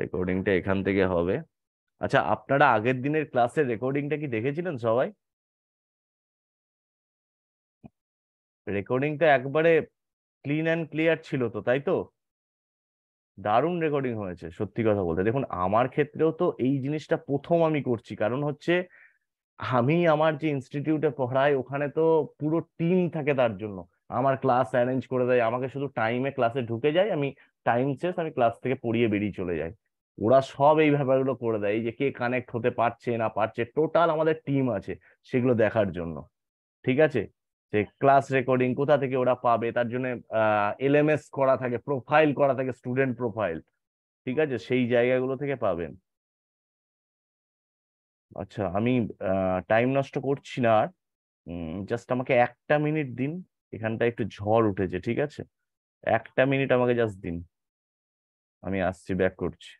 রেকর্ডিংটা এখান থেকে হবে আচ্ছা আপনারা আগের দিনের ক্লাসের রেকর্ডিংটা কি দেখেছিলেন সবাই রেকর্ডিংটা একবারে ক্লিন অ্যান্ড ক্লিয়ার ছিল তো তাই তো দারুণ রেকর্ডিং হয়েছে সত্যি কথা বলতে দেখুন আমার ক্ষেত্রেও তো এই জিনিসটা প্রথম আমি করছি কারণ হচ্ছে আমি আমার যে ইনস্টিটিউটে পড়াই ওখানে তো পুরো টিম থাকে তার জন্য আমার ক্লাস অ্যারেঞ্জ করে দেয় আমাকে শুধু টাইমে ক্লাসে ঢুকে যাই আমি টাইম শেষ আমি ক্লাস থেকে পড়িয়ে বেরিয়ে চলে যাই ওরা সব এই ব্যাপারগুলো করে দেয় যে কে কানেক্ট হতে পারছে না পারছে টোটাল আমাদের টিম আছে সেগুলো দেখার জন্য ঠিক আছে যে ক্লাস রেকর্ডিং কোথা থেকে ওরা পাবে তার জন্য এলএমএস করা থাকে প্রোফাইল করা থাকে স্টুডেন্ট প্রোফাইল ঠিক আছে সেই জায়গাগুলো থেকে পাবেন আচ্ছা আমি টাইম নষ্ট করছি না আর জাস্ট আমাকে একটা মিনিট দিন এখানটা একটু ঝড় উঠেছে ঠিক আছে একটা মিনিট আমাকে জাস্ট দিন আমি আসছি ব্যাক করছি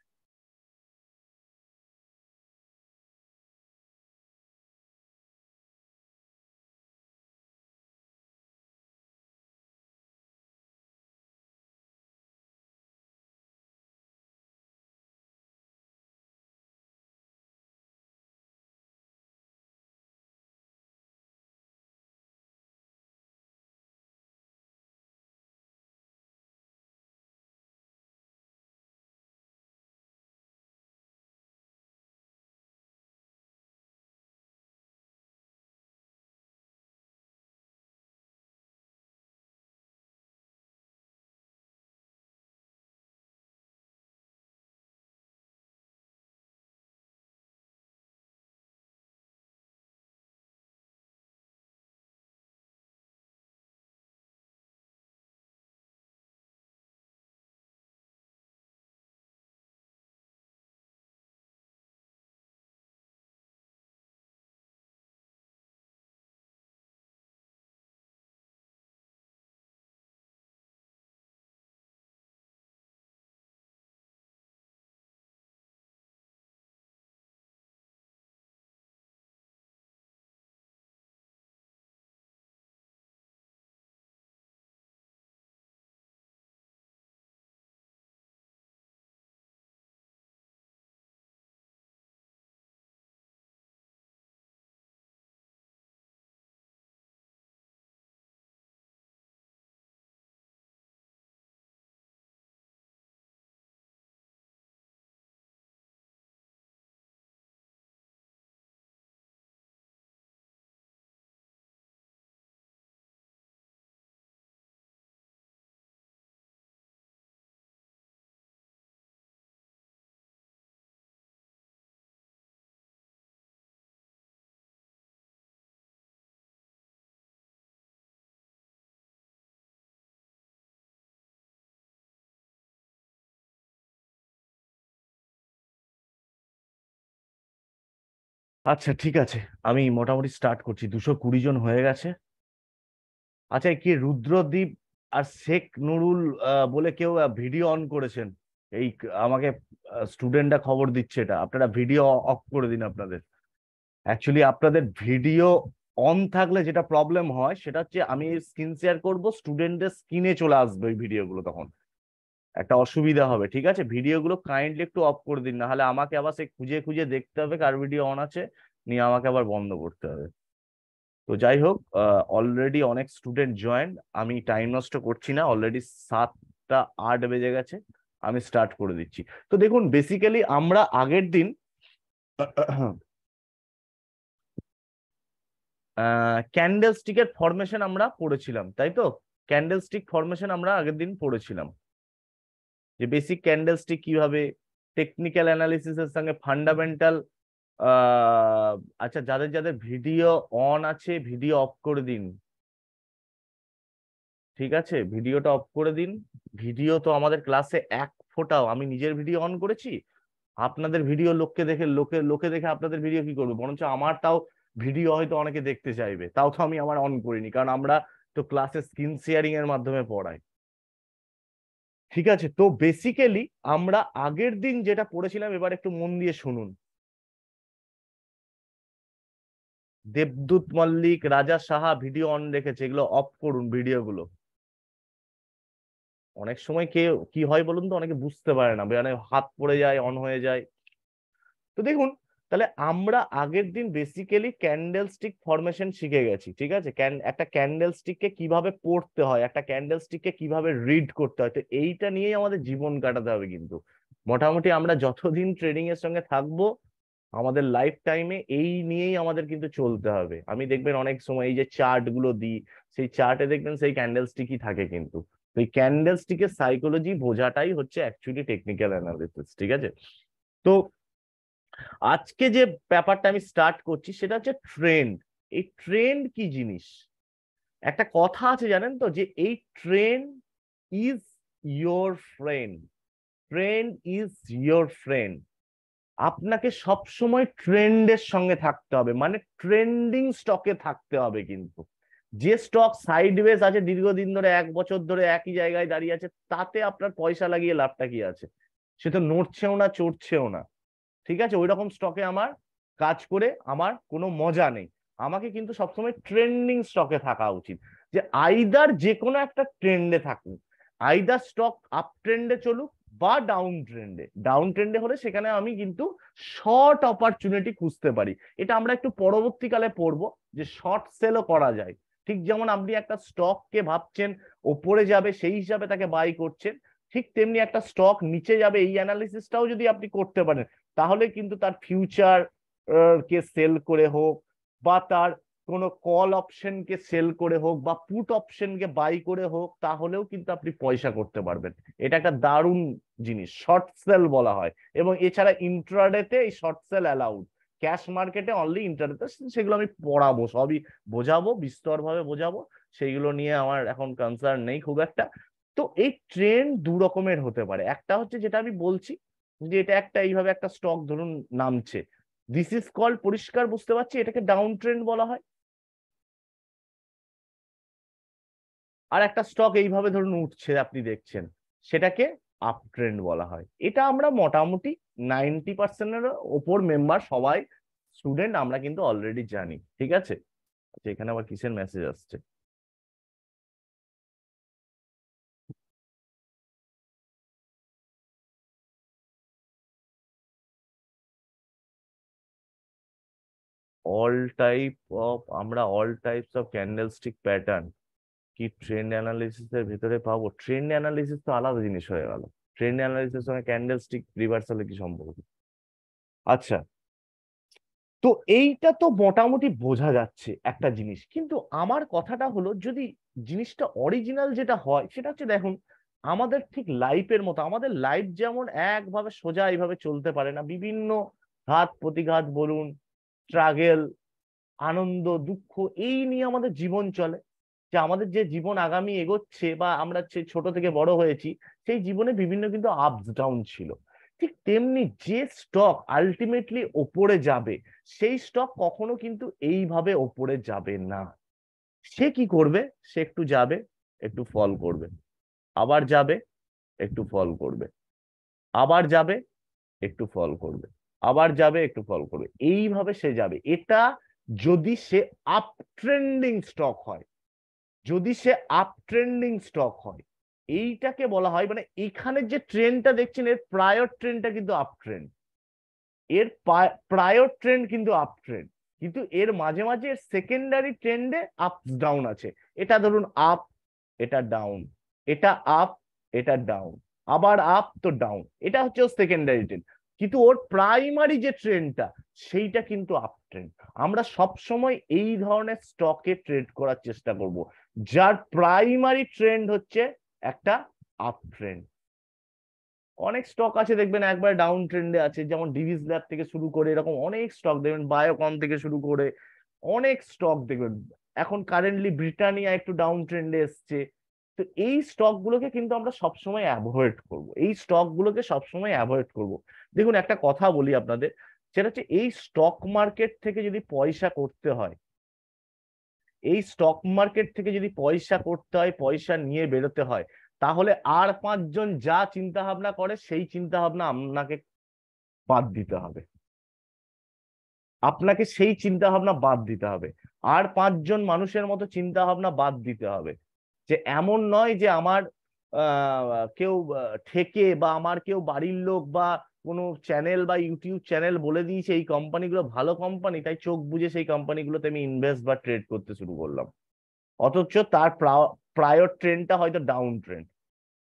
আচ্ছা ঠিক আছে আমি মোটামুটি স্টার্ট করছি দুশো কুড়ি জন হয়ে গেছে আচ্ছা কি রুদ্রদ্বীপ আর শেখ নুরুল বলে কেউ ভিডিও অন করেছেন এই আমাকে স্টুডেন্টরা খবর দিচ্ছে এটা আপনারা ভিডিও অফ করে দিন আপনাদের অ্যাকচুয়ালি আপনাদের ভিডিও অন থাকলে যেটা প্রবলেম হয় সেটা হচ্ছে আমি স্ক্রিন শেয়ার করবো স্টুডেন্টদের স্ক্রিনে চলে আসবে ওই ভিডিওগুলো তখন একটা অসুবিধা হবে ঠিক আছে ভিডিওগুলো কাইন্ডলি একটু অফ করে দিন না হলে আমাকে আবার সে খুঁজে খুঁজে দেখতে হবে কার ভিডিও অন আছে নিয়ে আমাকে আবার বন্ধ করতে হবে তো যাই হোক অলরেডি অনেক স্টুডেন্ট জয়েন আমি টাইম নষ্ট করছি না অলরেডি সাতটা আট বেজে গেছে আমি স্টার্ট করে দিচ্ছি তো দেখুন বেসিক্যালি আমরা আগের দিন ক্যান্ডেল স্টিকের ফরমেশন আমরা পড়েছিলাম তাই তো ক্যান্ডেল স্টিক ফরমেশন আমরা আগের দিন পড়েছিলাম যে বেসিক ক্যান্ডেলসটি কিভাবে টেকনিক্যাল অ্যানালিসিসের সঙ্গে ফান্ডামেন্টাল আচ্ছা যাদের যাদের ভিডিও অন আছে ভিডিও অফ করে দিন ঠিক আছে ভিডিওটা অফ করে দিন ভিডিও তো আমাদের ক্লাসে এক ফোটাও আমি নিজের ভিডিও অন করেছি আপনাদের ভিডিও লোককে দেখে লোকে লোকে দেখে আপনাদের ভিডিও কি করবো বরঞ্চ আমার তাও ভিডিও হয়তো অনেকে দেখতে চাইবে তাও তো আমি আমার অন করিনি কারণ আমরা তো ক্লাসে স্ক্রিন শেয়ারিং এর মাধ্যমে পড়াই ঠিক আছে তো বেসিক্যালি আমরা আগের দিন যেটা পড়েছিলাম এবার একটু মন দিয়ে শুনুন দেবদূত মল্লিক রাজা সাহা ভিডিও অন রেখেছে এগুলো অফ করুন ভিডিওগুলো অনেক সময় কে কি হয় বলুন তো অনেকে বুঝতে পারে না মানে হাত পড়ে যায় অন হয়ে যায় তো দেখুন তাহলে আমরা আগের দিন বেসিক্যালি ক্যান্ডেল স্টিক ফরমেশন শিখে গেছি ঠিক আছে একটা ক্যান্ডেল স্টিককে কিভাবে পড়তে হয় একটা ক্যান্ডেল স্টিককে কিভাবে রিড করতে হয় তো এইটা নিয়েই আমাদের জীবন কাটাতে হবে কিন্তু মোটামুটি আমরা যতদিন ট্রেডিং এর সঙ্গে থাকবো আমাদের লাইফ টাইমে এই নিয়েই আমাদের কিন্তু চলতে হবে আমি দেখবেন অনেক সময় এই যে চার্ট গুলো দিই সেই চার্টে দেখবেন সেই ক্যান্ডেল স্টিকই থাকে কিন্তু তো এই ক্যান্ডেল স্টিকের সাইকোলজি বোঝাটাই হচ্ছে অ্যাকচুয়ালি টেকনিক্যাল অ্যানালিসিস ঠিক আছে তো আজকে যে ব্যাপারটা আমি স্টার্ট করছি সেটা হচ্ছে ট্রেন্ড এই ট্রেন্ড কি জিনিস একটা কথা আছে জানেন তো যে এই trend is your friend trend is your friend আপনাকে সবসময় ট্রেন্ডের সঙ্গে থাকতে হবে মানে ট্রেন্ডিং স্টকে থাকতে হবে কিন্তু যে স্টক সাইডওয়েজ আছে দীর্ঘদিন ধরে এক বছর ধরে একই জায়গায় দাঁড়িয়ে আছে তাতে আপনার পয়সা লাগিয়ে লাভটা কি আছে সে তো নড়ছেও না চড়ছেও না ঠিক আছে ওই রকম স্টকে আমার কাজ করে আমার কোনো মজা নেই আমাকে কিন্তু সবসময় ট্রেন্ডিং স্টকে থাকা উচিত যে আইদার যে কোনো একটা ট্রেন্ডে থাকুক আইদার স্টক আপ ট্রেন্ডে চলুক বা ডাউন ট্রেন্ডে ডাউন ট্রেন্ডে হলে সেখানে আমি কিন্তু শর্ট অপরচুনিটি খুঁজতে পারি এটা আমরা একটু পরবর্তীকালে পড়ব যে শর্ট সেলও করা যায় ঠিক যেমন আপনি একটা স্টককে ভাবছেন ওপরে যাবে সেই হিসাবে তাকে বাই করছেন ঠিক তেমনি একটা স্টক নিচে যাবে এই অ্যানালিসিসটাও যদি আপনি করতে পারেন তাহলে কিন্তু তার ফিউচার কে সেল করে হোক বা তার কোনো কল অপশন কে সেল করে হোক বা পুট অপশন কে বাই করে হোক তাহলেও কিন্তু আপনি পয়সা করতে পারবেন এটা একটা দারুণ জিনিস শর্ট সেল বলা হয় এবং এছাড়া ইন্ট্রাডেতে এই শর্ট সেল অ্যালাউড ক্যাশ মার্কেটে অনলি ইন্টারনেটে সেগুলো আমি পড়াবো সবই বোঝাবো বিস্তরভাবে বোঝাবো সেইগুলো নিয়ে আমার এখন কনসার্ন নেই খুব একটা তো এই ট্রেন্ড দু রকমের হতে পারে একটা হচ্ছে যেটা আমি বলছি যে এটা একটা এইভাবে একটা স্টক ধরুন নামছে দিস ইজ কল পরিষ্কার বুঝতে পারছি এটাকে ডাউন ট্রেন্ড বলা হয় আর একটা স্টক এইভাবে ধরুন উঠছে আপনি দেখছেন সেটাকে আপ ট্রেন্ড বলা হয় এটা আমরা মোটামুটি নাইনটি পার্সেন্টের ওপর মেম্বার সবাই স্টুডেন্ট আমরা কিন্তু অলরেডি জানি ঠিক আছে এখানে আবার কিসের মেসেজ আসছে all type of আমরা all types of candlestick pattern কি ট্রেন্ড অ্যানালিসিস এর ভিতরে পাবো ট্রেন্ড অ্যানালিসিস তো আলাদা জিনিস হয়ে গেল ট্রেন্ড অ্যানালিসিস সঙ্গে ক্যান্ডেলস্টিক রিভার্সালের কি সম্পর্ক আচ্ছা তো এইটা তো মোটামুটি বোঝা যাচ্ছে একটা জিনিস কিন্তু আমার কথাটা হলো যদি জিনিসটা অরিজিনাল যেটা হয় সেটা হচ্ছে দেখুন আমাদের ঠিক লাইফের মতো আমাদের লাইফ যেমন একভাবে সোজা এইভাবে চলতে পারে না বিভিন্ন ঘাত প্রতিঘাত বলুন স্ট্রাগেল আনন্দ দুঃখ এই নিয়ে আমাদের জীবন চলে যে আমাদের যে জীবন আগামী এগোচ্ছে বা আমরা ছোট থেকে বড় হয়েছি সেই জীবনে বিভিন্ন কিন্তু আপস ডাউন ছিল ঠিক তেমনি যে স্টক আলটিমেটলি ওপরে যাবে সেই স্টক কখনো কিন্তু এইভাবে ওপরে যাবে না সে কি করবে সে একটু যাবে একটু ফল করবে আবার যাবে একটু ফল করবে আবার যাবে একটু ফল করবে আবার যাবে একটু ফল করবে এইভাবে সে যাবে এটা যদি সে আপ ট্রেন্ডিং স্টক হয় যদি সে আপ ট্রেন্ডিং স্টক হয় এইটাকে বলা হয় মানে এখানের যে ট্রেনটা দেখছেন এর প্রায়র ট্রেনটা কিন্তু আপ ট্রেন্ড এর প্রায়র ট্রেন্ড কিন্তু আপ ট্রেন্ড কিন্তু এর মাঝে মাঝে এর সেকেন্ডারি ট্রেন্ডে আপ ডাউন আছে এটা ধরুন আপ এটা ডাউন এটা আপ এটা ডাউন আবার আপ তো ডাউন এটা হচ্ছে সেকেন্ডারি ট্রেন্ড কিন্তু ওর প্রাইমারি যে ট্রেন্ডটা সেইটা কিন্তু আপ ট্রেন্ড আমরা সবসময় এই ধরনের স্টকে ট্রেড করার চেষ্টা করব যার প্রাইমারি ট্রেন্ড হচ্ছে একটা আপ ট্রেন্ড অনেক স্টক আছে দেখবেন একবার ডাউন ট্রেন্ডে আছে যেমন ডিভিস ল্যাব থেকে শুরু করে এরকম অনেক স্টক দেখবেন বায়োকম থেকে শুরু করে অনেক স্টক দেখবেন এখন কারেন্টলি ব্রিটানিয়া একটু ডাউন ট্রেন্ডে এসছে তো এই স্টকগুলোকে কিন্তু আমরা সবসময় অ্যাভয়েড করব এই স্টকগুলোকে সবসময় অ্যাভয়েড করব দেখুন একটা কথা বলি আপনাদের সেটা হচ্ছে এই স্টক মার্কেট থেকে যদি পয়সা করতে হয় এই স্টক মার্কেট থেকে যদি পয়সা করতে হয় পয়সা নিয়ে বেরোতে হয় তাহলে আর পাঁচজন যা চিন্তা ভাবনা করে সেই চিন্তা ভাবনা আপনাকে বাদ দিতে হবে আপনাকে সেই চিন্তা ভাবনা বাদ দিতে হবে আর পাঁচজন মানুষের মতো চিন্তা ভাবনা বাদ দিতে হবে যে এমন নয় যে আমার কেউ ঠেকে বা আমার কেউ বাড়ির লোক বা কোনো চ্যানেল বা ইউটিউব চ্যানেল বলে দিয়েছে এই কোম্পানিগুলো ভালো কোম্পানি তাই চোখ বুঝে সেই কোম্পানিগুলোতে আমি ইনভেস্ট বা ট্রেড করতে শুরু করলাম অথচ তার প্রায়র ট্রেন্ডটা হয়তো ডাউন ট্রেন্ড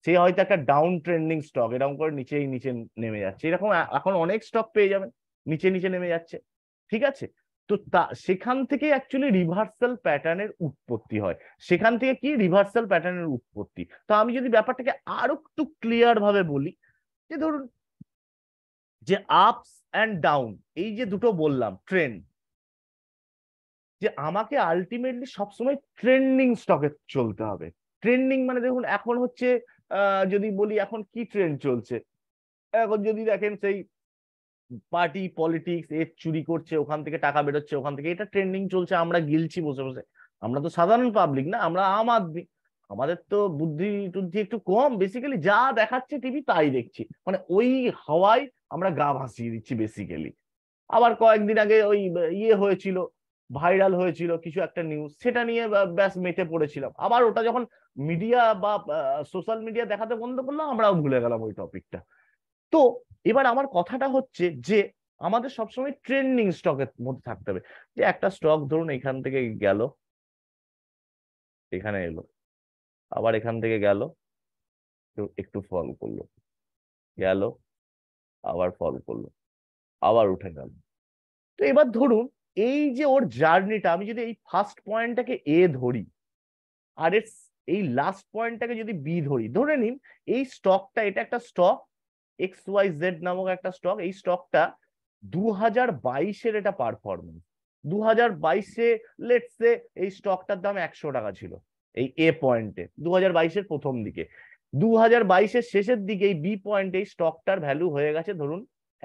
সে হয়তো একটা ডাউন ট্রেন্ডিং স্টক এরকম করে নিচেই নিচে নেমে যাচ্ছে এরকম এখন অনেক স্টক পেয়ে যাবেন নিচে নিচে নেমে যাচ্ছে ঠিক আছে তো তা সেখান থেকে অ্যাকচুয়ালি রিভার্সাল প্যাটার্নের উৎপত্তি হয় সেখান থেকে কি রিভার্সাল প্যাটার্নের উৎপত্তি তো আমি যদি ব্যাপারটাকে আরো একটু ক্লিয়ার ভাবে বলি যে ধরুন যে আপস অ্যান্ড ডাউন এই যে দুটো বললাম ট্রেন যে আমাকে আলটিমেটলি সবসময় ট্রেন্ডিং স্টকে চলতে হবে ট্রেন্ডিং মানে দেখুন এখন হচ্ছে যদি বলি এখন কি ট্রেন্ড চলছে এখন যদি দেখেন সেই পার্টি পলিটিক্স এর চুরি করছে ওখান থেকে টাকা বেরোচ্ছে ওখান থেকে এটা ট্রেন্ডিং চলছে আমরা গিলছি বসে বসে আমরা তো সাধারণ পাবলিক না আমরা আম আদমি আমাদের তো বুদ্ধি টুদ্ধি একটু কম বেসিক্যালি যা দেখাচ্ছে টিভি তাই দেখছি মানে ওই হাওয়ায় আমরা গা ভাসিয়ে দিচ্ছি বেসিক্যালি আবার কয়েকদিন আগে ওই ইয়ে হয়েছিল ভাইরাল হয়েছিল কিছু একটা নিউজ সেটা নিয়ে ব্যাস মেতে পড়েছিলাম আবার ওটা যখন মিডিয়া বা সোশ্যাল মিডিয়া দেখাতে বন্ধ করলাম আমরাও ভুলে গেলাম ওই টপিকটা তো এবার আমার কথাটা হচ্ছে যে আমাদের সবসময় ট্রেন্ডিং স্টকের মধ্যে থাকতে হবে যে একটা স্টক ধরুন এখান থেকে গেল এখানে এলো আবার এখান থেকে গেল একটু ফল করলো গেল আবার ফল করলো আবার উঠে গেল তো এবার ধরুন এই যে ওর জার্নিটা আমি যদি এই ফার্স্ট পয়েন্টটাকে এ ধরি আর এর এই লাস্ট পয়েন্টটাকে যদি বি ধরি ধরে নিন এই স্টকটা এটা একটা স্টক এক্স ওয়াই জেড নামক একটা স্টক এই স্টকটা দু হাজার বাইশের এটা পারফরমেন্স দু হাজার বাইশে লেটসে এই স্টকটার দাম একশো টাকা ছিল এই এ পয়েন্টে দু হাজার বাইশের প্রথম দিকে দু হাজার বাইশের শেষের দিকে এই বি পয়েন্টে এই স্টকটার ভ্যালু হয়ে গেছে ধরুন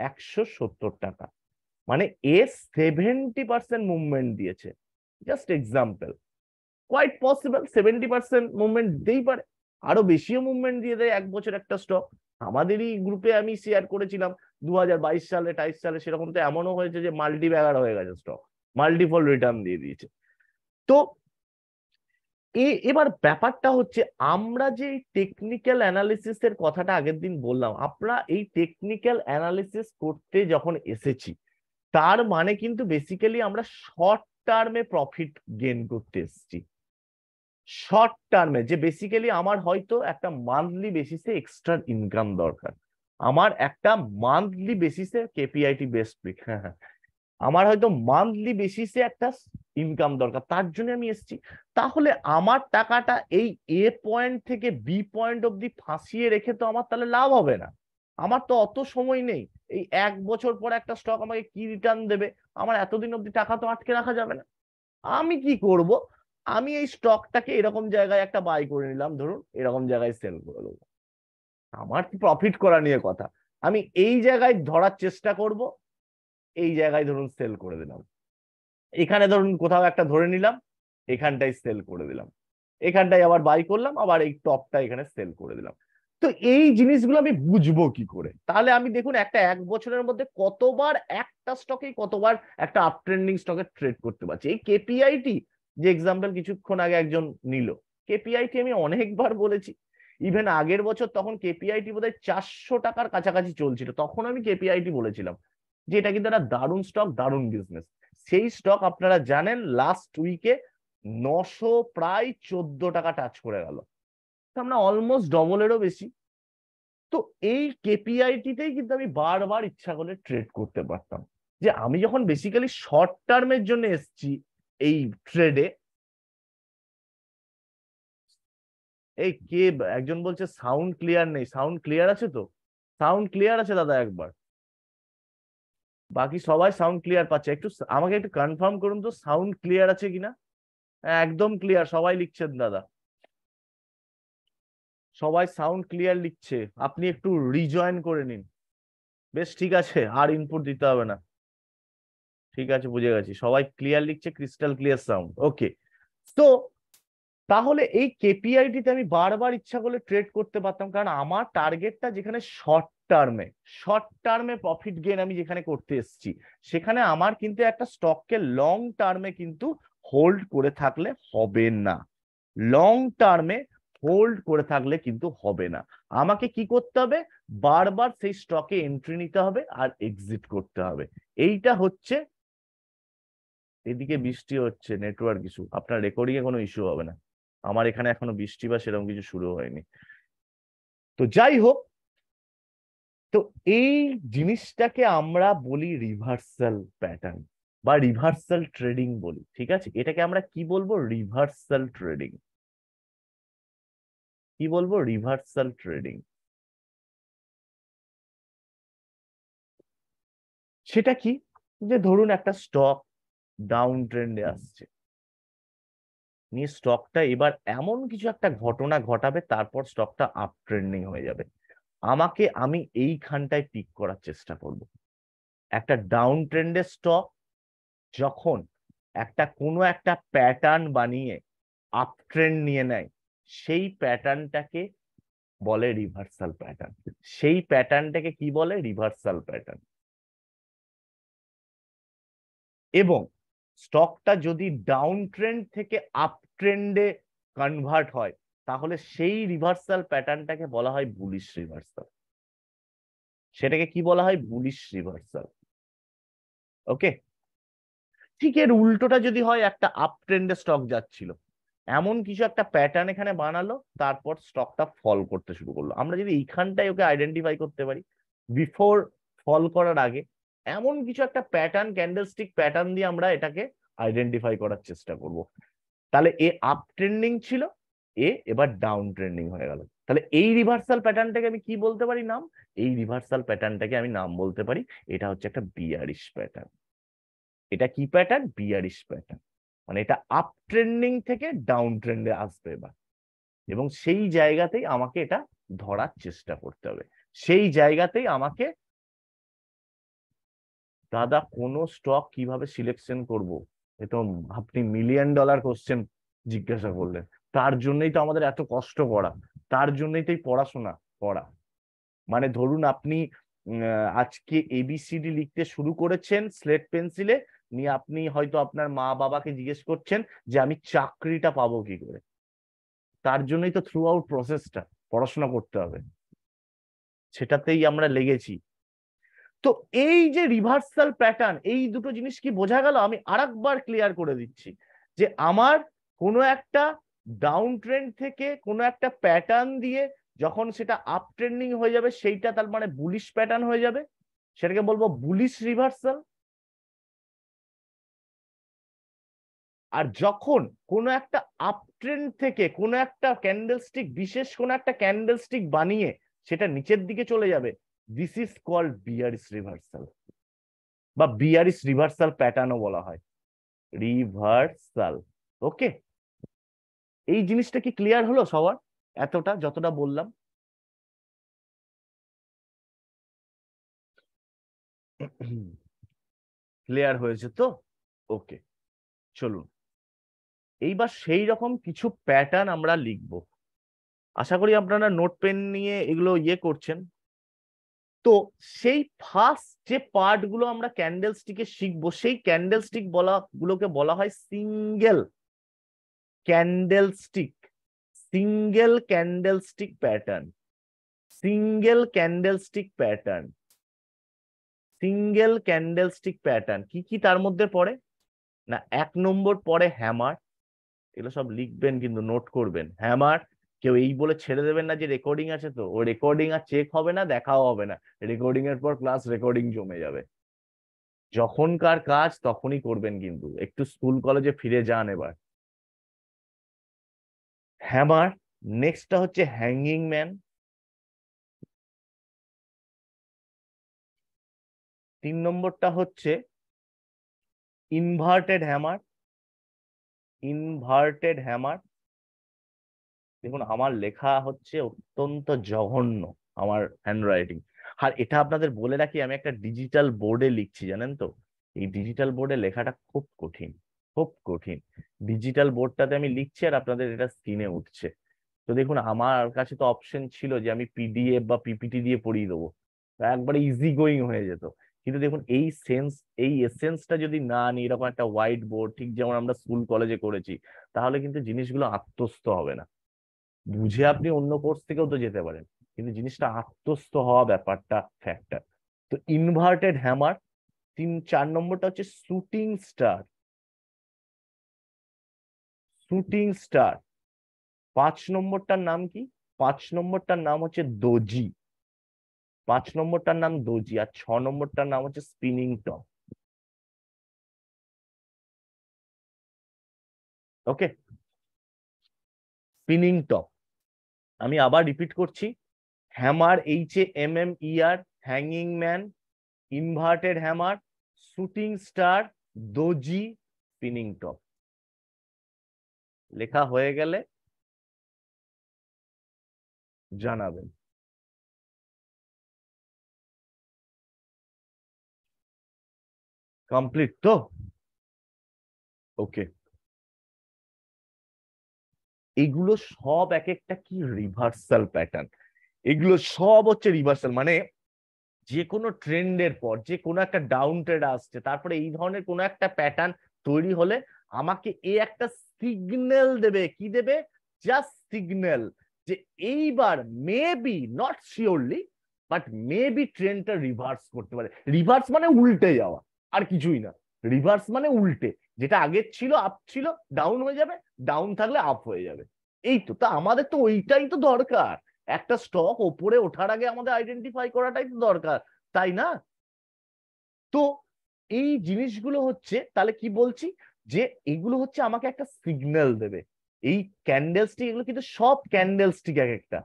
একশো সত্তর টাকা মানে এ সেভেন্টি পার্সেন্ট মুভমেন্ট দিয়েছে just example quite possible seventy percent movement দিতেই পারে আরো বেশিও মুভমেন্ট দিয়ে দেয় এক বছর একটা স্টক আমাদেরই গ্রুপে আমি শেয়ার করেছিলাম দু সালে বাইশ সালে সেরকম তো এমনও হয়েছে যে মাল্টি ব্যাগার হয়ে গেছে স্টক মাল্টিপল রিটার্ন দিয়ে দিয়েছে তো এবার ব্যাপারটা হচ্ছে আমরা যে টেকনিক্যাল অ্যানালিসিস এর কথাটা আগের দিন বললাম আমরা এই টেকনিক্যাল অ্যানালিসিস করতে যখন এসেছি তার মানে কিন্তু বেসিক্যালি আমরা শর্ট টার্মে প্রফিট গেন করতে এসেছি শর্ট টার্মে যে বেসিক্যালি আমার হয়তো একটা মান্থলি বেসিসে এক্সট্রা ইনকাম দরকার আমার একটা মান্থলি বেসিসে কেপিআইটি বেস্ট পিক হ্যাঁ হ্যাঁ আমার হয়তো মান্থলি বেসিসে একটা ইনকাম দরকার তার জন্য আমি এসছি তাহলে আমার টাকাটা এই এ পয়েন্ট থেকে বি পয়েন্ট অব্দি ফাঁসিয়ে রেখে তো আমার তাহলে লাভ হবে না আমার তো অত সময় নেই এই এক বছর পর একটা স্টক আমাকে কি রিটার্ন দেবে আমার এতদিন অব্দি টাকা তো আটকে রাখা যাবে না আমি কি করব আমি এই স্টকটাকে এরকম জায়গায় একটা বাই করে নিলাম ধরুন এরকম জায়গায় সেল করে দেবো আমার প্রফিট করা নিয়ে কথা আমি এই জায়গায় ধরার চেষ্টা করব এই জায়গায় ধরুন সেল করে দিলাম এখানে ধরুন কোথাও একটা ধরে নিলাম এখানটায় সেল করে দিলাম এখানটায় আবার বাই করলাম আবার এই টপটা এখানে সেল করে দিলাম তো এই জিনিসগুলো আমি বুঝবো কি করে তাহলে আমি দেখুন একটা এক বছরের মধ্যে কতবার একটা স্টকে কতবার একটা আপট্রেন্ডিং স্টকে ট্রেড করতে পারছি এই কেপিআইটি যে এক্সাম্পল কিছুক্ষণ আগে একজন নিল কেপিআইটি আমি অনেকবার বলেছি ইভেন আগের বছর তখন কেপিআইটি বোধ চারশো টাকার কাছাকাছি চলছিল তখন আমি কেপিআইটি বলেছিলাম যে এটা কিন্তু একটা দারুণ স্টক দারুণ বিজনেস সেই স্টক আপনারা জানেন লাস্ট উইকে নশো প্রায় চোদ্দ টাকা টাচ করে গেল আমরা অলমোস্ট ডবলেরও বেশি তো এই কেপিআইটিতেই কিন্তু আমি বারবার ইচ্ছা করলে ট্রেড করতে পারতাম যে আমি যখন বেসিক্যালি শর্ট টার্মের জন্য এসছি এই ট্রেডে এই কে একজন বলছে সাউন্ড ক্লিয়ার নেই সাউন্ড ক্লিয়ার আছে তো সাউন্ড ক্লিয়ার আছে দাদা একবার বাকি সবাই সাউন্ড ক্লিয়ার পাচ্ছে একটু আমাকে একটু কনফার্ম করুন তো সাউন্ড ক্লিয়ার আছে কিনা একদম ক্লিয়ার সবাই লিখছেন দাদা সবাই সাউন্ড ক্লিয়ার লিখছে আপনি একটু রিজয়েন করে নিন বেশ ঠিক আছে আর ইনপুট দিতে হবে না ঠিক আছে বুঝে গেছি সবাই ক্লিয়ার লিখছে ক্রিস্টাল ক্লিয়ার সাউন্ড ওকে তো তাহলে এই কেপিআইটিতে আমি বারবার ইচ্ছা করলে ট্রেড করতে পারতাম কারণ আমার টার্গেটটা যেখানে শর্ট টার্মে শর্ট টার্মে প্রফিট গেন আমি যেখানে করতে এসেছি সেখানে আমার কিন্তু একটা স্টককে লং টার্মে কিন্তু হোল্ড করে থাকলে হবে না লং টার্মে হোল্ড করে থাকলে কিন্তু হবে না আমাকে কি করতে হবে বারবার সেই স্টকে এন্ট্রি নিতে হবে আর এক্সিট করতে হবে এইটা হচ্ছে এদিকে বৃষ্টি হচ্ছে নেটওয়ার্ক ইস্যু আপনার রেকর্ডিং এ কোনো ইস্যু হবে না আমার এখানে এখনো বৃষ্টি বা সেরকম কিছু শুরু হয়নি তো যাই হোক তো এই জিনিসটাকে আমরা বলি রিভার্সাল প্যাটার্ন বা রিভার্সাল ট্রেডিং বলি ঠিক আছে এটাকে আমরা কি বলবো রিভার্সাল ট্রেডিং কি বলবো রিভার্সাল ট্রেডিং সেটা কি যে ধরুন একটা স্টক ডাউন ট্রেন্ডে আসছে নিয়ে স্টকটা এবার এমন কিছু একটা ঘটনা ঘটাবে তারপর স্টকটা আপ ট্রেন্ডিং হয়ে যাবে আমাকে আমি এইখানটায় পিক করার চেষ্টা করব একটা ডাউন ট্রেন্ডের স্টক যখন একটা কোনো একটা প্যাটার্ন বানিয়ে আপ ট্রেন্ড নিয়ে নেয় সেই প্যাটার্নটাকে বলে রিভার্সাল প্যাটার্ন সেই প্যাটার্নটাকে কি বলে রিভার্সাল প্যাটার্ন এবং স্টকটা যদি ডাউন ট্রেন্ড থেকে আপ ট্রেন্ডে কনভার্ট হয় তাহলে সেই রিভার্সাল প্যাটার্নটাকে বলা হয় বুলিশ রিভার্সাল সেটাকে কি বলা হয় বুলিশ রিভার্সাল ওকে ঠিক এর উল্টোটা যদি হয় একটা আপ ট্রেন্ডে স্টক যাচ্ছিল এমন কিছু একটা প্যাটার্ন এখানে বানালো তারপর স্টকটা ফল করতে শুরু করলো আমরা যদি এইখানটাই ওকে আইডেন্টিফাই করতে পারি বিফোর ফল করার আগে এমন কিছু একটা প্যাটার্ন ক্যান্ডেলস্টিক প্যাটার্ন দিয়ে আমরা এটাকে আইডেন্টিফাই করার চেষ্টা করব তাহলে এ আপ ট্রেন্ডিং ছিল এ এবার ডাউন ট্রেন্ডিং হয়ে গেল তাহলে এই রিভার্সাল প্যাটার্নটাকে আমি কি বলতে পারি নাম এই রিভার্সাল প্যাটার্নটাকে আমি নাম বলতে পারি এটা হচ্ছে একটা বিয়ারিশ প্যাটার্ন এটা কি প্যাটার্ন বিয়ারিশ প্যাটার্ন মানে এটা আপ ট্রেন্ডিং থেকে ডাউন ট্রেন্ডে আসবে এবার এবং সেই জায়গাতেই আমাকে এটা ধরার চেষ্টা করতে হবে সেই জায়গাতেই আমাকে দাদা কোন স্টক কিভাবে সিলেকশন করব এতো আপনি মিলিয়ন ডলার কোশ্চেন জিজ্ঞাসা করলেন তার জন্যই তো আমাদের এত কষ্ট করা তার জন্যই তো পড়াশোনা করা মানে ধরুন আপনি আজকে এবিসিডি লিখতে শুরু করেছেন স্লেট পেন্সিলে নিয়ে আপনি হয়তো আপনার মা বাবাকে জিজ্ঞেস করছেন যে আমি চাকরিটা পাবো কি করে তার জন্যই তো থ্রু আউট প্রসেসটা পড়াশোনা করতে হবে সেটাতেই আমরা লেগেছি তো এই যে রিভার্সাল প্যাটার্ন এই দুটো জিনিস কি বোঝা গেল আমি আরেকবার ক্লিয়ার করে দিচ্ছি যে আমার কোনো একটা ডাউন ট্রেন্ড থেকে কোনো একটা প্যাটার্ন দিয়ে যখন সেটা আপ ট্রেন্ডিং হয়ে যাবে সেইটা তার মানে বুলিশ প্যাটার্ন হয়ে যাবে সেটাকে বলবো বুলিশ রিভার্সাল আর যখন কোনো একটা আপ ট্রেন্ড থেকে কোনো একটা ক্যান্ডেলস্টিক বিশেষ কোনো একটা ক্যান্ডেলস্টিক বানিয়ে সেটা নিচের দিকে চলে যাবে this is called bearish reversal বা বিয়ারিস রিভার্সাল প্যাটার্নও বলা হয় রিভার্সাল ওকে এই জিনিসটা কি ক্লিয়ার হলো সবার এতটা যতটা বললাম ক্লিয়ার হয়েছে তো ওকে চলুন এইবার সেই রকম কিছু প্যাটার্ন আমরা লিখব আশা করি আপনারা নোট পেন নিয়ে এগুলো ইয়ে করছেন তো সেই ফার্স্ট যে পার্ট গুলো আমরা ক্যান্ডেল স্টিকে শিখবো সেই ক্যান্ডেল স্টিক বলা গুলোকে বলা হয় single candle stick single candle stick pattern single candle stick pattern single candle stick pattern কি কি তার মধ্যে পড়ে না এক নম্বর পরে হ্যামার এগুলো সব লিখবেন কিন্তু নোট করবেন হ্যামার কেউ এই বলে ছেড়ে দেবেন না যে রেকর্ডিং আছে তো ও রেকর্ডিং আর চেক হবে না দেখাও হবে না রেকর্ডিং এর পর ক্লাস রেকর্ডিং জমে যাবে যখনকার কাজ তখনই করবেন কিন্তু একটু স্কুল কলেজে ফিরে যান এবার হ্যামার নেক্সটটা হচ্ছে হ্যাঙ্গিং ম্যান তিন নম্বরটা হচ্ছে ইনভার্টেড হ্যামার ইনভার্টেড হ্যামার দেখুন আমার লেখা হচ্ছে অত্যন্ত জঘন্য আমার হ্যান্ড রাইটিং আর এটা আপনাদের বলে রাখি আমি একটা ডিজিটাল বোর্ডে লিখছি জানেন তো এই ডিজিটাল বোর্ডে লেখাটা খুব কঠিন খুব কঠিন ডিজিটাল বোর্ডটাতে আমি লিখছি আর আপনাদের এটা স্ক্রিনে উঠছে তো দেখুন আমার কাছে তো অপশন ছিল যে আমি পিডিএফ বা পিপিটি দিয়ে পড়িয়ে দেবো একবারে ইজি গোয়িং হয়ে যেত কিন্তু দেখুন এই সেন্স এই এসেন্সটা যদি না নিই এরকম একটা হোয়াইট বোর্ড ঠিক যেমন আমরা স্কুল কলেজে করেছি তাহলে কিন্তু জিনিসগুলো আত্মস্থ হবে না বুঝে আপনি অন্য কোর্স থেকেও তো যেতে পারেন কিন্তু জিনিসটা আত্মস্থ হওয়া ব্যাপারটা ফ্যাক্টর তো ইনভার্টেড হ্যামার তিন চার নম্বরটা হচ্ছে শুটিং স্টার শুটিং স্টার পাঁচ নম্বরটার নাম কি পাঁচ নম্বরটার নাম হচ্ছে দোজি পাঁচ নম্বরটার নাম দোজি আর ছ নম্বরটার নাম হচ্ছে spinning top okay spinning top আমি আবার রিপিট করছি hammer H A M M E R hanging man inverted hammer shooting star doji spinning top লেখা হয়ে গেলে জানাবেন কমপ্লিট তো ওকে এগুলো সব এক একটা কি রিভার্সাল প্যাটার্ন এগুলো সব হচ্ছে রিভার্সাল মানে যে কোনো ট্রেন্ডের পর যে কোনো একটা ডাউন ট্রেড আসছে তারপরে এই ধরনের কোনো একটা প্যাটার্ন তৈরি হলে আমাকে এ একটা সিগন্যাল দেবে কি দেবে জাস্ট সিগন্যাল যে এইবার maybe not surely but maybe ট্রেনটা রিভার্স করতে পারে রিভার্স মানে উল্টে যাওয়া আর কিছুই না রিভার্স মানে উল্টে যেটা আগে ছিল আপ ছিল ডাউন হয়ে যাবে ডাউন থাকলে আপ হয়ে যাবে এই তো তা আমাদের তো ওইটাই তো দরকার একটা স্টক ওপরে ওঠার আগে আমাদের আইডেন্টিফাই করাটাই তো দরকার তাই না তো এই জিনিসগুলো হচ্ছে তাহলে কি বলছি যে এগুলো হচ্ছে আমাকে একটা সিগন্যাল দেবে এই ক্যান্ডেল স্টিক এগুলো কিন্তু সব ক্যান্ডেল স্টিক এক একটা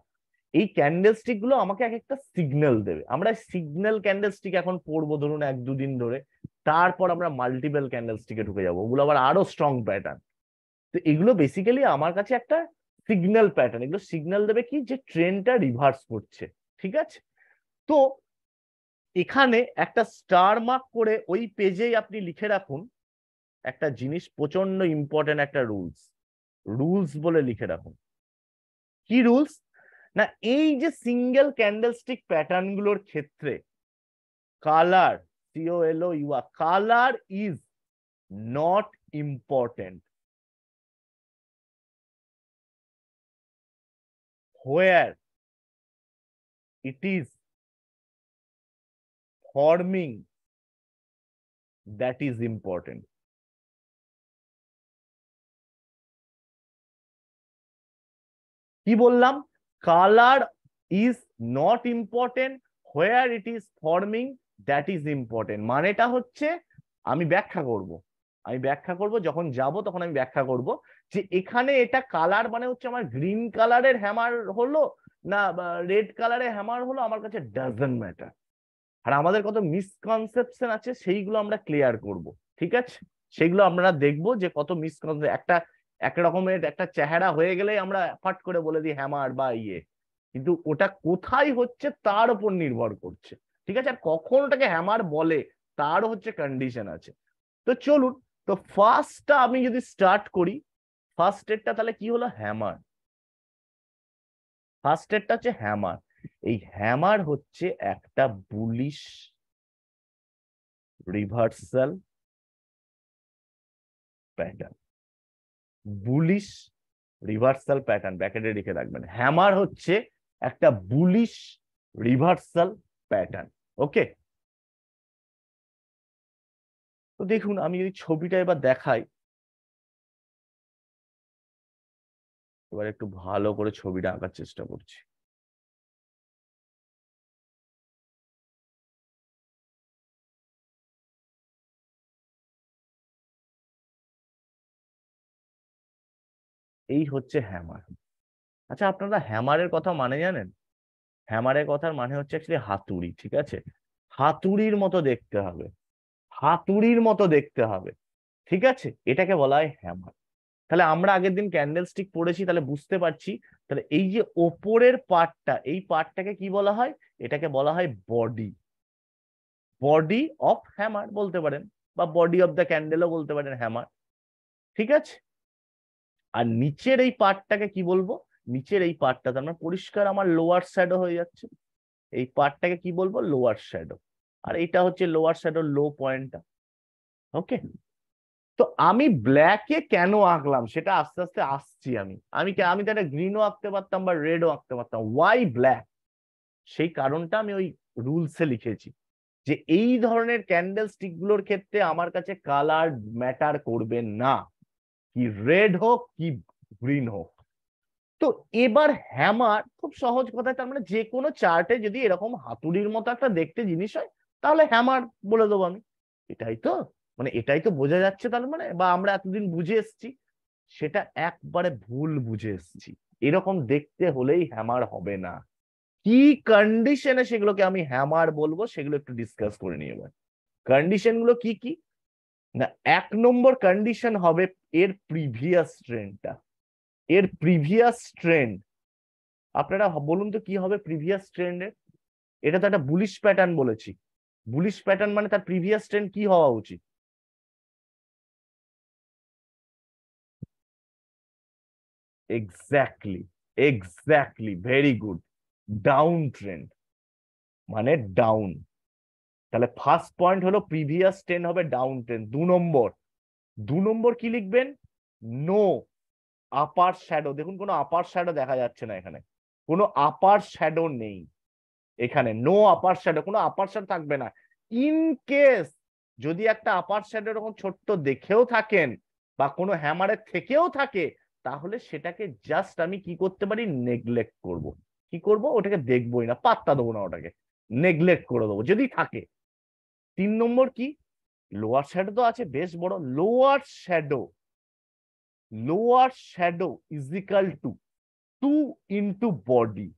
এই ক্যান্ডেল স্টিক গুলো আমাকে এক একটা সিগন্যাল দেবে আমরা সিগন্যাল ক্যান্ডেল স্টিক এখন পড়বো ধরুন এক দুদিন ধরে তারপর আমরা মাল্টিপল ক্যান্ডেলস্টিকে ঢুকে যাবো ওগুলো আবার আরো স্ট্রং প্যাটার্ন তো এগুলো বেসিক্যালি আমার কাছে একটা সিগন্যাল প্যাটার্ন এগুলো সিগন্যাল দেবে কি যে ট্রেনটা রিভার্স করছে ঠিক আছে তো এখানে একটা স্টার মার্ক করে ওই পেজেই আপনি লিখে রাখুন একটা জিনিস প্রচন্ড ইম্পর্টেন্ট একটা রুলস রুলস বলে লিখে রাখুন কি রুলস না এই যে সিঙ্গেল ক্যান্ডেলস্টিক প্যাটার্নগুলোর ক্ষেত্রে colour COLO, your color is not important. Where it is forming, that is important. He color is not important. Where it is forming, that is important মানেটা হচ্ছে আমি ব্যাখ্যা করব আমি ব্যাখ্যা করব যখন যাব তখন আমি ব্যাখ্যা করব যে এখানে এটা কালার মানে হচ্ছে আমার গ্রিন কালারের হ্যামার হলো না রেড কালারের হ্যামার হলো আমার কাছে ডাজন ম্যাটার আর আমাদের কত মিসকনসেপশন আছে সেইগুলো আমরা ক্লিয়ার করব ঠিক আছে সেগুলো আমরা দেখব যে কত মিসকনসেপশন একটা এক রকমের একটা চেহারা হয়ে গেলে আমরা ফাট করে বলে দিই হ্যামার বা ইয়ে কিন্তু ওটা কোথায় হচ্ছে তার উপর নির্ভর করছে ঠিক আছে আর কখন ওটাকে হ্যামার বলে তার হচ্ছে কন্ডিশন আছে তো চলুন তো ফার্স্টটা আমি যদি স্টার্ট করি ফার্স্ট এডটা তাহলে কি হলো হ্যামার ফার্স্ট এডটা হচ্ছে হ্যামার এই হ্যামার হচ্ছে একটা bullish reversal pattern bullish reversal pattern ব্যাকেটে রেখে রাখবেন হ্যামার হচ্ছে একটা বুলিশ রিভার্সাল প্যাটার্ন ওকে তো দেখুন আমি যদি ছবিটা এবার দেখাই এবার একটু ভালো করে ছবিটা আঁকার চেষ্টা করছি এই হচ্ছে হ্যামার আচ্ছা আপনারা হ্যামারের কথা মানে জানেন হ্যামারের কথার মানে হচ্ছে অ্যাকচুয়ালি হাতুড়ি ঠিক আছে হাতুড়ির মতো দেখতে হবে হাতুড়ির মতো দেখতে হবে ঠিক আছে এটাকে বলা হয় হ্যামার তাহলে আমরা আগের দিন ক্যান্ডেল স্টিক পড়েছি তাহলে বুঝতে পারছি তাহলে এই যে ওপরের পার্টটা এই পার্টটাকে কি বলা হয় এটাকে বলা হয় বডি বডি অফ হ্যামার বলতে পারেন বা বডি অফ দ্য ক্যান্ডেলও বলতে পারেন হ্যামার ঠিক আছে আর নিচের এই পার্টটাকে কি বলবো নিচের এই পার্টটাতে মানে আমরা পরিষ্কার আমার লোয়ার শ্যাডো হয়ে যাচ্ছে এই পার্টটাকে কি বলবো লোয়ার শ্যাডো আর এটা হচ্ছে লোয়ার শ্যাডো লো পয়েন্টটা ওকে তো আমি ব্ল্যাকে কেন আঁকলাম সেটা আস্তে আস্তে আসছি আমি আমি আমি তো একটা গ্রিনও আঁকতে পারতাম বা রেডও আঁকতে পারতাম ওয়াই ব্ল্যাক সেই কারণটা আমি ওই রুলসে লিখেছি যে এই ধরনের ক্যান্ডেল স্টিকগুলোর ক্ষেত্রে আমার কাছে কালার ম্যাটার করবে না কি রেড হোক কি গ্রিন হোক তো এবার হ্যামার খুব সহজ কথা তার মানে যে কোনো চার্টে যদি এরকম হাতুড়ির মতো একটা দেখতে জিনিস হয় তাহলে হ্যামার বলে দেবো আমি এটাই তো মানে এটাই তো বোঝা যাচ্ছে তার মানে বা আমরা এতদিন বুঝে এসছি সেটা একবারে ভুল বুঝে এসছি এরকম দেখতে হলেই হ্যামার হবে না কি কন্ডিশনে সেগুলোকে আমি হ্যামার বলবো সেগুলো একটু ডিসকাস করে নিয়ে এবার কন্ডিশন গুলো কি কি না এক নম্বর কন্ডিশন হবে এর প্রিভিয়াস ট্রেন্ডটা এর প্রিভিয়াস ট্রেন্ড আপনারা বলুন তো কি হবে প্রিভিয়াস ট্রেন্ডের এটা তো একটা বুলিশ প্যাটার্ন বলেছি বুলিশ প্যাটার্ন মানে তার প্রিভিয়াস ট্রেন্ড কি হওয়া উচিত exactly exactly very good down trend মানে ডাউন তাহলে ফার্স্ট পয়েন্ট হলো প্রিভিয়াস ট্রেন্ড হবে ডাউন ট্রেন্ড দু নম্বর দু নম্বর কি লিখবেন নো আপার শ্যাডো দেখুন কোনো আপার শ্যাডো দেখা যাচ্ছে না এখানে কোনো আপার শ্যাডো নেই এখানে নো আপার শ্যাডো কোনো আপার শ্যাডো থাকবে না ইন কেস যদি একটা আপার শ্যাডো এরকম ছোট্ট দেখেও থাকেন বা কোনো হ্যামারের থেকেও থাকে তাহলে সেটাকে জাস্ট আমি কি করতে পারি নেগলেক্ট করব কি করব ওটাকে দেখবই না পাত্তা দেবো না ওটাকে নেগলেক্ট করে দেবো যদি থাকে তিন নম্বর কি লোয়ার শ্যাডো তো আছে বেশ বড় lower shadow lower shadow is equal to 2 into body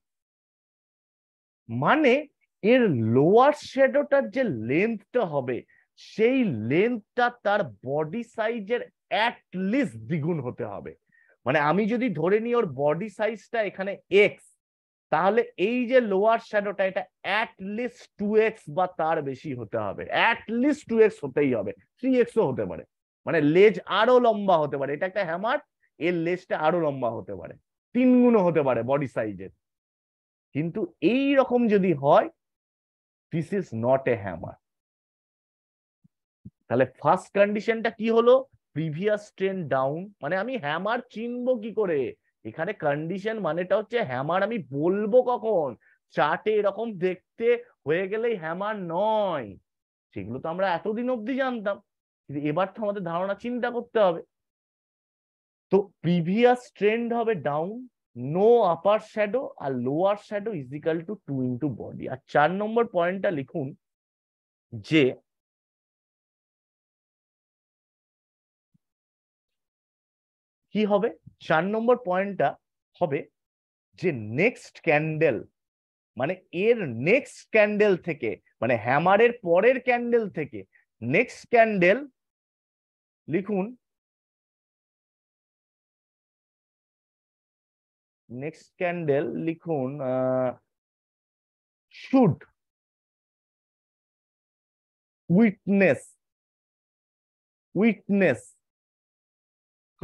মানে এর লোয়ার শ্যাডোটার যে লেন্থটা হবে সেই লেন্থটা তার বডি সাইজের at least দ্বিগুণ হতে হবে মানে আমি যদি ধরে নিই ওর বডি সাইজটা এখানে x তাহলে এই যে লোয়ার শ্যাডোটা এটা অ্যাট লিস্ট টু এক্স বা তার বেশি হতে হবে অ্যাট লিস্ট টু এক্স হতেই হবে থ্রি ও হতে পারে মানে লেজ আরো লম্বা হতে পারে এটা একটা হ্যামার এর লেজটা আরো লম্বা হতে পারে তিন গুণও হতে পারে বডি সাইজের কিন্তু এই রকম যদি হয় this is not a hammer তাহলে ফার্স্ট কন্ডিশনটা কি হলো প্রিভিয়াস ট্রেন ডাউন মানে আমি হ্যামার চিনবো কি করে এখানে কন্ডিশন মানেটা হচ্ছে হ্যামার আমি বলবো কখন চার্টে এরকম দেখতে হয়ে গেলেই হ্যামার নয় সেগুলো তো আমরা এতদিন অব্দি জানতাম কিন্তু এবার তো আমাদের ধারণা চিন্তা করতে হবে তো প্রিভিয়াস ট্রেন্ড হবে ডাউন নো আপার শ্যাডো আর lower shadow equal to to into body আর চার নম্বর পয়েন্টটা লিখুন যে কি হবে চার নম্বর পয়েন্টটা হবে যে নেক্সট ক্যান্ডেল মানে এর নেক্সট ক্যান্ডেল থেকে মানে হ্যামারের পরের ক্যান্ডেল থেকে নেক্সট ক্যান্ডেল লিখুন নেক্সট ক্যান্ডেল লিখুন should witness witness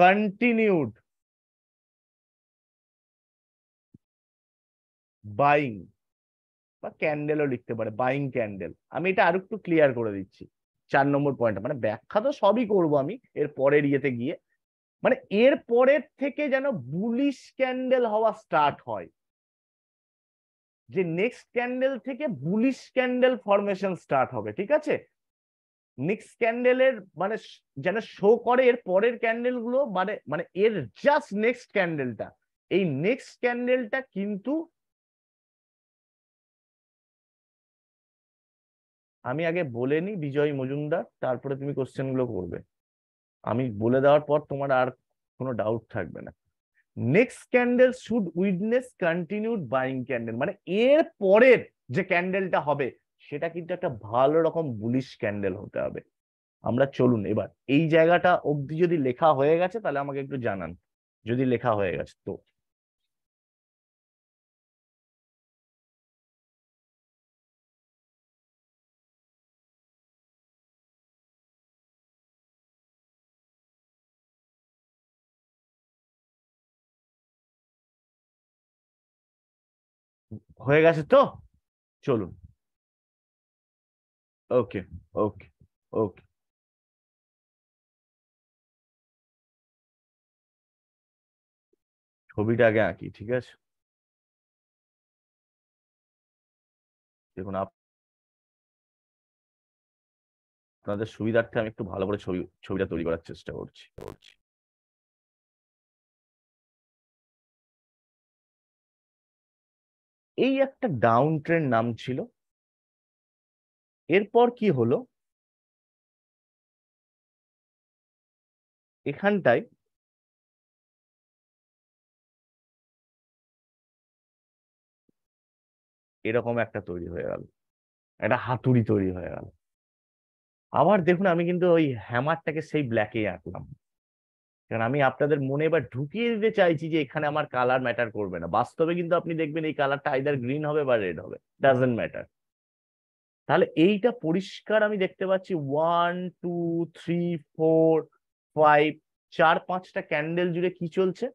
continued buying বা ক্যান্ডেলও লিখতে পারে বাইং ক্যান্ডেল আমি এটা আরো একটু ক্লিয়ার করে দিচ্ছি চার নম্বর পয়েন্ট মানে ব্যাখ্যা তো সবই করবো আমি এর পরের ইয়েতে গিয়ে মানে এর পরের থেকে যেন বুলিশ ক্যান্ডেল হওয়া স্টার্ট হয় যে নেক্সট ক্যান্ডেল থেকে বুলিশ ক্যান্ডেল ফরমেশন স্টার্ট হবে ঠিক আছে নেক্সট ক্যান্ডেলের মানে যেন শো করে এর পরের ক্যান্ডেল গুলো মানে মানে এর জাস্ট নেক্সট ক্যান্ডেলটা এই নেক্সট ক্যান্ডেলটা কিন্তু আমি আগে বলে নি বিজয় মজুমদার তারপরে তুমি কোশ্চেন গুলো করবে আমি বলে দেওয়ার পর তোমার আর কোনো ডাউট থাকবে না next candle should witness continued buying candle মানে এর পরের যে ক্যান্ডেলটা হবে সেটা কিন্তু একটা ভালো রকম বুলিশ ক্যান্ডেল হতে হবে আমরা চলুন এবার এই জায়গাটা অবধি যদি লেখা হয়ে গেছে তাহলে আমাকে একটু জানান যদি লেখা হয়ে গেছে তো হয়ে গেছে তো চলুন ওকে ওকে ওকে ছবিটা আগে আঁকি ঠিক আছে দেখুন আপনাদের সুবিধার্থে আমি একটু ভালো করে ছবি ছবিটা তৈরি করার চেষ্টা করছি করছি এই একটা ডাউন ট্রেন নাম ছিল এরপর কি হলো এখানটায় এরকম একটা তৈরি হয়ে গেল একটা হাতুড়ি তৈরি হয়ে গেল আবার দেখুন আমি কিন্তু ওই হ্যামারটাকে সেই ব্ল্যাকেই আঁকলাম কারণ আমি আপনাদের মনে এবার ঢুকিয়ে দিতে চাইছি যে এখানে আমার কালার ম্যাটার করবে না বাস্তবে কিন্তু আপনি দেখবেন এই কালারটা আইদার গ্রিন হবে বা রেড হবে ডাজেন্ট ম্যাটার তাহলে এইটা পরিষ্কার আমি দেখতে পাচ্ছি one two three four five চার পাঁচটা ক্যান্ডেল জুড়ে কি চলছে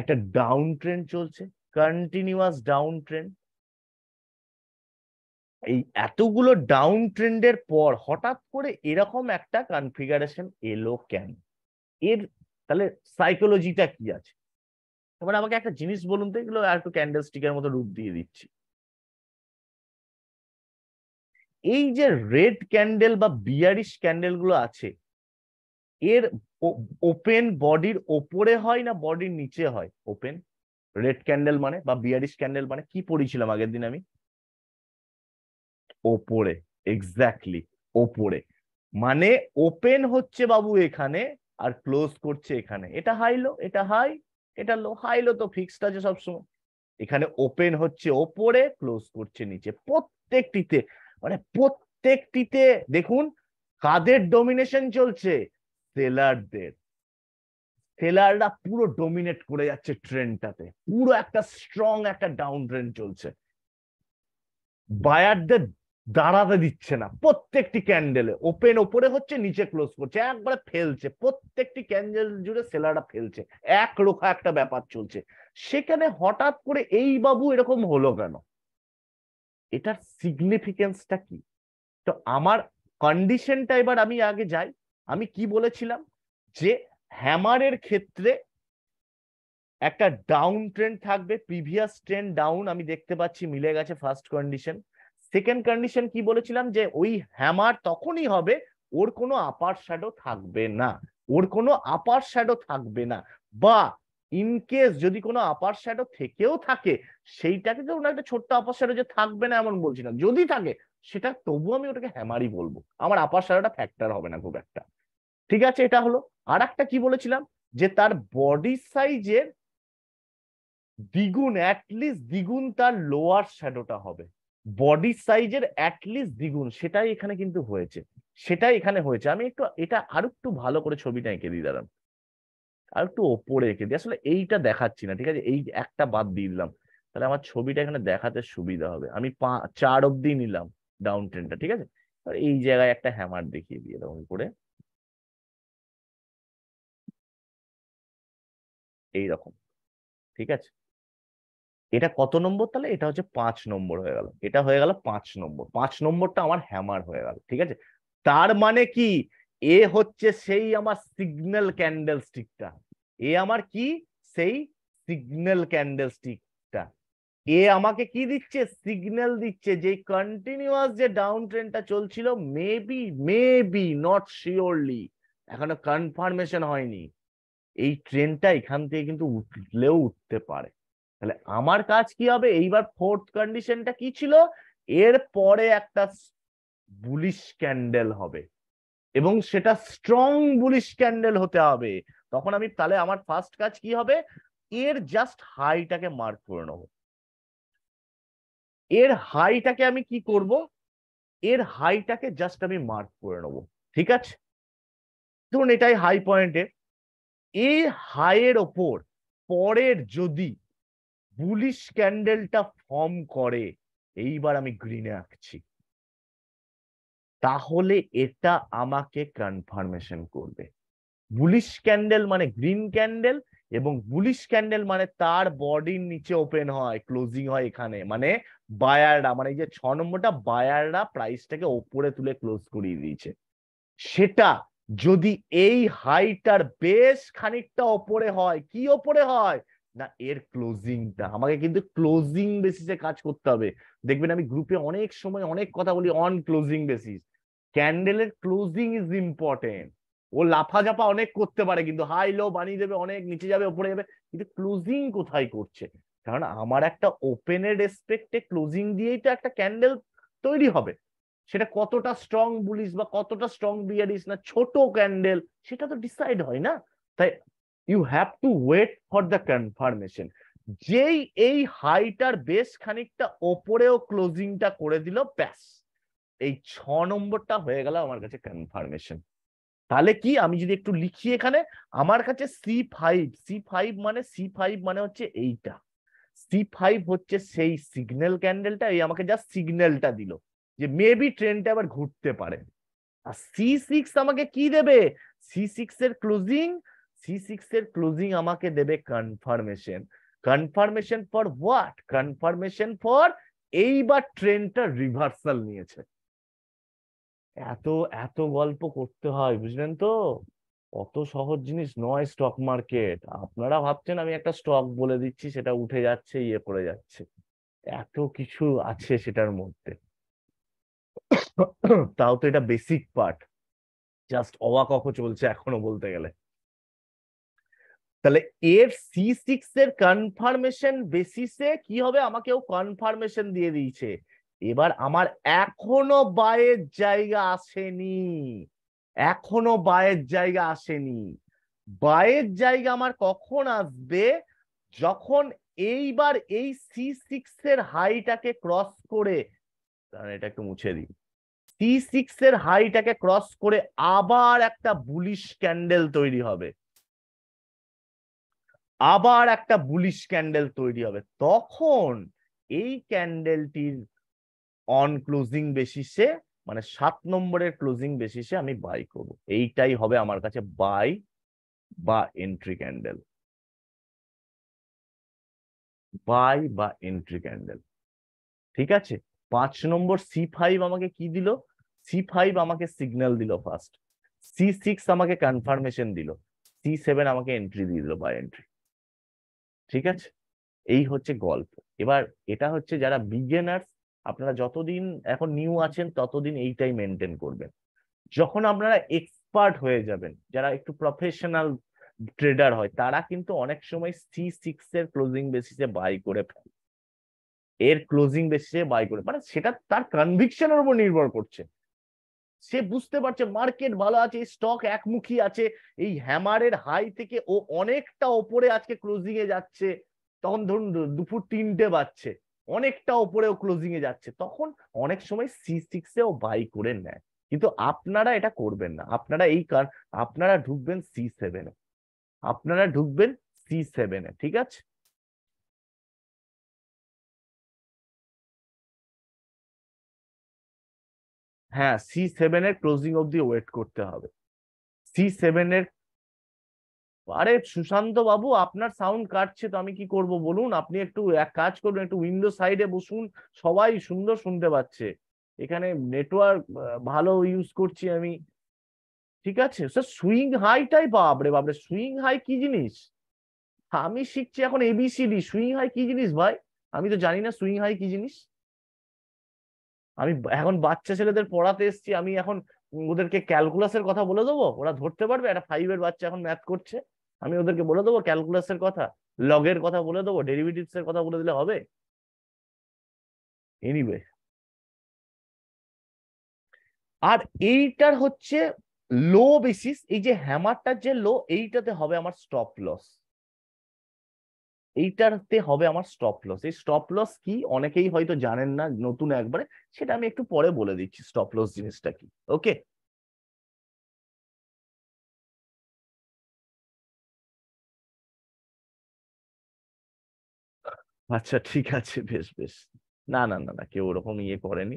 একটা ডাউন ট্রেন্ড চলছে কন্টিনিউয়াস ডাউন ট্রেন্ড এই এতগুলো ডাউন ট্রেন্ডের পর হঠাৎ করে এরকম একটা কনফিগারেশন এলো কেন এর তাহলে সাইকোলজিটা কি আছে তারপরে আমাকে একটা জিনিস বলুন তো এগুলো আর একটু ক্যান্ডেল স্টিকের মতো রূপ দিয়ে দিচ্ছি এই যে রেড ক্যান্ডেল বা বিয়ারিশ ক্যান্ডেল গুলো আছে এর ওপেন বডির ওপরে হয় না বডির নিচে হয় ওপেন রেড ক্যান্ডেল মানে বা বিয়ারিশ ক্যান্ডেল মানে কি পড়েছিলাম আগের দিন আমি ওপরে এক্স্যাক্টলি ওপরে মানে ওপেন হচ্ছে বাবু এখানে আর ক্লোজ করছে এখানে এটা হাই লো এটা হাই এটা লো হাই লো তো ফিক্সড আছে সবসময় এখানে ওপেন হচ্ছে ওপরে ক্লোজ করছে নিচে প্রত্যেকটিতে মানে প্রত্যেকটিতে দেখুন কাদের ডমিনেশন চলছে সেলারদের সেলাররা পুরো ডমিনেট করে যাচ্ছে ট্রেনটাতে পুরো একটা স্ট্রং একটা ডাউন ট্রেন চলছে বায়ারদের দাঁড়াতে দিচ্ছে না প্রত্যেকটি ক্যান্ডেলে ওপেন ওপরে হচ্ছে নিচে ক্লোজ করছে একবারে ফেলছে প্রত্যেকটি ক্যান্ডেল জুড়ে সেলাররা ফেলছে এক রোখা একটা ব্যাপার চলছে সেখানে হঠাৎ করে এই বাবু এরকম হলো কেন এটার সিগনিফিকেন্সটা কি তো আমার কন্ডিশনটা এবার আমি আগে যাই আমি কি বলেছিলাম যে হ্যামারের ক্ষেত্রে একটা ডাউন ট্রেন্ড থাকবে প্রিভিয়াস ট্রেন্ড ডাউন আমি দেখতে পাচ্ছি মিলে গেছে ফার্স্ট কন্ডিশন সেকেন্ড কন্ডিশন কি বলেছিলাম যে ওই হ্যামার তখনই হবে ওর কোনো আপার শ্যাডো থাকবে না ওর কোনো আপার শ্যাডো থাকবে না বা ইনকেস যদি কোনো আপার শ্যাডো থেকেও থাকে সেইটাকে তো ওনার একটা ছোট্ট আপার শ্যাডো যে থাকবে না এমন বলছি না যদি থাকে সেটা তবু আমি ওটাকে হ্যামারই বলবো আমার আপার শ্যাডোটা ফ্যাক্টর হবে না খুব একটা ঠিক আছে এটা হলো আর একটা কি বলেছিলাম যে তার বডি সাইজের দ্বিগুণ অ্যাটলিস্ট দ্বিগুণ তার লোয়ার শ্যাডোটা হবে বডি সাইজের অ্যাটলিস্ট দ্বিগুণ সেটাই এখানে কিন্তু হয়েছে সেটাই এখানে হয়েছে আমি একটু এটা আর একটু ভালো করে ছবিটা এঁকে দিই দাঁড়ান আর একটু ওপরে এঁকে দিই আসলে এইটা দেখাচ্ছি না ঠিক আছে এই একটা বাদ দিয়ে দিলাম তাহলে আমার ছবিটা এখানে দেখাতে সুবিধা হবে আমি চার অব্দি নিলাম ডাউন ট্রেনটা ঠিক আছে এই জায়গায় একটা হ্যামার দেখিয়ে দিই এরকম করে এইরকম ঠিক আছে এটা কত নম্বর তাহলে এটা হচ্ছে পাঁচ নম্বর হয়ে গেল এটা হয়ে গেল পাঁচ নম্বর পাঁচ নম্বরটা আমার হ্যামার হয়ে গেল ঠিক আছে তার মানে কি এ হচ্ছে সেই আমার সিগন্যাল ক্যান্ডেল স্টিকটা এ আমার কি সেই সিগন্যাল ক্যান্ডেল স্টিকটা এ আমাকে কি দিচ্ছে সিগন্যাল দিচ্ছে যে কন্টিনিউয়াস যে ডাউন ট্রেনটা চলছিল মেবি মেবি নট শিওরলি এখনো কনফার্মেশন হয়নি এই ট্রেনটা এখান থেকে কিন্তু উঠলেও উঠতে পারে তাহলে আমার কাজ কি হবে এইবার ফোর্থ কন্ডিশনটা কি ছিল এর পরে একটা বুলিশ ক্যান্ডেল হবে এবং সেটা স্ট্রং বুলিশ ক্যান্ডেল হতে হবে তখন আমি তাহলে আমার ফার্স্ট কাজ কি হবে এর জাস্ট হাইটাকে মার্ক করে নেব এর হাইটাকে আমি কি করব এর হাইটাকে জাস্ট আমি মার্ক করে নেব ঠিক আছে ধরুন এটাই হাই পয়েন্টে এই হাইয়ের ওপর পরের যদি বুলিশ ক্যান্ডেলটা ফর্ম করে এইবার আমি গ্রিনে আঁকছি তাহলে এটা আমাকে কনফার্মেশন করবে বুলিশ ক্যান্ডেল মানে গ্রিন ক্যান্ডেল এবং বুলিশ ক্যান্ডেল মানে তার বডির নিচে ওপেন হয় ক্লোজিং হয় এখানে মানে বায়াররা মানে এই যে ছ নম্বরটা বায়াররা প্রাইসটাকে ওপরে তুলে ক্লোজ করিয়ে দিয়েছে সেটা যদি এই হাইটার বেশ খানিকটা ওপরে হয় কি ওপরে হয় না এর ক্লোজিংটা আমাকে কিন্তু ক্লোজিং বেসিসে কাজ করতে হবে দেখবেন আমি গ্রুপে অনেক সময় অনেক কথা বলি অন ক্লোজিং বেসিস ক্যান্ডেলের ক্লোজিং ইজ ইম্পর্টেন্ট ও লাফাঝাপা অনেক করতে পারে কিন্তু হাই লো বানিয়ে দেবে অনেক নিচে যাবে ওপরে যাবে কিন্তু ক্লোজিং কোথায় করছে কারণ আমার একটা ওপেনের রেসপেক্টে ক্লোজিং দিয়েই তো একটা ক্যান্ডেল তৈরি হবে সেটা কতটা স্ট্রং বুলিস বা কতটা স্ট্রং বিয়ারিস না ছোট ক্যান্ডেল সেটা তো ডিসাইড হয় না তাই you have to wait for the confirmation যেই এই হাইটার বেশ খানিকটা ওপরেও ক্লোজিংটা করে দিল ব্যাস এই ছ নম্বরটা হয়ে গেল আমার কাছে কনফার্মেশন তাহলে কি আমি যদি একটু লিখি এখানে আমার কাছে সি ফাইভ সি ফাইভ মানে সি ফাইভ মানে হচ্ছে এইটা সি ফাইভ হচ্ছে সেই সিগন্যাল ক্যান্ডেলটা এই আমাকে যা সিগন্যালটা দিল যে মেবি ট্রেনটা আবার ঘুরতে পারে আর সি সিক্স আমাকে কি দেবে সি সিক্স এর ক্লোজিং সি সিক্স এর ক্লোজিং আমাকে দেবে confirmation confirmation for what confirmation for এইবার ট্রেনটা রিভার্সাল নিয়েছে এত এত গল্প করতে হয় বুঝলেন তো অত সহজ জিনিস নয় স্টক মার্কেট আপনারা ভাবছেন আমি একটা স্টক বলে দিচ্ছি সেটা উঠে যাচ্ছে ইয়ে করে যাচ্ছে এত কিছু আছে সেটার মধ্যে তাও তো এটা বেসিক পার্ট জাস্ট অবাক চলছে এখনো বলতে গেলে তাহলে এর সি সিক্স এর কনফার্মেশন বেসিসে কি হবে আমাকেও কনফার্মেশন দিয়ে দিয়েছে এবার আমার এখনো বায়ের জায়গা আসেনি এখনো বায়ের জায়গা আসেনি বায়ের জায়গা আমার কখন আসবে যখন এইবার এই সি সিক্স এর হাইটাকে ক্রস করে এটা একটু মুছে দিই সি সিক্স এর হাইটাকে ক্রস করে আবার একটা বুলিশ ক্যান্ডেল তৈরি হবে আবার একটা বুলিশ ক্যান্ডেল তৈরি হবে তখন এই ক্যান্ডেলটির অন ক্লোজিং বেসিসে মানে সাত নম্বরের ক্লোজিং বেসিসে আমি বাই করব এইটাই হবে আমার কাছে বাই বা এন্ট্রি ক্যান্ডেল বাই বা এন্ট্রি ক্যান্ডেল ঠিক আছে পাঁচ নম্বর সি ফাইভ আমাকে কি দিল সি ফাইভ আমাকে সিগন্যাল দিল ফার্স্ট সি সিক্স আমাকে কনফার্মেশন দিল সি সেভেন আমাকে এন্ট্রি দিয়ে দিল বাই এন্ট্রি ঠিক আছে এই হচ্ছে গল্প এবার এটা হচ্ছে যারা বিগেনার্স আপনারা যতদিন এখন নিউ আছেন ততদিন এইটাই মেনটেন করবেন যখন আপনারা এক্সপার্ট হয়ে যাবেন যারা একটু প্রফেশনাল ট্রেডার হয় তারা কিন্তু অনেক সময় সি সিক্স এর ক্লোজিং বেসিসে বাই করে ফেলে এর ক্লোজিং বেসিসে বাই করে মানে সেটা তার কনভিকশনের উপর নির্ভর করছে সে বুঝতে পারছে মার্কেট ভালো আছে স্টক একমুখী আছে এই হ্যামারের হাই থেকে ও অনেকটা ওপরে আজকে ক্লোজিং এ যাচ্ছে তখন ধরুন দুপুর তিনটে বাজছে অনেকটা ওপরে ও ক্লোজিং এ যাচ্ছে তখন অনেক সময় সি সিক্স ও বাই করে নেয় কিন্তু আপনারা এটা করবেন না আপনারা এই কার আপনারা ঢুকবেন সি সেভেনে আপনারা ঢুকবেন সি সেভেনে ঠিক আছে হ্যাঁ সি সেভেন এর ক্লোজিং অবধি ওয়েট করতে হবে সি সেভেন এর আরে সুশান্ত বাবু আপনার সাউন্ড কাটছে তো আমি কি করব বলুন আপনি একটু এক কাজ করুন একটু উইন্ডো সাইডে বসুন সবাই সুন্দর শুনতে পাচ্ছে এখানে নেটওয়ার্ক ভালো ইউজ করছি আমি ঠিক আছে স্যার সুইং হাইটাই বাপরে বাপরে সুইং হাই কি জিনিস আমি শিখছি এখন এবিসিডি সুইং হাই কি জিনিস ভাই আমি তো জানি না সুইং হাই কি জিনিস আমি এখন বাচ্চা ছেলেদের পড়াতে এসছি আমি এখন ওদেরকে ক্যালকুলাসের কথা বলে দেবো ওরা ধরতে পারবে একটা ফাইভের বাচ্চা এখন ম্যাথ করছে আমি ওদেরকে বলে দেবো ক্যালকুলাসের কথা লগের কথা বলে দেবো ডেরিভেটিভস এর কথা বলে দিলে হবে এনিওয়ে আর এইটার হচ্ছে লো বেসিস এই যে হ্যামারটার যে লো এইটাতে হবে আমার স্টপ লস এইটাতে হবে আমার স্টপ লস এই স্টপ লস কি অনেকেই হয়তো জানেন না নতুন একবারে সেটা আমি একটু পরে বলে দিচ্ছি স্টপ লস জিনিসটা কি ওকে আচ্ছা ঠিক আছে বেশ বেশ না না না না কেউ ওরকম ইয়ে করেনি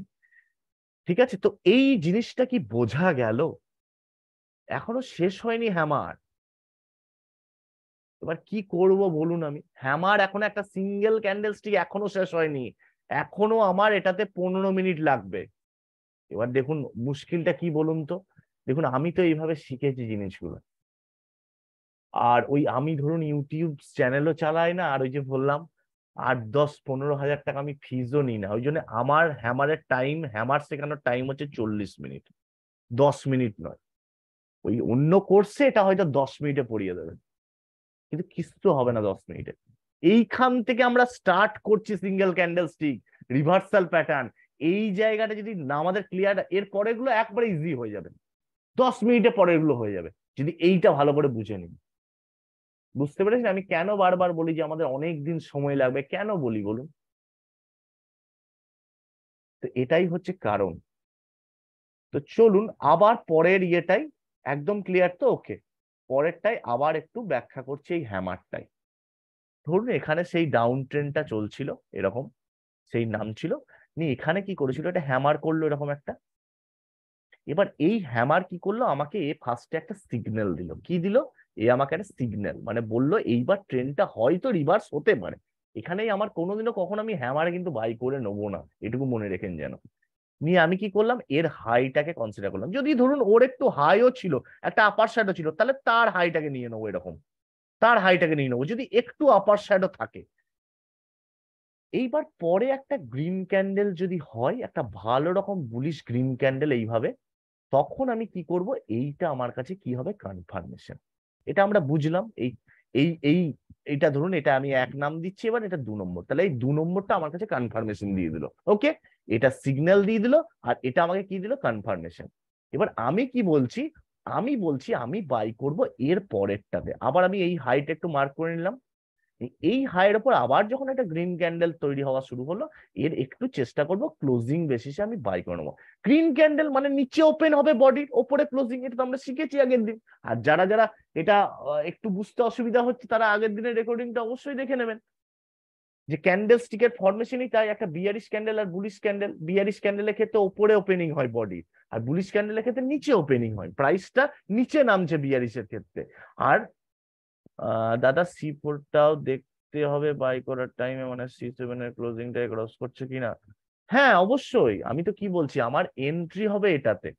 ঠিক আছে তো এই জিনিসটা কি বোঝা গেল এখনো শেষ হয়নি হ্যামার এবার কি করব বলুন আমি হ্যামার এখনো একটা সিঙ্গেল ক্যান্ডেল স্টিক এখনো শেষ হয়নি এখনো আমার এটাতে পনেরো মিনিট লাগবে এবার দেখুন মুশকিলটা কি বলুন তো দেখুন আমি তো এইভাবে শিখেছি জিনিসগুলো আর ওই আমি ধরুন ইউটিউব চ্যানেলও চালাই না আর ওই যে বললাম আট দশ পনেরো হাজার টাকা আমি ফিজও নিই না ওই জন্য আমার হ্যামারের টাইম হ্যামার শেখানোর টাইম হচ্ছে চল্লিশ মিনিট দশ মিনিট নয় ওই অন্য কোর্সে এটা হয়তো দশ মিনিটে পড়িয়ে দেবেন কিন্তু কিছু তো হবে না দশ মিনিটে এইখান থেকে আমরা স্টার্ট করছি single candle stick reversal pattern এই জায়গাটা যদি না আমাদের ক্লিয়ার এর পরেগুলো একবারে ইজি হয়ে যাবে দশ মিনিটে পরেরগুলো হয়ে যাবে যদি এইটা ভালো করে বুঝে নিই বুঝতে পেরেছেন আমি কেন বারবার বলি যে আমাদের অনেক দিন সময় লাগবে কেন বলি বলুন তো এটাই হচ্ছে কারণ তো চলুন আবার পরের ইয়েটাই একদম ক্লিয়ার তো ওকে পরেরটাই আবার একটু ব্যাখ্যা করছি এই হ্যামারটাই ধরুন এখানে সেই ডাউন ট্রেনটা চলছিল এরকম সেই নাম ছিল নিয়ে এখানে কি করেছিল এটা হ্যামার করলো এরকম একটা এবার এই হ্যামার কি করলো আমাকে এ ফার্স্টে একটা সিগন্যাল দিল কি দিল এ আমাকে একটা সিগন্যাল মানে বলল এইবার ট্রেনটা হয়তো রিভার্স হতে পারে এখানেই আমার কোনোদিনও কখন আমি হ্যামার কিন্তু বাই করে নেবো না এটুকু মনে রেখেন যেন নিয়ে আমি কি করলাম এর হাইটাকে কনসিডার করলাম যদি ধরুন ওর একটু হাইও ছিল একটা আপার সাইডও ছিল তাহলে তার হাইটাকে নিয়ে নেবো এরকম তার হাইটাকে নিয়ে নেবো যদি একটু আপার সাইডও থাকে এইবার পরে একটা গ্রিন ক্যান্ডেল যদি হয় একটা ভালো রকম বুলিশ গ্রিন ক্যান্ডেল এইভাবে তখন আমি কি করব এইটা আমার কাছে কি হবে কনফার্মেশন এটা আমরা বুঝলাম এই এই এই এটা ধরুন এটা আমি এক নাম দিচ্ছি এবার এটা দু নম্বর তাহলে এই দু নম্বরটা আমার কাছে কনফার্মেশন দিয়ে দিল ওকে এটা সিগন্যাল দিয়ে দিল আর এটা আমাকে কি দিল কনফার্মেশন এবার আমি কি বলছি আমি বলছি আমি বাই করব এর পরেরটাতে আবার আমি এই হাইট একটু মার্ক করে নিলাম এই হাইয়ের ওপর আবার যখন একটা গ্রিন ক্যান্ডেল তৈরি হওয়া শুরু হলো এর একটু চেষ্টা করব ক্লোজিং বেসিসে আমি বাই করে নেবো গ্রিন ক্যান্ডেল মানে নিচে ওপেন হবে বডির ওপরে ক্লোজিং এটা তো আমরা শিখেছি আগের দিন আর যারা যারা এটা একটু বুঝতে অসুবিধা হচ্ছে তারা আগের দিনের রেকর্ডিংটা অবশ্যই দেখে নেবেন যে ক্যান্ডেল স্টিকের ফরমেশনই তাই একটা বিয়ারিশ ক্যান্ডেল আর বুলিশ ক্যান্ডেল বিয়ারিশ ক্যান্ডেলের ক্ষেত্রে ওপরে ওপেনিং হয় বডির আর বুলিশ ক্যান্ডেলের ক্ষেত্রে নিচে ওপেনিং হয় প্রাইসটা নিচে নামছে বিয়ারিশের ক্ষেত্রে আর দাদা সি ফোরটাও দেখতে হবে বাই করার টাইমে মানে সি সেভেন এর ক্লোজিংটা ক্রস করছে কিনা হ্যাঁ অবশ্যই আমি তো কি বলছি আমার এন্ট্রি হবে এটাতে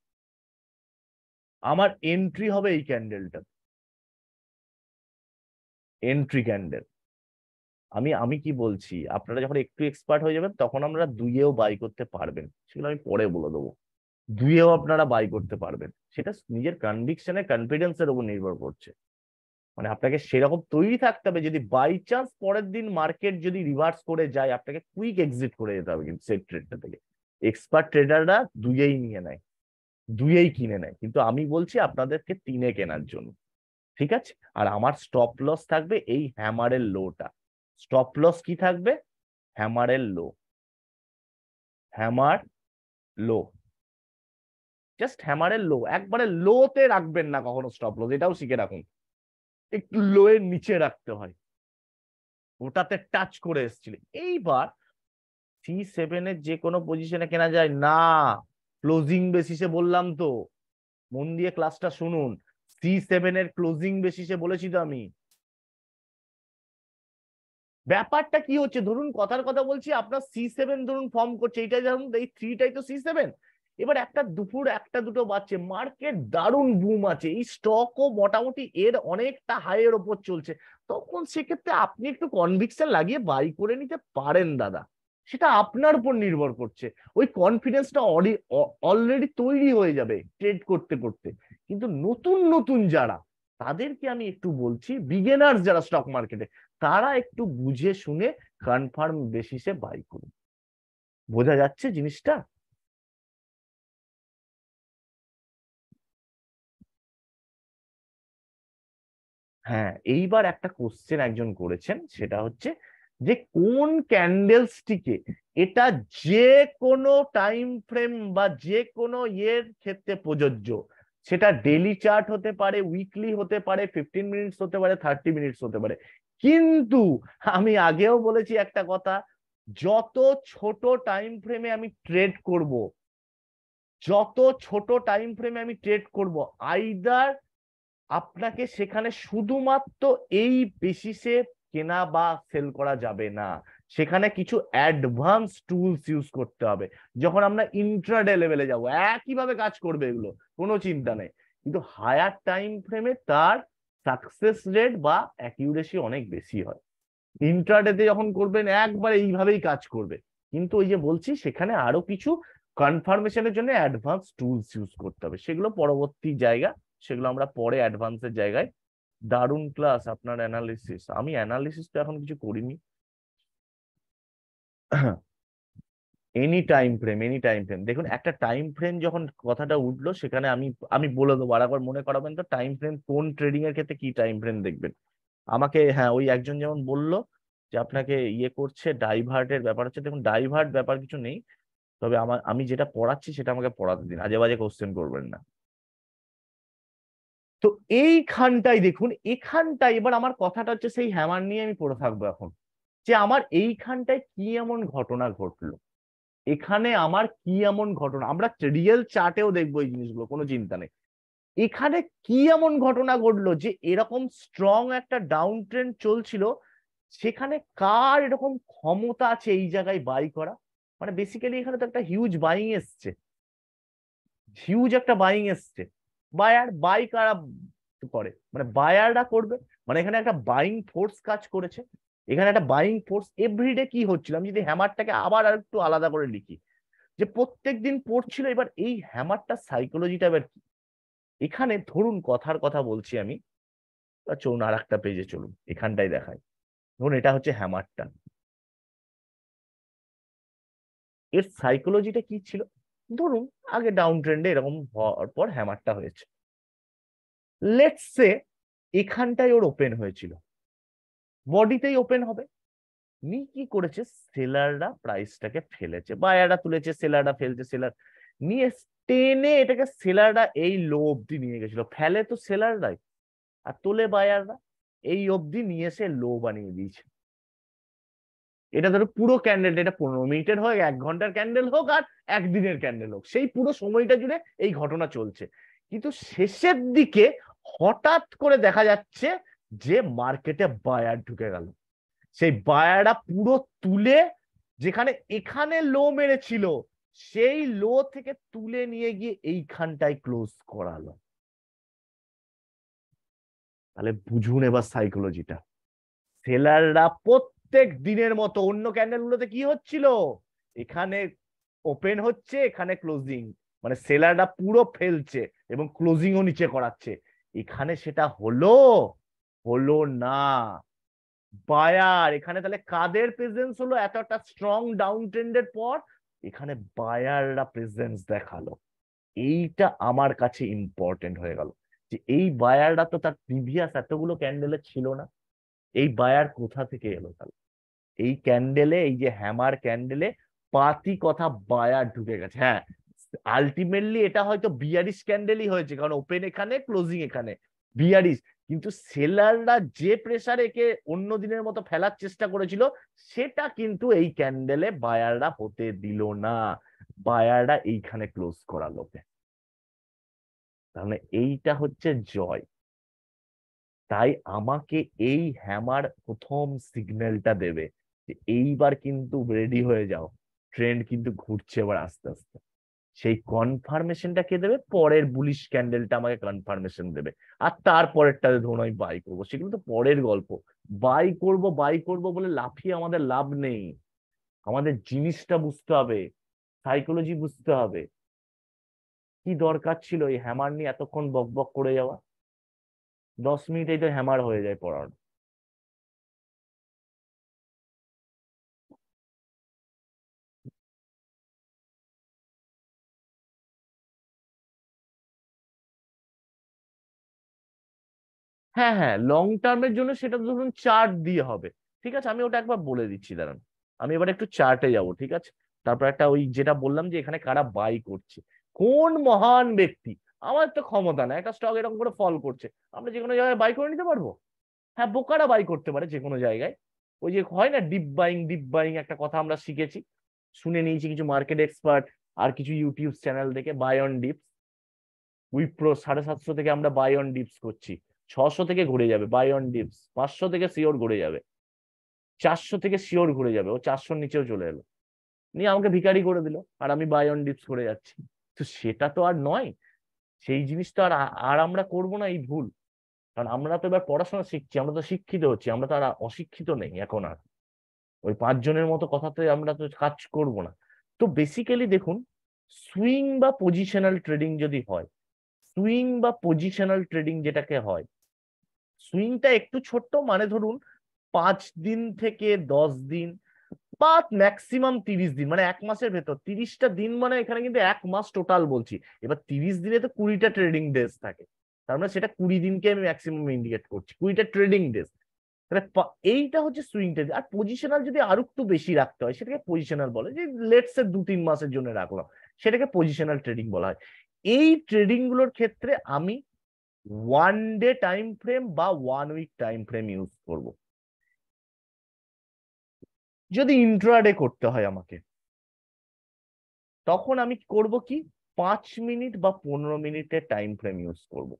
আমার এন্ট্রি হবে এই ক্যান্ডেলটা এন্ট্রি ক্যান্ডেল আমি আমি কি বলছি আপনারা যখন একটু এক্সপার্ট হয়ে যাবেন তখন আমরা দুইয়েও বাই করতে পারবেন সেগুলো আমি পরে বলে দেবো দুইয়েও আপনারা বাই করতে পারবেন সেটা নিজের কনভিকশনে কনফিডেন্সের উপর নির্ভর করছে মানে আপনাকে সেরকম তৈরি থাকতে হবে যদি বাই চান্স পরের দিন মার্কেট যদি রিভার্স করে যায় আপনাকে কুইক এক্সিট করে যেতে হবে কিন্তু সেই ট্রেডটা থেকে এক্সপার্ট ট্রেডাররা দুইয়েই নিয়ে নেয় দুইয়েই কিনে নেয় কিন্তু আমি বলছি আপনাদেরকে তিনে কেনার জন্য ঠিক আছে আর আমার স্টপ লস থাকবে এই হ্যামারের লোটা স্টপ লস কি থাকবে হ্যামারের লো হ্যামার লো জাস্ট হ্যামারের লো একবারে লোতে রাখবেন না কখনো স্টপ লস এটাও শিখে রাখুন একটু লোয়ের নিচে রাখতে হয় ওটাতে টাচ করে এসেছিল এইবার সি সেভেনের যে কোনো পজিশনে কেনা যায় না ক্লোজিং বেসিসে বললাম তো মন দিয়ে ক্লাসটা শুনুন সি সেভেনের ক্লোজিং বেসিসে বলেছি তো আমি ব্যাপারটা কি হচ্ছে ধরুন কথার কথা বলছি আপনার সি সেভেন ধরুন ফর্ম করছে এইটাই ধরুন এই থ্রিটাই তো সি সেভেন এবার একটা দুপুর একটা দুটো বাজছে মার্কেট দারুণ বুম আছে এই স্টকও মোটামুটি এর অনেকটা হাইয়ের ওপর চলছে তখন সেক্ষেত্রে আপনি একটু কনভিকশন লাগিয়ে বাই করে নিতে পারেন দাদা সেটা আপনার উপর নির্ভর করছে ওই কনফিডেন্সটা অলরেডি তৈরি হয়ে যাবে ট্রেড করতে করতে কিন্তু নতুন নতুন যারা তাদেরকে আমি একটু বলছি বিগেনার্স যারা স্টক মার্কেটে তারা একটু বুঝে শুনে কনফার্ম বেসিসে বাই করুন বোঝা যাচ্ছে জিনিসটা হ্যাঁ এইবার একটা কোশ্চেন একজন করেছেন সেটা হচ্ছে যে কোন ক্যান্ডেলসটিকে এটা যে কোনো টাইম ফ্রেম বা যে কোনো ইয়ের ক্ষেত্রে প্রযোজ্য সেটা ডেলি চার্ট হতে পারে উইকলি হতে পারে ফিফটিন মিনিটস হতে পারে থার্টি মিনিটস হতে পারে কিন্তু আমি আগেও বলেছি একটা কথা যত ছোট টাইম ফ্রেমে আমি ট্রেড করব যত ছোট টাইম ফ্রেমে আমি ট্রেড করব আইদার আপনাকে সেখানে শুধুমাত্র এই বেসিসে কেনা বা সেল করা যাবে না সেখানে কিছু অ্যাডভান্স টুলস ইউজ করতে হবে যখন আমরা ইন্ট্রাডে লেভেলে যাবো একইভাবে কাজ করবে এগুলো কোনো চিন্তা নেই কিন্তু হায়ার টাইম ফ্রেমে তার সাকসেস রেট বা অ্যাকিউরেসি অনেক বেশি হয় ইন্ট্রাডেতে যখন করবেন একবারে এইভাবেই কাজ করবে কিন্তু ওই যে বলছি সেখানে আরো কিছু কনফার্মেশনের জন্য অ্যাডভান্স টুলস ইউজ করতে হবে সেগুলো পরবর্তী জায়গা সেগুলো আমরা পরে অ্যাডভান্সের জায়গায় দারুন ক্লাস আপনার অ্যানালিসিস আমি অ্যানালিসিস তো এখন কিছু করিনি any time frame any time frame দেখুন একটা টাইম ফ্রেম যখন কথাটা উঠলো সেখানে আমি আমি বলে দেবো আর একবার মনে করাবেন তো টাইম ফ্রেম কোন ট্রেডিং এর ক্ষেত্রে কি টাইম ফ্রেম দেখবেন আমাকে হ্যাঁ ওই একজন যেমন বলল যে আপনাকে ইয়ে করছে ডাইভার্টের ব্যাপার হচ্ছে দেখুন ডাইভার্ট ব্যাপার কিছু নেই তবে আমার আমি যেটা পড়াচ্ছি সেটা আমাকে পড়াতে দিন আজে বাজে কোশ্চেন করবেন না তো এইখানটাই দেখুন এখানটাই এবার আমার কথাটা হচ্ছে সেই হ্যামার নিয়ে আমি পড়ে থাকবো এখন যে আমার এইখানটায় কি এমন ঘটনা ঘটলো এখানে আমার কি এমন ঘটনা আমরা রিয়েল চার্টেও দেখবো এই জিনিসগুলো কোনো চিন্তা নেই এখানে কি এমন ঘটনা ঘটলো যে এরকম স্ট্রং একটা ডাউন ট্রেন্ড চলছিল সেখানে কার এরকম ক্ষমতা আছে এই জায়গায় বাই করা মানে বেসিক্যালি এখানে তো একটা হিউজ বাইং এসছে হিউজ একটা বাইং এসছে বায়ার বাই কারা করে মানে বায়াররা করবে মানে এখানে একটা বাইং ফোর্স কাজ করেছে এখানে একটা বাইং ফোর্স এভরিডে কি হচ্ছিল আমি যদি হ্যামারটাকে আবার আর একটু আলাদা করে লিখি যে প্রত্যেক দিন পড়ছিল এবার এই হ্যামারটা সাইকোলজিটা এবার কি এখানে ধরুন কথার কথা বলছি আমি চলুন আর একটা পেজে চলুন এখানটাই দেখাই ধরুন এটা হচ্ছে হ্যামারটা এর সাইকোলজিটা কি ছিল ধরুন আগে ডাউন ট্রেন্ডে এরকম হওয়ার পর হ্যামারটা হয়েছে লেটস সে এখানটাই ওর ওপেন হয়েছিল বডিতেই ওপেন হবে নি কি করেছে সেলাররা প্রাইসটাকে ফেলেছে বায়াররা তুলেছে সেলাররা ফেলছে সেলার নিয়ে টেনে এটাকে সেলাররা এই লো অব্দি নিয়ে গেছিল ফেলে তো সেলাররাই আর তোলে বায়াররা এই অব্দি নিয়ে এসে লো বানিয়ে দিয়েছে এটা ধরো পুরো ক্যান্ডেল এটা পনেরো মিনিটের হোক এক ঘন্টার ক্যান্ডেল হোক আর একদিনের ক্যান্ডেল হোক সেই পুরো সময়টা জুড়ে এই ঘটনা চলছে কিন্তু শেষের দিকে হঠাৎ করে দেখা যাচ্ছে যে মার্কেটে বায়ার ঢুকে গেল সেই বায়াররা পুরো তুলে যেখানে এখানে লো মেরেছিল সেই লো থেকে তুলে নিয়ে গিয়ে এইখানটায় ক্লোজ করালো তাহলে বুঝুন এবার সাইকোলজিটা সেলাররা প্রত্যেক প্রত্যেক দিনের মতো অন্য ক্যান্ডেল গুলোতে কি হচ্ছিল এখানে ওপেন হচ্ছে এখানে ক্লোজিং মানে সেলাররা পুরো ফেলছে এবং ক্লোজিং ও নিচে করাচ্ছে এখানে সেটা হলো হলো না বায়ার এখানে তাহলে কাদের প্রেজেন্স হলো এত একটা স্ট্রং ডাউন ট্রেন্ডের পর এখানে বায়াররা প্রেজেন্স দেখালো এইটা আমার কাছে ইম্পর্টেন্ট হয়ে গেল যে এই বায়াররা তো তার প্রিভিয়াস এতগুলো ক্যান্ডেলে ছিল না এই বায়ার কোথা থেকে এলো তাহলে এই ক্যান্ডেলে এই যে হ্যামার ক্যান্ডেলে পাতি কথা বায়ার ঢুকে গেছে হ্যাঁ আলটিমেটলি এটা হয়তো বিয়ারিশ ক্যান্ডেলই হয়েছে কারণ ওপেন এখানে ক্লোজিং এখানে বিয়ারিশ কিন্তু সেলাররা যে প্রেসার একে অন্য দিনের মতো ফেলার চেষ্টা করেছিল সেটা কিন্তু এই ক্যান্ডেলে বায়াররা হতে দিল না বায়াররা এইখানে ক্লোজ করালো তাহলে এইটা হচ্ছে জয় তাই আমাকে এই হ্যামার প্রথম সিগন্যালটা দেবে যে এইবার কিন্তু রেডি হয়ে যাও ট্রেন্ড কিন্তু ঘুরছে এবার আস্তে আস্তে সেই কনফার্মেশনটা কে দেবে পরের বুলিশ ক্যান্ডেলটা আমাকে কনফার্মেশন দেবে আর তারপরেরটা ধরুন আমি বাই করবো সেগুলো তো পরের গল্প বাই করব বাই করব বলে লাফিয়ে আমাদের লাভ নেই আমাদের জিনিসটা বুঝতে হবে সাইকোলজি বুঝতে হবে কি দরকার ছিল এই হ্যামার নিয়ে এতক্ষণ বক বক করে যাওয়া দশ মিনিটেই তো হ্যামার হয়ে যায় পড়ানো হ্যাঁ হ্যাঁ লং টার্মের জন্য সেটা ধরুন চার্ট দিয়ে হবে ঠিক আছে আমি ওটা একবার বলে দিচ্ছি দাঁড়ান আমি এবার একটু চার্টে যাব ঠিক আছে তারপর একটা ওই যেটা বললাম যে এখানে কারা বাই করছে কোন মহান ব্যক্তি আমার তো ক্ষমতা না একটা স্টক এরকম করে ফল করছে আমরা যে কোনো জায়গায় বাই করে নিতে পারবো হ্যাঁ বোকারা বাই করতে পারে যে কোনো জায়গায় ওই যে হয় না ডিপ বাইং ডিপ বাইং একটা কথা আমরা শিখেছি শুনে নিয়েছি কিছু মার্কেট এক্সপার্ট আর কিছু ইউটিউব চ্যানেল দেখে বাই অন ডিপস উইপ্রো সাড়ে সাতশো থেকে আমরা বাই অন ডিপস করছি ছশো থেকে ঘুরে যাবে বাই অন ডিপস পাঁচশো থেকে শিওর ঘুরে যাবে চারশো থেকে শিওর ঘুরে যাবে ও চারশোর নিচেও চলে এলো নিয়ে আমাকে ভিকারি করে দিল আর আমি বাই অন ডিপস করে যাচ্ছি তো সেটা তো আর নয় সেই জিনিসটা আর আর আমরা করব না এই ভুল কারণ আমরা তো এবার পড়াশোনা শিখছি আমরা তো শিক্ষিত হচ্ছি আমরা তো আর অশিক্ষিত নেই এখন আর ওই পাঁচজনের মতো কথাতে আমরা তো কাজ করব না তো বেসিক্যালি দেখুন সুইং বা পজিশনাল ট্রেডিং যদি হয় সুইং বা পজিশনাল ট্রেডিং যেটাকে হয় সুইংটা একটু ছোট্ট মানে ধরুন পাঁচ দিন থেকে দশ দিন বাট ম্যাক্সিমাম তিরিশ দিন মানে এক মাসের ভেতর তিরিশটা দিন মানে এখানে কিন্তু এক মাস টোটাল বলছি এবার তিরিশ দিনে তো কুড়িটা ট্রেডিং ডেজ থাকে তার মানে সেটা কুড়ি দিনকে আমি ম্যাক্সিমাম ইন্ডিকেট করছি কুড়িটা ট্রেডিং ডেজ তাহলে এইটা হচ্ছে সুইং ট্রেড আর পজিশনাল যদি আর একটু বেশি রাখতে হয় সেটাকে পজিশনাল বলে যে লেটস এর দু তিন মাসের জন্য রাখলাম সেটাকে পজিশনাল ট্রেডিং বলা হয় এই ট্রেডিং গুলোর ক্ষেত্রে আমি ওয়ান ডে টাইম ফ্রেম বা one week time frame use করবো যদি ইন্ট্রাডে করতে হয় আমাকে তখন আমি করব কি পাঁচ মিনিট বা পনেরো মিনিটের টাইম ফ্রেম ইউজ করব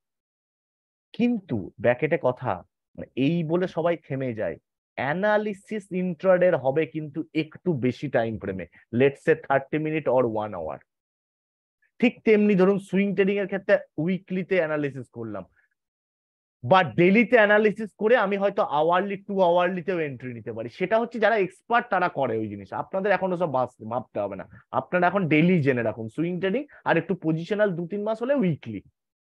কিন্তু ব্যাকেটে কথা মানে এই বলে সবাই থেমে যায় অ্যানালিসিস ইন্ট্রাডের হবে কিন্তু একটু বেশি টাইম ফ্রেমে let's a thirty minute or one hour ঠিক তেমনি ধরুন সুইং ট্রেডিং এর ক্ষেত্রে উইকলিতে অ্যানালিসিস করলাম বা ডেলিতে অ্যানালিসিস করে আমি হয়তো আওয়ারলি টু আওয়ারলিতেও এন্ট্রি নিতে পারি সেটা হচ্ছে যারা এক্সপার্ট তারা করে ওই জিনিস আপনাদের এখনো সব ভাবতে হবে না আপনারা এখন ডেলি জেনে রাখুন সুইং ট্রেডিং আর একটু পজিশনাল দু তিন মাস হলে উইকলি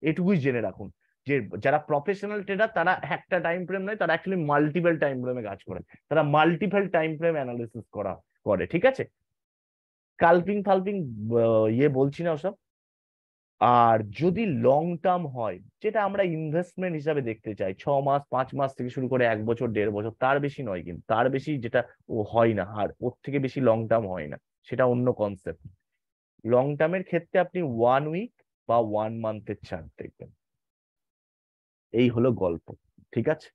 এটুকুই জেনে রাখুন যে যারা প্রফেশনাল ট্রেডার তারা একটা টাইম ফ্রেম নয় তারা অ্যাকচুয়ালি মাল্টিপল টাইম ফ্রেমে কাজ করে তারা মাল্টিপল টাইম ফ্রেম অ্যানালিসিস করা করে ঠিক আছে কালপিং ফালপিং ইয়ে বলছি না ওসব আর যদি লং টার্ম হয় যেটা আমরা ইনভেস্টমেন্ট হিসাবে দেখতে চাই ছ মাস পাঁচ মাস থেকে শুরু করে এক বছর দেড় বছর তার বেশি নয় কিন্তু তার বেশি যেটা ও হয় না আর ওর থেকে বেশি লং টার্ম হয় না সেটা অন্য কনসেপ্ট লং টার্মের ক্ষেত্রে আপনি ওয়ান উইক বা ওয়ান মান্থের ছাড় দেখবেন এই হলো গল্প ঠিক আছে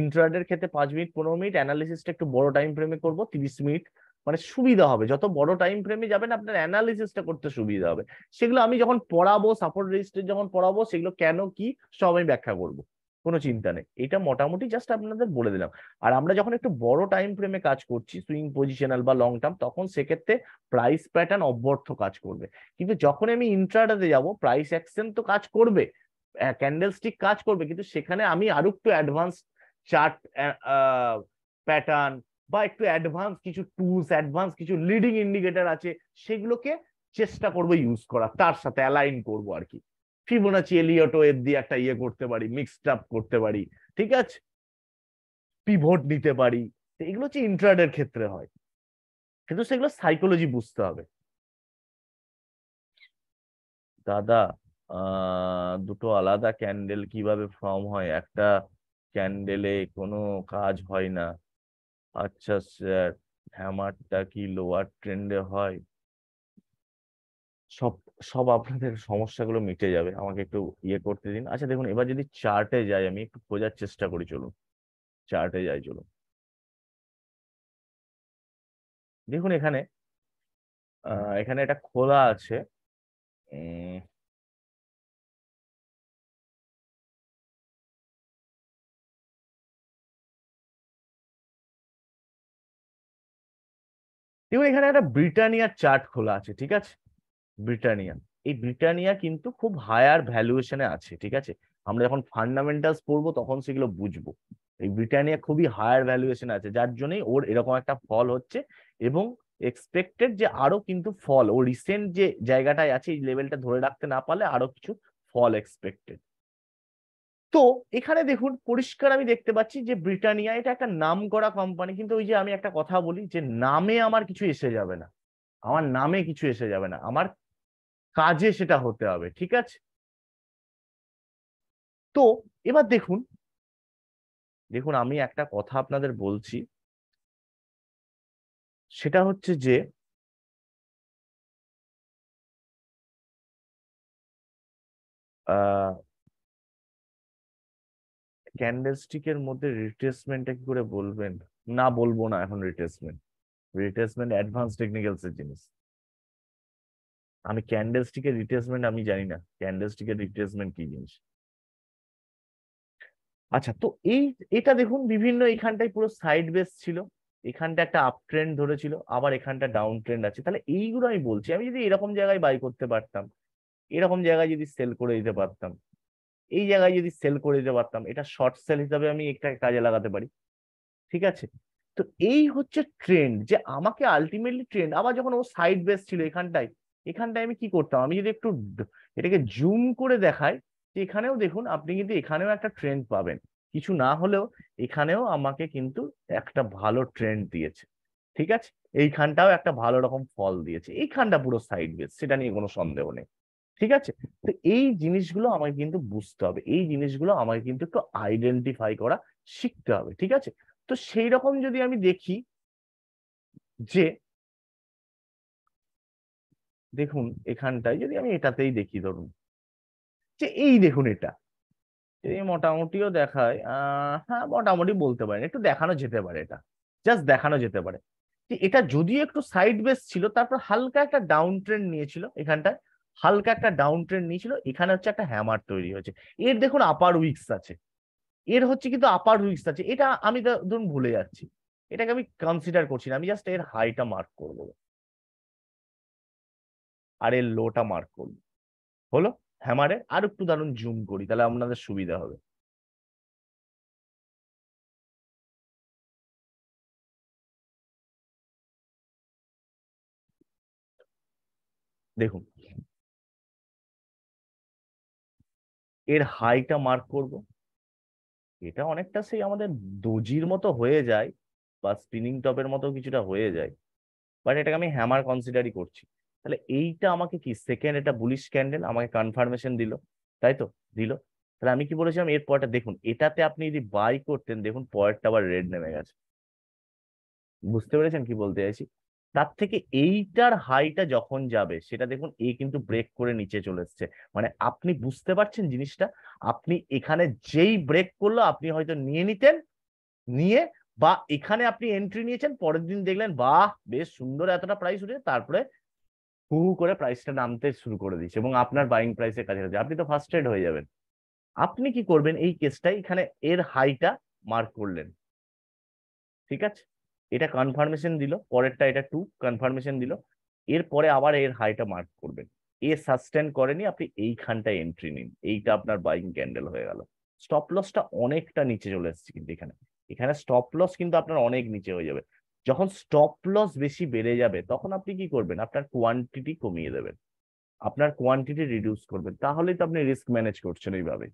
ইন্টারনেটের ক্ষেত্রে পাঁচ মিনিট পনেরো মিনিট অ্যানালিসিসটা একটু বড় টাইম ফ্রেমে করবো তিরিশ মিনিট মানে সুবিধা হবে যত বড় টাইম ফ্রেমে যাবেন আপনার অ্যানালিসিসটা করতে সুবিধা হবে সেগুলো আমি যখন পড়াবো সাপোর্ট রেজিস্টার যখন পড়াবো সেগুলো কেন কি সব আমি ব্যাখ্যা করবো কোনো চিন্তা নেই এটা মোটামুটি জাস্ট আপনাদের বলে দিলাম আর আমরা যখন একটু বড় টাইম ফ্রেমে কাজ করছি সুইং পজিশনাল বা লং টার্ম তখন সেক্ষেত্রে প্রাইস প্যাটার্ন অব্যর্থ কাজ করবে কিন্তু যখন আমি ইন্ট্রাডাতে যাব প্রাইস অ্যাকশন তো কাজ করবে ক্যান্ডেল স্টিক কাজ করবে কিন্তু সেখানে আমি আরো একটু অ্যাডভান্স চার্ট প্যাটার্ন বা একটু অ্যাডভান্স কিছু টুলস অ্যাডভান্স কিছু লিডিং ইন্ডিকেটার আছে সেগুলোকে চেষ্টা করব ইউজ করা তার সাথে অ্যালাইন করব আর কি ফিবোনাচি এলিয়টো এর দিয়ে একটা ইয়ে করতে পারি মিক্সড আপ করতে পারি ঠিক আছে পিভট নিতে পারি এগুলো হচ্ছে ইন্ট্রাডের ক্ষেত্রে হয় কিন্তু সেগুলো সাইকোলজি বুঝতে হবে দাদা দুটো আলাদা ক্যান্ডেল কিভাবে ফর্ম হয় একটা ক্যান্ডেলে কোনো কাজ হয় না আচ্ছা স্যার হ্যামারটা কি লোয়ার ট্রেন্ডে হয় সব সব আপনাদের সমস্যাগুলো মিটে যাবে আমাকে একটু ইয়ে করতে দিন আচ্ছা দেখুন এবার যদি চার্টে যাই আমি একটু খোঁজার চেষ্টা করি চলুন চার্টে যাই চলুন দেখুন এখানে এখানে এটা খোলা আছে কেউ এখানে একটা ব্রিটানিয়ার চার্ট খোলা আছে ঠিক আছে ব্রিটানিয়া এই ব্রিটানিয়া কিন্তু খুব হায়ার ভ্যালুয়েশনে আছে ঠিক আছে আমরা যখন ফান্ডামেন্টালস পড়বো তখন সেগুলো বুঝবো এই ব্রিটানিয়া খুবই হায়ার ভ্যালুয়েশনে আছে যার জন্যই ওর এরকম একটা ফল হচ্ছে এবং এক্সপেক্টেড যে আরো কিন্তু ফল ও রিসেন্ট যে জায়গাটায় আছে এই লেভেলটা ধরে রাখতে না পারলে আরো কিছু ফল এক্সপেক্টেড তো এখানে দেখুন পরিষ্কার আমি দেখতে পাচ্ছি যে ব্রিটানিয়া এটা একটা নাম করা কোম্পানি কিন্তু ওই যে আমি একটা কথা বলি যে নামে আমার কিছু এসে যাবে না আমার নামে কিছু এসে যাবে না আমার কাজে সেটা হতে হবে ঠিক আছে তো এবার দেখুন দেখুন আমি একটা কথা আপনাদের বলছি সেটা হচ্ছে যে আহ ক্যান্ডেলস্টিকের মধ্যে রিট্রেসমেন্টটা কি করে বলবেন না বলবো না এখন রিট্রেসমেন্ট রিট্রেসমেন্ট অ্যাডভান্স টেকনিক্যালস এর জিনিস আমি ক্যান্ডেলস্টিকের রিট্রেসমেন্ট আমি জানি না ক্যান্ডেলস্টিকের রিট্রেসমেন্ট কি জিনিস আচ্ছা তো এই এটা দেখুন বিভিন্ন এখানটায় পুরো সাইড বেস ছিল এখানটা একটা আপ ট্রেন্ড ধরেছিল আবার এখানটা ডাউন ট্রেন্ড আছে তাহলে এইগুলো আমি বলছি আমি যদি এরকম জায়গায় বাই করতে পারতাম এরকম জায়গায় যদি সেল করে দিতে পারতাম এই জায়গায় যদি সেল করে দিতে পারতাম এটা শর্ট সেল হিসাবে আমি একটা কাজে লাগাতে পারি ঠিক আছে তো এই হচ্ছে ট্রেন্ড যে আমাকে আলটিমেটলি ট্রেন্ড আবার যখন ও সাইড বেস ছিল এখানটায় এখানটায় আমি কি করতাম আমি যদি একটু এটাকে জুম করে দেখাই যে এখানেও দেখুন আপনি কিন্তু এখানেও একটা ট্রেন্ড পাবেন কিছু না হলেও এখানেও আমাকে কিন্তু একটা ভালো ট্রেন্ড দিয়েছে ঠিক আছে এইখানটাও একটা ভালো রকম ফল দিয়েছে এইখানটা পুরো সাইড বেস সেটা নিয়ে কোনো সন্দেহ নেই ঠিক আছে তো এই জিনিসগুলো আমাকে কিন্তু বুঝতে হবে এই জিনিসগুলো আমাকে কিন্তু একটু আইডেন্টিফাই করা শিখতে হবে ঠিক আছে তো সেই রকম যদি আমি দেখি যে দেখুন এখানটায় যদি আমি এটাতেই দেখি ধরুন যে এই দেখুন এটা এই মোটামুটিও দেখায় আহ হ্যাঁ মোটামুটি বলতে পারেন একটু দেখানো যেতে পারে এটা জাস্ট দেখানো যেতে পারে এটা যদিও একটু সাইড বেস ছিল তারপর হালকা একটা ডাউন ট্রেন্ড নিয়েছিল এখানটায় হালকা একটা ডাউন ট্রেন্ড নিয়েছিল এখানে হচ্ছে একটা হ্যামার তৈরি হয়েছে এর দেখুন আপার উইক্স আছে এর হচ্ছে কিন্তু আপার উইক্স আছে এটা আমি ধরুন ভুলে যাচ্ছি এটাকে আমি কনসিডার করছি না আমি জাস্ট এর হাইটা মার্ক করব আর এর লোটা মার্ক করব হলো হ্যামারে আর একটু দারুন জুম করি তাহলে আপনাদের সুবিধা হবে দেখুন এর হাইটা মার্ক করব এটা অনেকটা সেই আমাদের দজির মতো হয়ে যায় বা স্পিনিং টপের মতো কিছুটা হয়ে যায় বাট এটাকে আমি হ্যামার কনসিডারই করছি তাহলে এইটা আমাকে কি সেকেন্ড এটা বুলিশ ক্যান্ডেল আমাকে কনফার্মেশন দিল তাই তো দিল তাহলে আমি কি বলেছিলাম এর পরটা দেখুন এটাতে আপনি যদি বাই করতেন দেখুন পরেরটা আবার রেড নেমে গেছে বুঝতে পেরেছেন কি বলতে চাইছি তার থেকে এইটার হাইটা যখন যাবে সেটা দেখুন এ কিন্তু ব্রেক করে নিচে চলে এসছে মানে আপনি বুঝতে পারছেন জিনিসটা আপনি এখানে যেই ব্রেক করলো আপনি হয়তো নিয়ে নিতেন নিয়ে বা এখানে আপনি এন্ট্রি নিয়েছেন পরের দিন দেখলেন বাহ বেশ সুন্দর এতটা প্রাইস উঠে তারপরে হু হু করে প্রাইসটা নামতে শুরু করে দিচ্ছে এবং আপনার বাইং প্রাইসের কাছে আপনি তো ফার্স্ট এড হয়ে যাবেন আপনি কি করবেন এই কেসটাই এখানে এর হাইটা মার্ক করলেন ঠিক আছে এটা কনফার্মেশন দিল পরেরটা এটা টু কনফার্মেশন দিল এরপরে আবার এর হাইটা মার্ক করবেন এ সাস্টেন করেনি আপনি এইখানটা এন্ট্রি নিন এইটা আপনার বাইং ক্যান্ডেল হয়ে গেল স্টপ লসটা অনেকটা নিচে চলে এসেছে কিন্তু এখানে এখানে স্টপ লস কিন্তু আপনার অনেক নিচে হয়ে যাবে যখন স্টপ লস বেশি বেড়ে যাবে তখন আপনি কি করবেন আপনার কোয়ান্টিটি কমিয়ে দেবেন আপনার কোয়ান্টিটি রিডিউস করবেন তাহলেই তো আপনি রিস্ক ম্যানেজ করছেন এইভাবে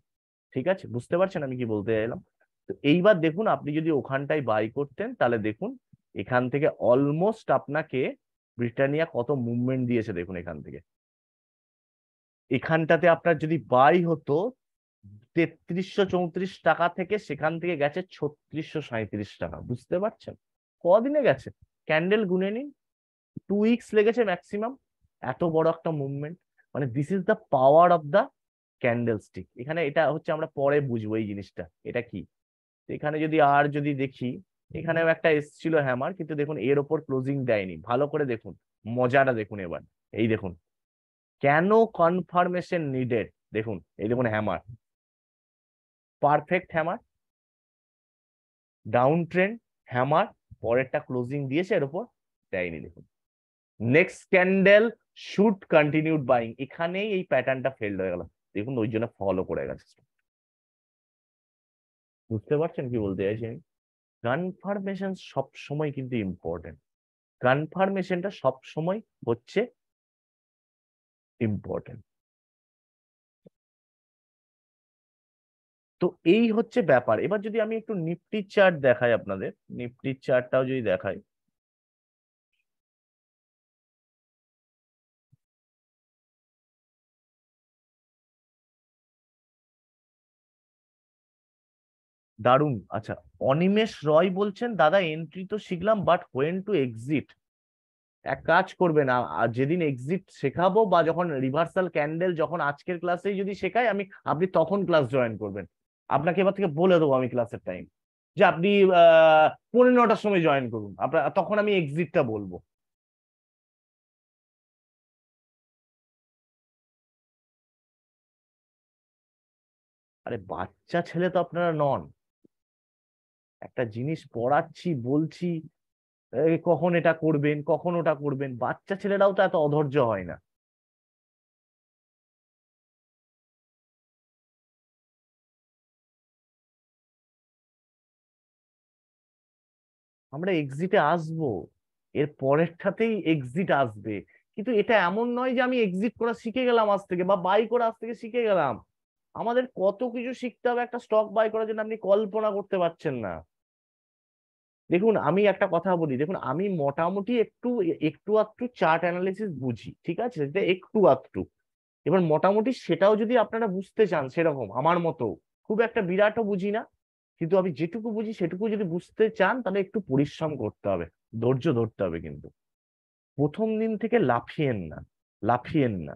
ঠিক আছে বুঝতে পারছেন আমি কি বলতে চাইলাম তো এইবার দেখুন আপনি যদি ওখানটায় বাই করতেন তাহলে দেখুন এখান থেকে অলমোস্ট আপনাকে ব্রিটানিয়া কত মুভমেন্ট দিয়েছে দেখুন এখান থেকে এখানটাতে আপনার যদি বাই হতো তেত্রিশশো চৌত্রিশ টাকা থেকে সেখান থেকে গেছে ছত্রিশশো সাঁত্রিশ টাকা বুঝতে পারছেন কদিনে গেছে ক্যান্ডেল গুনে নিন টু উইকস লেগেছে ম্যাক্সিমাম এত বড় একটা মুভমেন্ট মানে this is the power of the candle stick এখানে এটা হচ্ছে আমরা পরে বুঝবো এই জিনিসটা এটা কি এখানে যদি আর যদি দেখি এখানেও একটা এসছিল হ্যামার কিন্তু দেখুন এর ওপর ক্লোজিং দেয়নি ভালো করে দেখুন মজাটা দেখুন এবার এই দেখুন কেন কনফার্মেশন নিডেড দেখুন এই দেখুন hammer perfect hammer down trend hammer পরেরটা ক্লোজিং দিয়েছে এর ওপর দেয়নি দেখুন next candle should continued buying এখানেই এই প্যাটার্নটা ফেল্ড হয়ে গেল দেখুন ওই জন্য ফলো করে গেছে বুঝতে পারছেন কি বলতে চাইছি আমি কনফার্মেশন সবসময় কিন্তু ইম্পর্টেন্ট কনফার্মেশনটা সবসময় হচ্ছে ইম্পর্টেন্ট তো এই হচ্ছে ব্যাপার এবার যদি আমি একটু নিফটির চার্ট দেখাই আপনাদের নিফটির চার্টটাও যদি দেখাই দারুণ আচ্ছা অনিমেষ রয় বলছেন দাদা এন্ট্রি তো শিখলাম বাট হোয়েন টু এক্সিট এক কাজ করবে না যেদিন এক্সিট শেখাবো বা যখন রিভার্সাল ক্যান্ডেল যখন আজকের ক্লাসেই যদি শেখাই আমি আপনি তখন ক্লাস জয়েন করবেন আপনাকে এবার থেকে বলে দেবো আমি ক্লাসের টাইম যে আপনি পনেরো নটার সময় জয়েন করুন আপনার তখন আমি এক্সিটটা বলবো আরে বাচ্চা ছেলে তো আপনারা নন একটা জিনিস পড়াচ্ছি বলছি কখন এটা করবেন কখন ওটা করবেন বাচ্চা ছেলেরাও তো এত অধৈর্য হয় না আমরা এক্সিটে আসবো এর পরেরটাতেই এক্সিট আসবে কিন্তু এটা এমন নয় যে আমি এক্সিট করা শিখে গেলাম আজ থেকে বা বাই করা আজ থেকে শিখে গেলাম আমাদের কত কিছু শিখতে হবে একটা স্টক বাই করার জন্য আপনি কল্পনা করতে পারছেন না দেখুন আমি একটা কথা বলি দেখুন আমি মোটামুটি একটু একটু আধটু চার্ট অ্যানালিসিস বুঝি ঠিক আছে সেটা একটু আধটু এবার মোটামুটি সেটাও যদি আপনারা বুঝতে চান সেরকম আমার মতো খুব একটা বিরাটও বুঝি না কিন্তু আমি যেটুকু বুঝি সেটুকু যদি বুঝতে চান তাহলে একটু পরিশ্রম করতে হবে ধৈর্য ধরতে হবে কিন্তু প্রথম দিন থেকে লাফিয়েন না লাফিয়েন না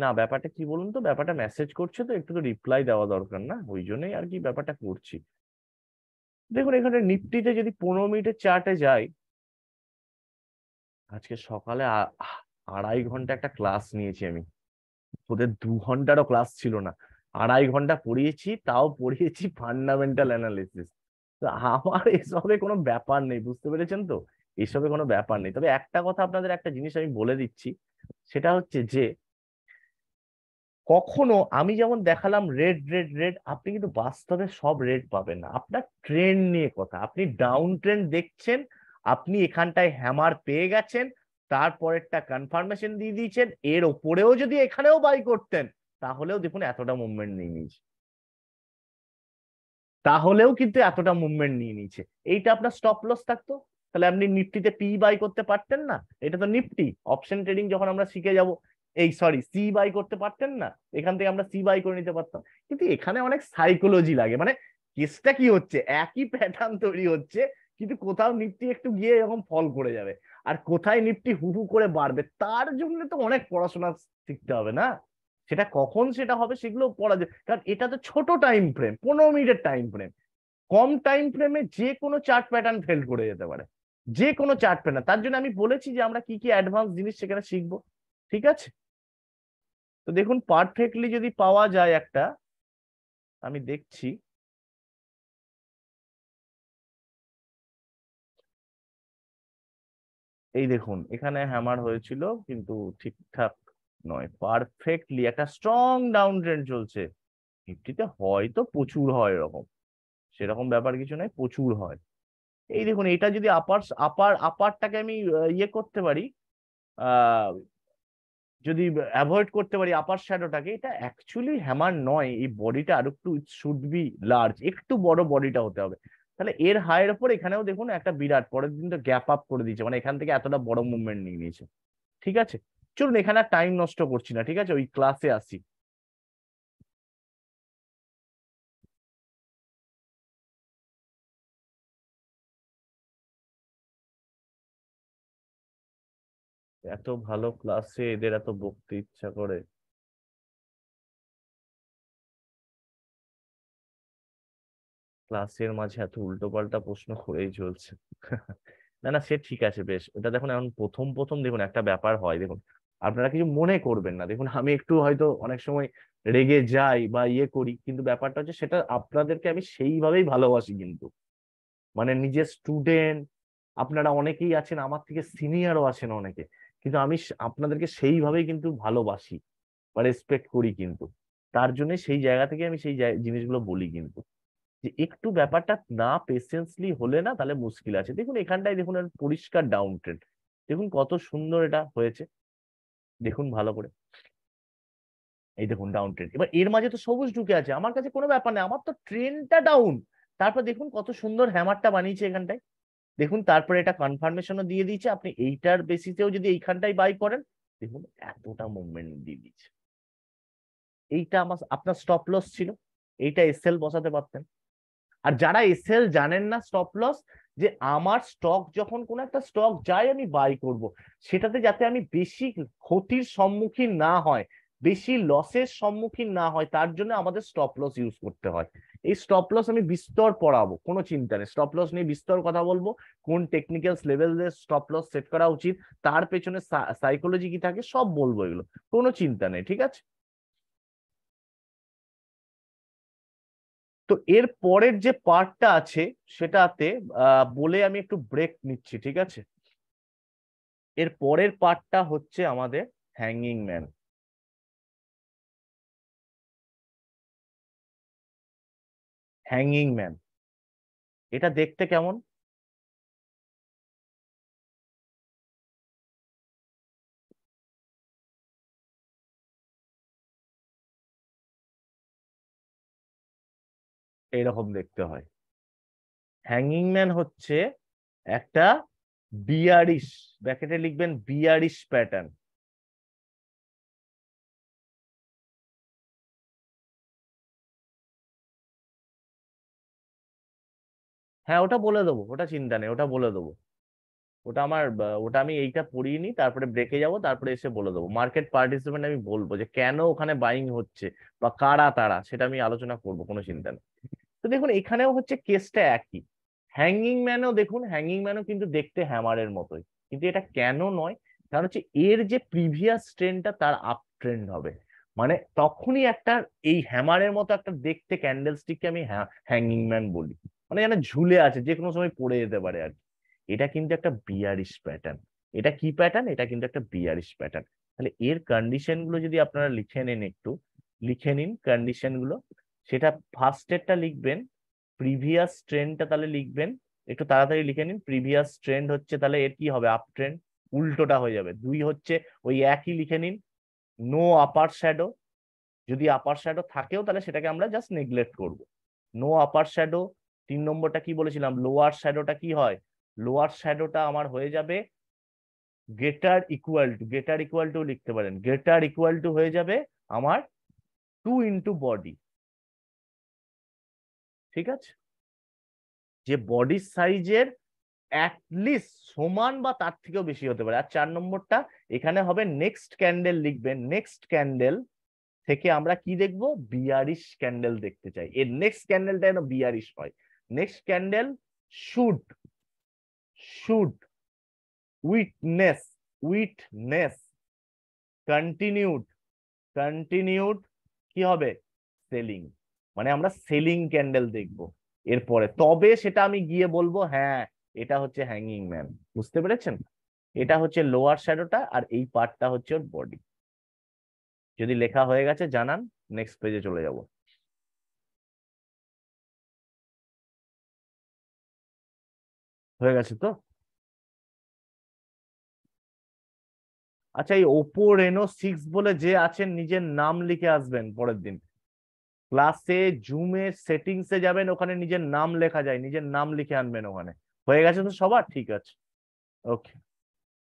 না ব্যাপারটা কি বলুন তো ব্যাপারটা মেসেজ করছে তো একটু তো রিপ্লাই দেওয়া দরকার না ওই জন্যই আর কি ব্যাপারটা করছি দেখুন এখানে নিফটিতে যদি পনেরো মিনিটের চার্টে যাই আজকে সকালে আড়াই ঘন্টা একটা ক্লাস নিয়েছি আমি ওদের দু ঘন্টারও ক্লাস ছিল না আড়াই ঘন্টা পড়িয়েছি তাও পড়িয়েছি ফান্ডামেন্টাল অ্যানালিসিস তো আমার এসবে কোনো ব্যাপার নেই বুঝতে পেরেছেন তো এসবে কোনো ব্যাপার নেই তবে একটা কথা আপনাদের একটা জিনিস আমি বলে দিচ্ছি সেটা হচ্ছে যে কখনো আমি যেমন দেখালাম রেড রেড রেড আপনি কিন্তু বাস্তবে সব রেড পাবেন না আপনার ট্রেন্ড নিয়ে কথা আপনি ডাউন ট্রেন্ড দেখছেন আপনি এখানটায় হ্যামার পেয়ে গেছেন তারপরেরটা কনফার্মেশন দিয়ে দিয়েছেন এর ওপরেও যদি এখানেও বাই করতেন তাহলেও দেখুন এতটা মুভমেন্ট নিয়ে নিয়েছে তাহলেও কিন্তু এতটা মুভমেন্ট নিয়ে নিয়েছে এইটা আপনার স্টপ লস থাকতো তাহলে আপনি নিফটিতে পি বাই করতে পারতেন না এটা তো নিফটি অপশন ট্রেডিং যখন আমরা শিখে যাব এই সরি সি বাই করতে পারতেন না এখান থেকে আমরা সি বাই করে নিতে পারতাম কিন্তু এখানে অনেক সাইকোলজি লাগে মানে কেসটা কি হচ্ছে একই প্যাটার্ন তৈরি হচ্ছে কিন্তু কোথাও নিফটি একটু গিয়ে এরকম ফল করে যাবে আর কোথায় নিফটি হুহু করে বাড়বে তার জন্য তো অনেক পড়াশোনা শিখতে হবে না সেটা কখন সেটা হবে সেগুলো পড়া যায় কারণ এটা তো ছোট টাইম ফ্রেম পনেরো মিনিটের টাইম ফ্রেম কম টাইম ফ্রেমে যে কোনো চার্ট প্যাটার্ন ফেল করে যেতে পারে যে কোনো চার্ট প্যাটার্ন তার জন্য আমি বলেছি যে আমরা কি কি অ্যাডভান্স জিনিস সেখানে শিখবো ঠিক আছে তো দেখুন পারফেক্টলি যদি পাওয়া যায় একটা আমি দেখছি এই দেখুন এখানে হ্যামার হয়েছিল কিন্তু ঠিকঠাক নয় পারফেক্টলি একটা স্ট্রং ডাউন ট্রেন্ড চলছে নিফটিতে হয়তো প্রচুর হয় এরকম সেরকম ব্যাপার কিছু নয় প্রচুর হয় এই দেখুন এটা যদি আপার আপার আপারটাকে আমি ইয়ে করতে পারি যদি অ্যাভয়েড করতে পারি আপার শ্যাডোটাকে এটা অ্যাকচুয়ালি হ্যামার নয় এই বডিটা আর একটু শুড বি লার্জ একটু বড় বডিটা হতে হবে তাহলে এর হায়ের ওপর এখানেও দেখুন একটা বিরাট পরের দিন তো গ্যাপ আপ করে দিয়েছে মানে এখান থেকে এতটা বড় মুভমেন্ট নিয়ে নিয়েছে ঠিক আছে চলুন এখানে টাইম নষ্ট করছি না ঠিক আছে ওই ক্লাসে আসি এত ভালো ক্লাসে এদের এত বকতে ইচ্ছা করে ক্লাসের মাঝে এত উল্টো পাল্টা প্রশ্ন করেই চলছে না না সে ঠিক আছে বেশ ওটা দেখুন এখন প্রথম প্রথম দেখুন একটা ব্যাপার হয় দেখুন আপনারা কিছু মনে করবেন না দেখুন আমি একটু হয়তো অনেক সময় রেগে যাই বা ইয়ে করি কিন্তু ব্যাপারটা হচ্ছে সেটা আপনাদেরকে আমি সেইভাবেই ভালোবাসি কিন্তু মানে নিজের স্টুডেন্ট আপনারা অনেকেই আছেন আমার থেকে সিনিয়রও আছেন অনেকে কিন্তু আমি আপনাদেরকে সেইভাবেই কিন্তু ভালোবাসি বা রেসপেক্ট করি কিন্তু তার জন্য সেই জায়গা থেকে আমি সেই জিনিসগুলো বলি কিন্তু যে একটু ব্যাপারটা না পেশেন্সলি হলে না তাহলে মুশকিল আছে দেখুন এখানটায় দেখুন পরিষ্কার ডাউন ট্রেন্ড দেখুন কত সুন্দর এটা হয়েছে দেখুন ভালো করে এই দেখুন ডাউন ট্রেন্ড এবার এর মাঝে তো সবুজ ঢুকে আছে আমার কাছে কোনো ব্যাপার নেই আমার তো ট্রেনটা ডাউন তারপর দেখুন কত সুন্দর হ্যামারটা বানিয়েছে এখানটায় দেখুন তারপরে এটা কনফার্মেশনও দিয়ে দিচ্ছে আপনি এইটার বেসিসেও যদি এইখানটাই বাই করেন দেখুন এতটা মুভমেন্ট দিয়ে দিচ্ছে এইটা আমার আপনার স্টপ লস ছিল এইটা এসএল বসাতে পারতেন আর যারা এসএল জানেন না স্টপ লস যে আমার স্টক যখন কোন একটা স্টক যায় আমি বাই করব সেটাতে যাতে আমি বেশি ক্ষতির সম্মুখীন না হয় বেশি লসের সম্মুখীন না হয় তার জন্য আমাদের স্টপ লস ইউজ করতে হয় এই স্টপ লস আমি বিস্তর পড়াবো কোনো চিন্তা নেই স্টপ লস নিয়ে বিস্তর কথা বলবো কোন technical level stop loss set করা উচিত তার পেছনে সাইকোলজি কি থাকে সব বলবো এগুলো কোনো চিন্তা নেই ঠিক আছে তো এর পরের যে পার্টটা আছে সেটাতে বলে আমি একটু ব্রেক নিচ্ছি ঠিক আছে এর পরের পার্টটা হচ্ছে আমাদের হ্যাঙ্গিং ম্যান হ্যাঙ্গিং ম্যান এটা দেখতে কেমন এরকম দেখতে হয় হ্যাঙ্গিং ম্যান হচ্ছে একটা বিয়ারিশ ব্যাকেটে লিখবেন বিয়ারিশ প্যাটার্ন হ্যাঁ ওটা বলে দেবো ওটা চিন্তা নেই ওটা বলে দেবো ওটা আমার ওটা আমি এইটা পড়িয়ে নিই তারপরে ব্রেকে যাব তারপরে এসে বলে দেবো মার্কেট পার্টিসিপেন্ট আমি বলবো যে কেন ওখানে বাইং হচ্ছে বা কারা তারা সেটা আমি আলোচনা করব কোনো চিন্তা নেই তো দেখুন এখানেও হচ্ছে কেসটা একই হ্যাঙ্গিং ম্যানও দেখুন হ্যাঙ্গিং ম্যানও কিন্তু দেখতে হ্যামারের মতোই কিন্তু এটা কেন নয় কারণ হচ্ছে এর যে প্রিভিয়াস ট্রেন্ডটা তার আপ ট্রেন্ড হবে মানে তখনই একটা এই হ্যামারের মতো একটা দেখতে ক্যান্ডেলস্টিককে আমি হ্যাঙ্গিং ম্যান বলি মানে যেন ঝুলে আছে যে কোনো সময় পড়ে যেতে পারে আর কি এটা কিন্তু একটা বিয়ারিস প্যাটার্ন এটা কি প্যাটার্ন এটা কিন্তু একটা বিয়ারিস প্যাটার্ন তাহলে এর কন্ডিশন গুলো যদি আপনারা লিখে নেন একটু লিখে নিন কন্ডিশন গুলো সেটা ফার্স্ট এরটা লিখবেন প্রিভিয়াস ট্রেন্ডটা তাহলে লিখবেন একটু তাড়াতাড়ি লিখে নিন প্রিভিয়াস ট্রেন্ড হচ্ছে তাহলে এর কি হবে আপ ট্রেন্ড উল্টোটা হয়ে যাবে দুই হচ্ছে ওই একই লিখে নিন নো আপার শ্যাডো যদি আপার শ্যাডো থাকেও তাহলে সেটাকে আমরা জাস্ট নেগলেক্ট করব নো আপার শ্যাডো তিন নম্বরটা কি বলেছিলাম লোয়ার শ্যাডোটা কি হয় লোয়ার শ্যাডোটা আমার হয়ে যাবে greater equal to greater equal to লিখতে পারেন গ্রেটার ইকুয়াল টু হয়ে যাবে আমার টু ইন্টু বডি ঠিক আছে যে বডি সাইজের অ্যাটলিস্ট সমান বা তার থেকেও বেশি হতে পারে আর চার নম্বরটা এখানে হবে নেক্সট ক্যান্ডেল লিখবেন নেক্সট ক্যান্ডেল থেকে আমরা কি দেখবো বিয়ারিশ ক্যান্ডেল দেখতে চাই এর নেক্সট ক্যান্ডেলটা যেন বিয়ারিশ হয় next candle should should witness witness continued continued কি হবে সেলিং মানে আমরা সেলিং ক্যান্ডেল দেখব এরপরে তবে সেটা আমি গিয়ে বলবো হ্যাঁ এটা হচ্ছে হ্যাঙ্গিং ম্যান বুঝতে পেরেছেন এটা হচ্ছে লোয়ার শ্যাডোটা আর এই পার্টটা হচ্ছে ওর বডি যদি লেখা হয়ে গেছে জানান নেক্সট পেজে চলে যাবো হয়ে গেছে তো আচ্ছা এই ওপো রেনো সিক্স বলে যে আছেন নিজের নাম লিখে আসবেন পরের দিন ক্লাসে জুমে সেটিংসে যাবেন ওখানে নিজের নাম লেখা যায় নিজের নাম লিখে আনবেন ওখানে হয়ে গেছে তো সবার ঠিক আছে ওকে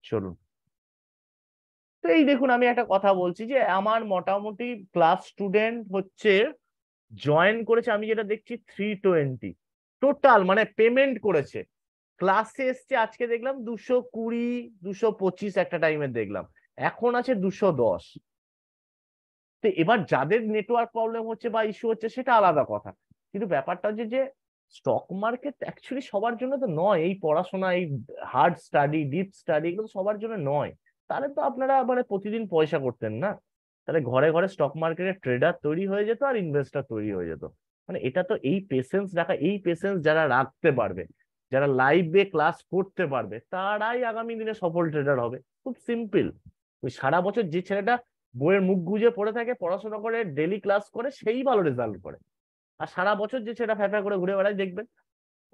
চলুন তো এই দেখুন আমি একটা কথা বলছি যে আমার মোটামুটি ক্লাস স্টুডেন্ট হচ্ছে জয়েন করেছে আমি যেটা দেখছি থ্রি টোয়েন্টি টোটাল মানে পেমেন্ট করেছে ক্লাসে এসছে আজকে দেখলাম দুশো কুড়ি দুশো পঁচিশ একটা টাইমে দেখলাম এখন আছে দুশো দশ তো এবার যাদের নেটওয়ার্ক প্রবলেম হচ্ছে বা ইস্যু হচ্ছে সেটা আলাদা কথা কিন্তু ব্যাপারটা হচ্ছে যে স্টক মার্কেট অ্যাকচুয়ালি সবার জন্য তো নয় এই পড়াশোনা এই হার্ড স্টাডি ডিপ স্টাডি এগুলো সবার জন্য নয় তাহলে তো আপনারা মানে প্রতিদিন পয়সা করতেন না তাহলে ঘরে ঘরে স্টক মার্কেটের ট্রেডার তৈরি হয়ে যেত আর ইনভেস্টার তৈরি হয়ে যেত মানে এটা তো এই পেশেন্স রাখা এই পেশেন্স যারা রাখতে পারবে যারা লাইভে ক্লাস করতে পারবে তারাই আগামী দিনে সফল ট্রেডার হবে খুব সিম্পল ওই সারা বছর যে ছেলেটা বইয়ের মুখ গুজে পড়ে থাকে পড়াশোনা করে ডেলি ক্লাস করে সেই ভালো রেজাল্ট করে আর সারা বছর যে ছেলেটা ফ্যাফা করে ঘুরে বেড়ায় দেখবেন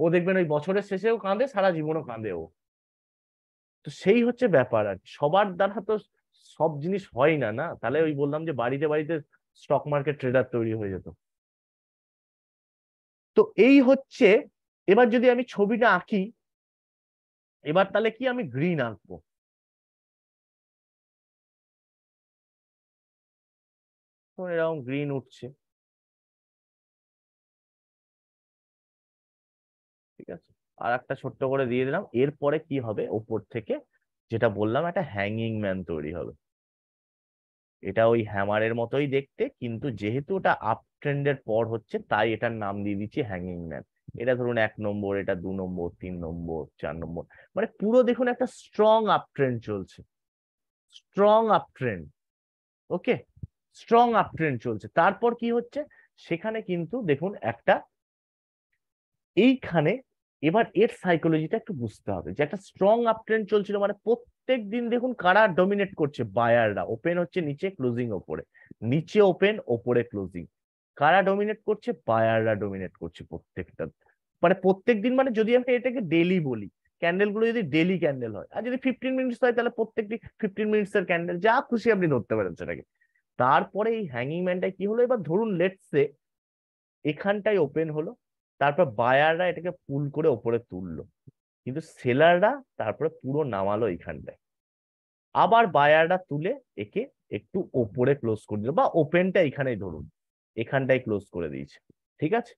ও দেখবেন ওই বছরের শেষেও কাঁদে সারা জীবনও কাঁদে ও তো সেই হচ্ছে ব্যাপার আর সবার দ্বারা তো সব জিনিস হয় না না তাহলে ওই বললাম যে বাড়িতে বাড়িতে স্টক মার্কেট ট্রেডার তৈরি হয়ে যেত তো এই হচ্ছে এবার যদি আমি ছবিটা আঁকি এবার তাহলে কি আমি গ্রিন আঁকবো এরকম গ্রিন উঠছে ঠিক আছে আর একটা ছোট্ট করে দিয়ে দিলাম এরপরে কি হবে ওপর থেকে যেটা বললাম একটা হ্যাঙ্গিং ম্যান তৈরি হবে এটা ওই হ্যামারের মতোই দেখতে কিন্তু যেহেতু ওটা আপ ট্রেন্ডের পর হচ্ছে তাই এটার নাম দিয়ে দিচ্ছি হ্যাঙ্গিং ম্যান এটা ধরুন এক নম্বর এটা দু নম্বর তিন নম্বর চার নম্বর মানে পুরো দেখুন একটা স্ট্রং আপ ট্রেন্ড চলছে strong up trend okay strong up trend চলছে তারপর কি হচ্ছে সেখানে কিন্তু দেখুন একটা এইখানে এবার এর সাইকোলজিটা একটু বুঝতে হবে যে একটা স্ট্রং আপ ট্রেন্ড চলছিল মানে প্রত্যেক দিন দেখুন কারা ডমিনেট করছে বায়াররা ওপেন হচ্ছে নিচে ক্লোজিং ওপরে নিচে ওপেন ওপরে ক্লোজিং কারা ডোমিনেট করছে বায়াররা ডোমিনেট করছে প্রত্যেকটা মানে প্রত্যেক দিন মানে যদি আমি এটাকে ডেলি বলি ক্যান্ডেল গুলো যদি ডেলি ক্যান্ডেল হয় আর যদি ফিফটিন মিনিটস হয় তাহলে প্রত্যেকটি ফিফটিন মিনিটস এর ক্যান্ডেল যা খুশি আপনি ধরতে পারেন সেটাকে তারপরে এই হ্যাঙ্গিং ম্যানটা কি হলো এবার ধরুন লেটসে এখানটাই ওপেন হলো তারপর বায়াররা এটাকে পুল করে ওপরে তুললো কিন্তু সেলাররা তারপরে পুরো নামালো এখানটায় আবার বায়াররা তুলে একে একটু ওপরে ক্লোজ করে দিল বা ওপেনটা এখানেই ধরুন এখানটাই ক্লোজ করে দিয়েছে ঠিক আছে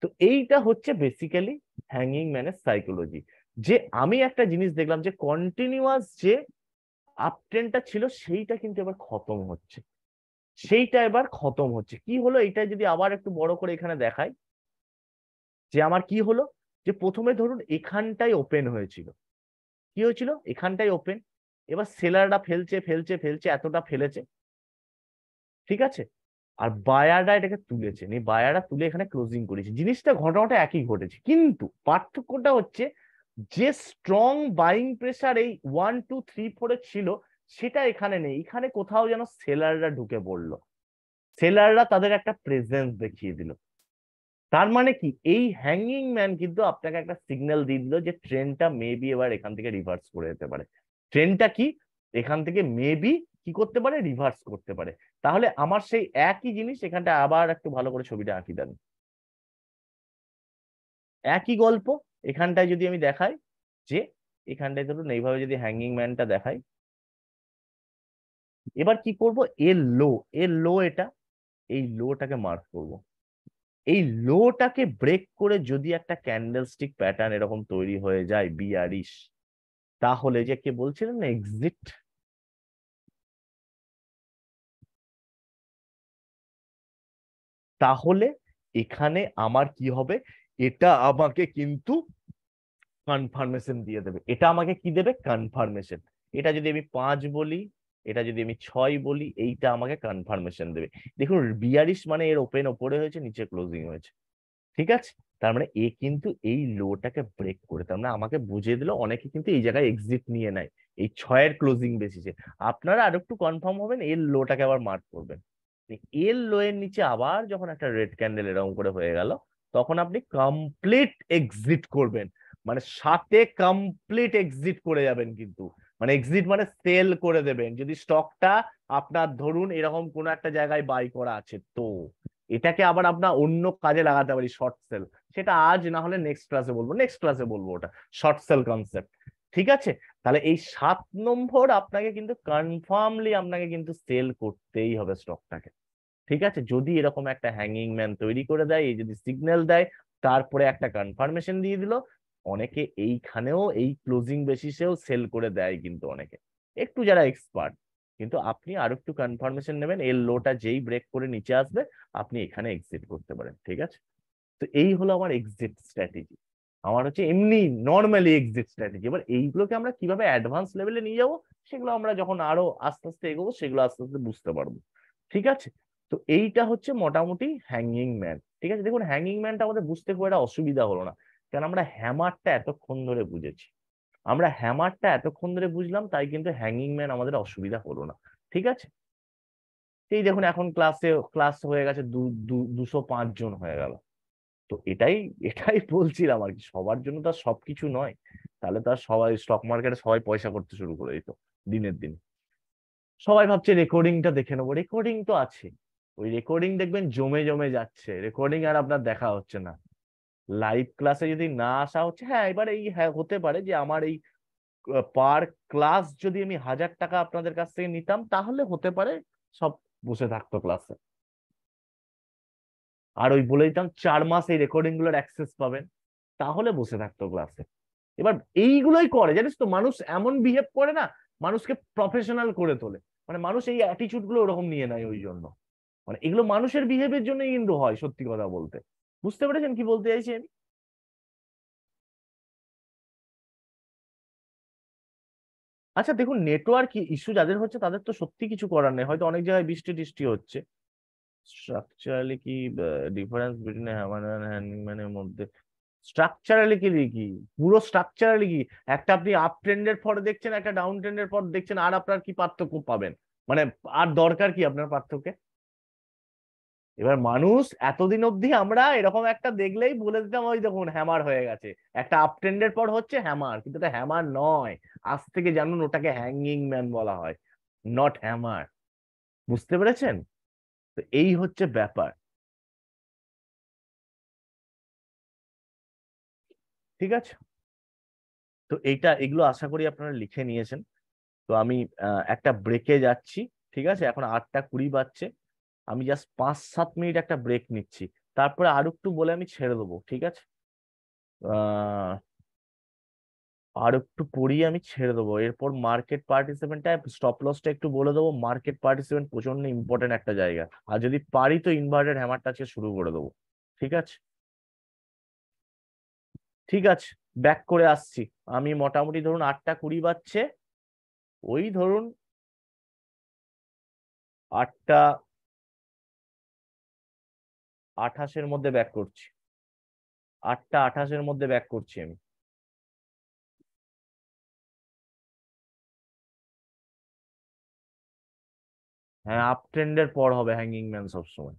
তো এইটা হচ্ছে বেসিক্যালি হ্যাঙ্গিং ম্যানের সাইকোলজি যে আমি একটা জিনিস দেখলাম যে কন্টিনিউয়াস যে আপটেনটা ছিল সেইটা কিন্তু এবার খতম হচ্ছে সেইটা এবার খতম হচ্ছে কি হলো এটা যদি আবার একটু বড় করে এখানে দেখাই যে আমার কি হলো যে প্রথমে ধরুন এখানটাই ওপেন হয়েছিল কি হয়েছিল এখানটাই ওপেন এবার সেলাররা ফেলছে ফেলছে ফেলছে এতটা ফেলেছে ঠিক আছে আর বায়াররা এটাকে তুলেছেন এই বায়াররা তুলে এখানে ক্লোজিং করেছে জিনিসটা ঘটনাটা একই ঘটেছে কিন্তু পার্থক্যটা হচ্ছে যে স্ট্রং বাইং প্রেশার এই ওয়ান টু থ্রি ফোরে ছিল সেটা এখানে নেই এখানে কোথাও যেন সেলাররা ঢুকে পড়লো সেলাররা তাদের একটা প্রেজেন্স দেখিয়ে দিল তার মানে কি এই হ্যাঙ্গিং ম্যান কিন্তু আপনাকে একটা সিগন্যাল দিয়ে দিল যে ট্রেনটা মেবি এবার এখান থেকে রিভার্স করে যেতে পারে ট্রেনটা কি এখান থেকে মেবি কি করতে পারে রিভার্স করতে পারে তাহলে আমার সেই একই জিনিস এখানটা আবার একটু ভালো করে ছবিটা আঁকি দেন একই গল্প এখানটায় যদি আমি দেখাই যে এখানটায় ধরুন এইভাবে যদি হ্যাঙ্গিং ম্যানটা দেখাই এবার কি করব এ লো এ লো এটা এই লোটাকে মার্ক করব এই লোটাকে ব্রেক করে যদি একটা ক্যান্ডেল স্টিক প্যাটার্ন এরকম তৈরি হয়ে যায় বিয়ারিশ তাহলে যে কে বলছিলেন না এক্সিট তাহলে এখানে আমার কি হবে এটা আমাকে কিন্তু কনফার্মেশন দিয়ে দেবে এটা আমাকে কি দেবে কনফার্মেশন এটা যদি আমি পাঁচ বলি এটা যদি আমি ছয় বলি এইটা আমাকে কনফার্মেশন দেবে দেখুন বিয়ারিশ মানে এর ওপেন ওপরে হয়েছে নিচে ক্লোজিং হয়েছে ঠিক আছে তার মানে এ কিন্তু এই লোটাকে ব্রেক করে তার মানে আমাকে বুঝিয়ে দিল অনেকে কিন্তু এই জায়গায় এক্সিট নিয়ে নেয় এই ছয়ের ক্লোজিং বেশি আপনারা আর একটু কনফার্ম হবেন এর লোটাকে আবার মার্ক করবেন এল লো এর নিচে আবার যখন একটা রেড ক্যান্ডেল এরকম করে হয়ে গেল তখন আপনি কমপ্লিট এক্সিট করবেন মানে সাথে কমপ্লিট এক্সিট করে যাবেন কিন্তু মানে এক্সিট মানে সেল করে দেবেন যদি স্টকটা আপনার ধরুন এরকম কোন একটা জায়গায় বাই করা আছে তো এটাকে আবার আপনার অন্য কাজে লাগাতে পারি শর্ট সেল সেটা আজ না হলে নেক্সট ক্লাসে বলবো নেক্সট ক্লাসে বলবো ওটা শর্ট সেল কনসেপ্ট ঠিক আছে তাহলে এই সাত নম্বর আপনাকে কিন্তু কনফার্মলি আপনাকে কিন্তু সেল করতেই হবে স্টকটাকে ঠিক আছে যদি এরকম একটা হ্যাঙ্গিং ম্যান তৈরি করে দেয় এই যদি সিগন্যাল দেয় তারপরে একটা কনফার্মেশন দিয়ে দিল অনেকে এইখানেও এই ক্লোজিং বেসিসেও সেল করে দেয় কিন্তু অনেকে একটু যারা এক্সপার্ট কিন্তু আপনি আর একটু কনফার্মেশন নেবেন এর লোটা যেই ব্রেক করে নিচে আসবে আপনি এখানে এক্সিট করতে পারেন ঠিক আছে তো এই হলো আমার এক্সিট স্ট্র্যাটেজি আমার হচ্ছে এমনি নর্মালি এক্সিট স্ট্র্যাটেজি এবার এইগুলোকে আমরা কিভাবে অ্যাডভান্স লেভেলে নিয়ে যাবো সেগুলো আমরা যখন আরো আস্তে আস্তে এগোবো সেগুলো আস্তে আস্তে বুঝতে পারবো ঠিক আছে তো এইটা হচ্ছে মোটামুটি হ্যাঙ্গিং ম্যান ঠিক আছে দেখুন হ্যাঙ্গিং ম্যানটা আমাদের বুঝতে খুব একটা অসুবিধা হলো না কারণ আমরা হ্যামারটা এতক্ষণ ধরে বুঝেছি আমরা হ্যামারটা এতক্ষণ ধরে বুঝলাম তাই কিন্তু হ্যাঙ্গিং ম্যান আমাদের অসুবিধা হলো না ঠিক আছে এই দেখুন এখন ক্লাসে ক্লাস হয়ে গেছে দুশো পাঁচ জন হয়ে গেল তো এটাই এটাই বলছিলাম আর কি সবার জন্য তার সবকিছু নয় তাহলে তার সবাই স্টক মার্কেটে সবাই পয়সা করতে শুরু করে দিত দিনের দিন সবাই ভাবছে রেকর্ডিংটা দেখে নেবো রেকর্ডিং তো আছে ওই রেকর্ডিং দেখবেন জমে জমে যাচ্ছে রেকর্ডিং আর আপনার দেখা হচ্ছে না লাইভ ক্লাসে যদি না আসা হচ্ছে হ্যাঁ এবার এই হ্যাঁ হতে পারে যে আমার এই পার ক্লাস যদি আমি হাজার টাকা আপনাদের কাছ থেকে নিতাম তাহলে হতে পারে সব বসে থাকতো ক্লাসে আর ওই বলে দিতাম চার মাস এই রেকর্ডিং গুলোর অ্যাক্সেস পাবেন তাহলে বসে থাকতো ক্লাসে এবার এইগুলোই করে জানিস তো মানুষ এমন বিহেভ করে না মানুষকে প্রফেশনাল করে তোলে মানে মানুষ এই অ্যাটিচিউড গুলো ওরকম নিয়ে নেয় ওই জন্য মানে এগুলো মানুষের বিহেভের জন্য কিন্তু হয় সত্যি কথা বলতে বুঝতে পেরেছেন কি বলতে চাইছি আমি আচ্ছা দেখুন নেটওয়ার্ক ইস্যু যাদের হচ্ছে তাদের তো সত্যি কিছু করার নেই হয়তো অনেক জায়গায় বৃষ্টি টিষ্টি হচ্ছে স্ট্রাকচারালি কি ডিফারেন্স বিটুইন হ্যামার অ্যান্ড হ্যান্ডম্যানের মধ্যে স্ট্রাকচারালি কি কি পুরো স্ট্রাকচারালি কি একটা আপনি আপ ট্রেন্ডের পর দেখছেন একটা ডাউন ট্রেন্ডের পর দেখছেন আর আপনার কি পার্থক্য পাবেন মানে আর দরকার কি আপনার পার্থক্যে এবার মানুষ এতদিন অবধি আমরা এরকম একটা দেখলেই বলে দিতাম ওই দেখুন হ্যামার হয়ে গেছে একটা আপ ট্রেন্ডের পর হচ্ছে হ্যামার কিন্তু এটা হ্যামার নয় আজ থেকে জানুন ওটাকে হ্যাঙ্গিং ম্যান বলা হয় নট হ্যামার বুঝতে পেরেছেন তো এই হচ্ছে ব্যাপার ঠিক আছে তো এইটা এগুলো আশা করি আপনারা লিখে নিয়েছেন তো আমি একটা ব্রেকে যাচ্ছি ঠিক আছে এখন আটটা কুড়ি বাজছে আমি জাস্ট পাঁচ সাত মিনিট একটা ব্রেক নিচ্ছি তারপরে আর একটু বলে আমি ছেড়ে দেবো ঠিক আছে আর একটু পড়িয়ে আমি ছেড়ে দেবো এরপর মার্কেট পার্টিসিপেন্ট স্টপ লসটা একটু বলে দেবো মার্কেট পার্টিসিপেন্ট প্রচন্ড ইম্পর্টেন্ট একটা জায়গা আর যদি পারি তো ইনভার্টেড হ্যামারটা আজকে শুরু করে দেবো ঠিক আছে ঠিক আছে ব্যাক করে আসছি আমি মোটামুটি ধরুন আটটা কুড়ি বাজছে ওই ধরুন আটটা আঠাশের মধ্যে ব্যাক করছি আটটা আঠাশের মধ্যে ব্যাক করছি আমি হ্যাঁ আপ ট্রেন্ডের পর হবে হ্যাঙ্গিং ম্যান সবসময়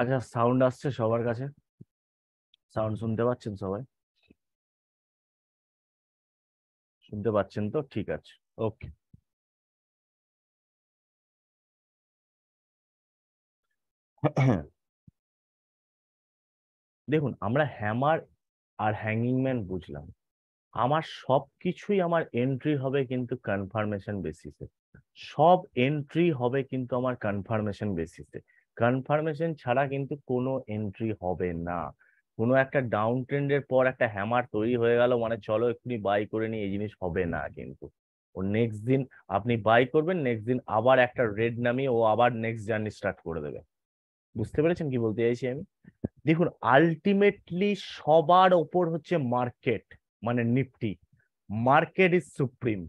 আচ্ছা সাউন্ড আসছে সবার কাছে সাউন্ড শুনতে পাচ্ছেন সবাই শুনতে পাচ্ছেন তো ঠিক আছে ওকে দেখুন আমরা হ্যামার আর হ্যাঙ্গিং ম্যান বুঝলাম আমার সব কিছুই আমার এন্ট্রি হবে কিন্তু কনফার্মেশন বেসিসে সব এন্ট্রি হবে কিন্তু আমার কনফার্মেশন বেসিসে কনফার্মেশন ছাড়া কিন্তু কোনো এন্ট্রি হবে না কোনো একটা ডাউন ট্রেন্ডের পর একটা হ্যামার তৈরি হয়ে গেল মানে চলো এক্ষুনি বাই করে নিই এই জিনিস হবে না কিন্তু ও নেক্সট দিন আপনি বাই করবেন নেক্সট দিন আবার একটা রেড নামিয়ে ও আবার নেক্সট জার্নি স্টার্ট করে দেবে বুঝতে পেরেছেন কি বলতে চাইছি আমি দেখুন আলটিমেটলি সবার ওপর হচ্ছে মার্কেট মানে নিফটি মার্কেট ইজ সুপ্রিম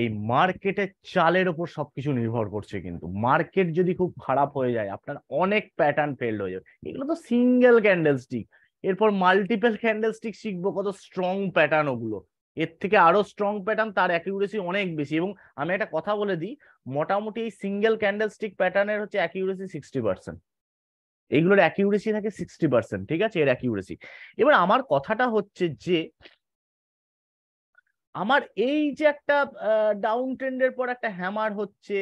এই মার্কেটের চালের ওপর সবকিছু নির্ভর করছে কিন্তু মার্কেট যদি খুব খারাপ হয়ে যায় আপনার অনেক প্যাটার্ন ফেল হয়ে যাবে এগুলো তো সিঙ্গেল ক্যান্ডেল স্টিক এরপর মাল্টিপল ক্যান্ডেল স্টিক শিখবো কত স্ট্রং প্যাটার্ন ওগুলো এর থেকে আরো স্ট্রং প্যাটার্ন তার অ্যাকিউরেসি অনেক বেশি এবং আমি একটা কথা বলে দিই মোটামুটি এই সিঙ্গেল ক্যান্ডেল স্টিক প্যাটার্নের হচ্ছে অ্যাকিউরেসি সিক্সটি পার্সেন্ট এইগুলোর অ্যাকিউরেসি থাকে সিক্সটি পার্সেন্ট ঠিক আছে এর অ্যাকিউরেসি এবার আমার কথাটা হচ্ছে যে আমার এই যে একটা ডাউন ট্রেন্ডের পর একটা হ্যামার হচ্ছে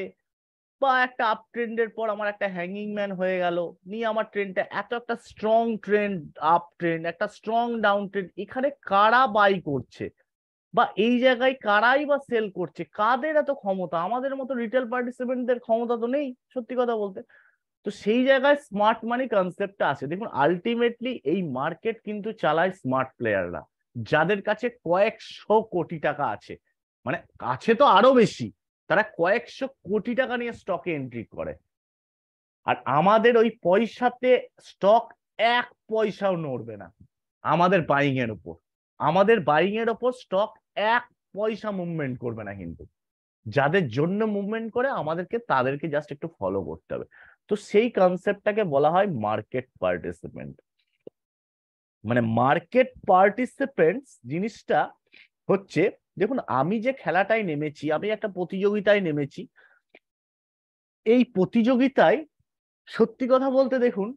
বা একটা আপ ট্রেন্ডের পর আমার একটা হ্যাঙ্গিং ম্যান হয়ে গেল নিয়ে আমার ট্রেন্ডটা এত একটা স্ট্রং ট্রেন্ড আপ ট্রেন্ড একটা স্ট্রং ডাউন ট্রেন্ড এখানে কারা বাই করছে বা এই জায়গায় কারাই বা সেল করছে কাদের এত ক্ষমতা আমাদের মতো রিটেল পার্টিসিপেন্টদের ক্ষমতা তো নেই সত্যি কথা বলতে তো সেই জায়গায় স্মার্ট মানি কনসেপ্টটা আছে দেখুন আলটিমেটলি এই মার্কেট কিন্তু চালায় স্মার্ট প্লেয়াররা যাদের কাছে কয়েকশো কোটি টাকা আছে মানে কাছে তো আরো বেশি তারা কয়েকশো কোটি টাকা নিয়ে স্টকে এন্ট্রি করে আর আমাদের ওই পয়সাতে স্টক এক পয়সাও নড়বে না আমাদের বাইং এর উপর আমাদের বাইং এর উপর স্টক এক পয়সা মুভমেন্ট করবে না কিন্তু যাদের জন্য মুভমেন্ট করে আমাদেরকে তাদেরকে জাস্ট একটু ফলো করতে হবে তো সেই কনসেপ্টটাকে বলা হয় মার্কেট পার্টিসিপেন্ট মানে মার্কেট পার্টিসিপেন্টস জিনিসটা হচ্ছে দেখুন আমি যে খেলাটায় নেমেছি আমি একটা প্রতিযোগিতায় নেমেছি এই প্রতিযোগিতায় সত্যি কথা বলতে দেখুন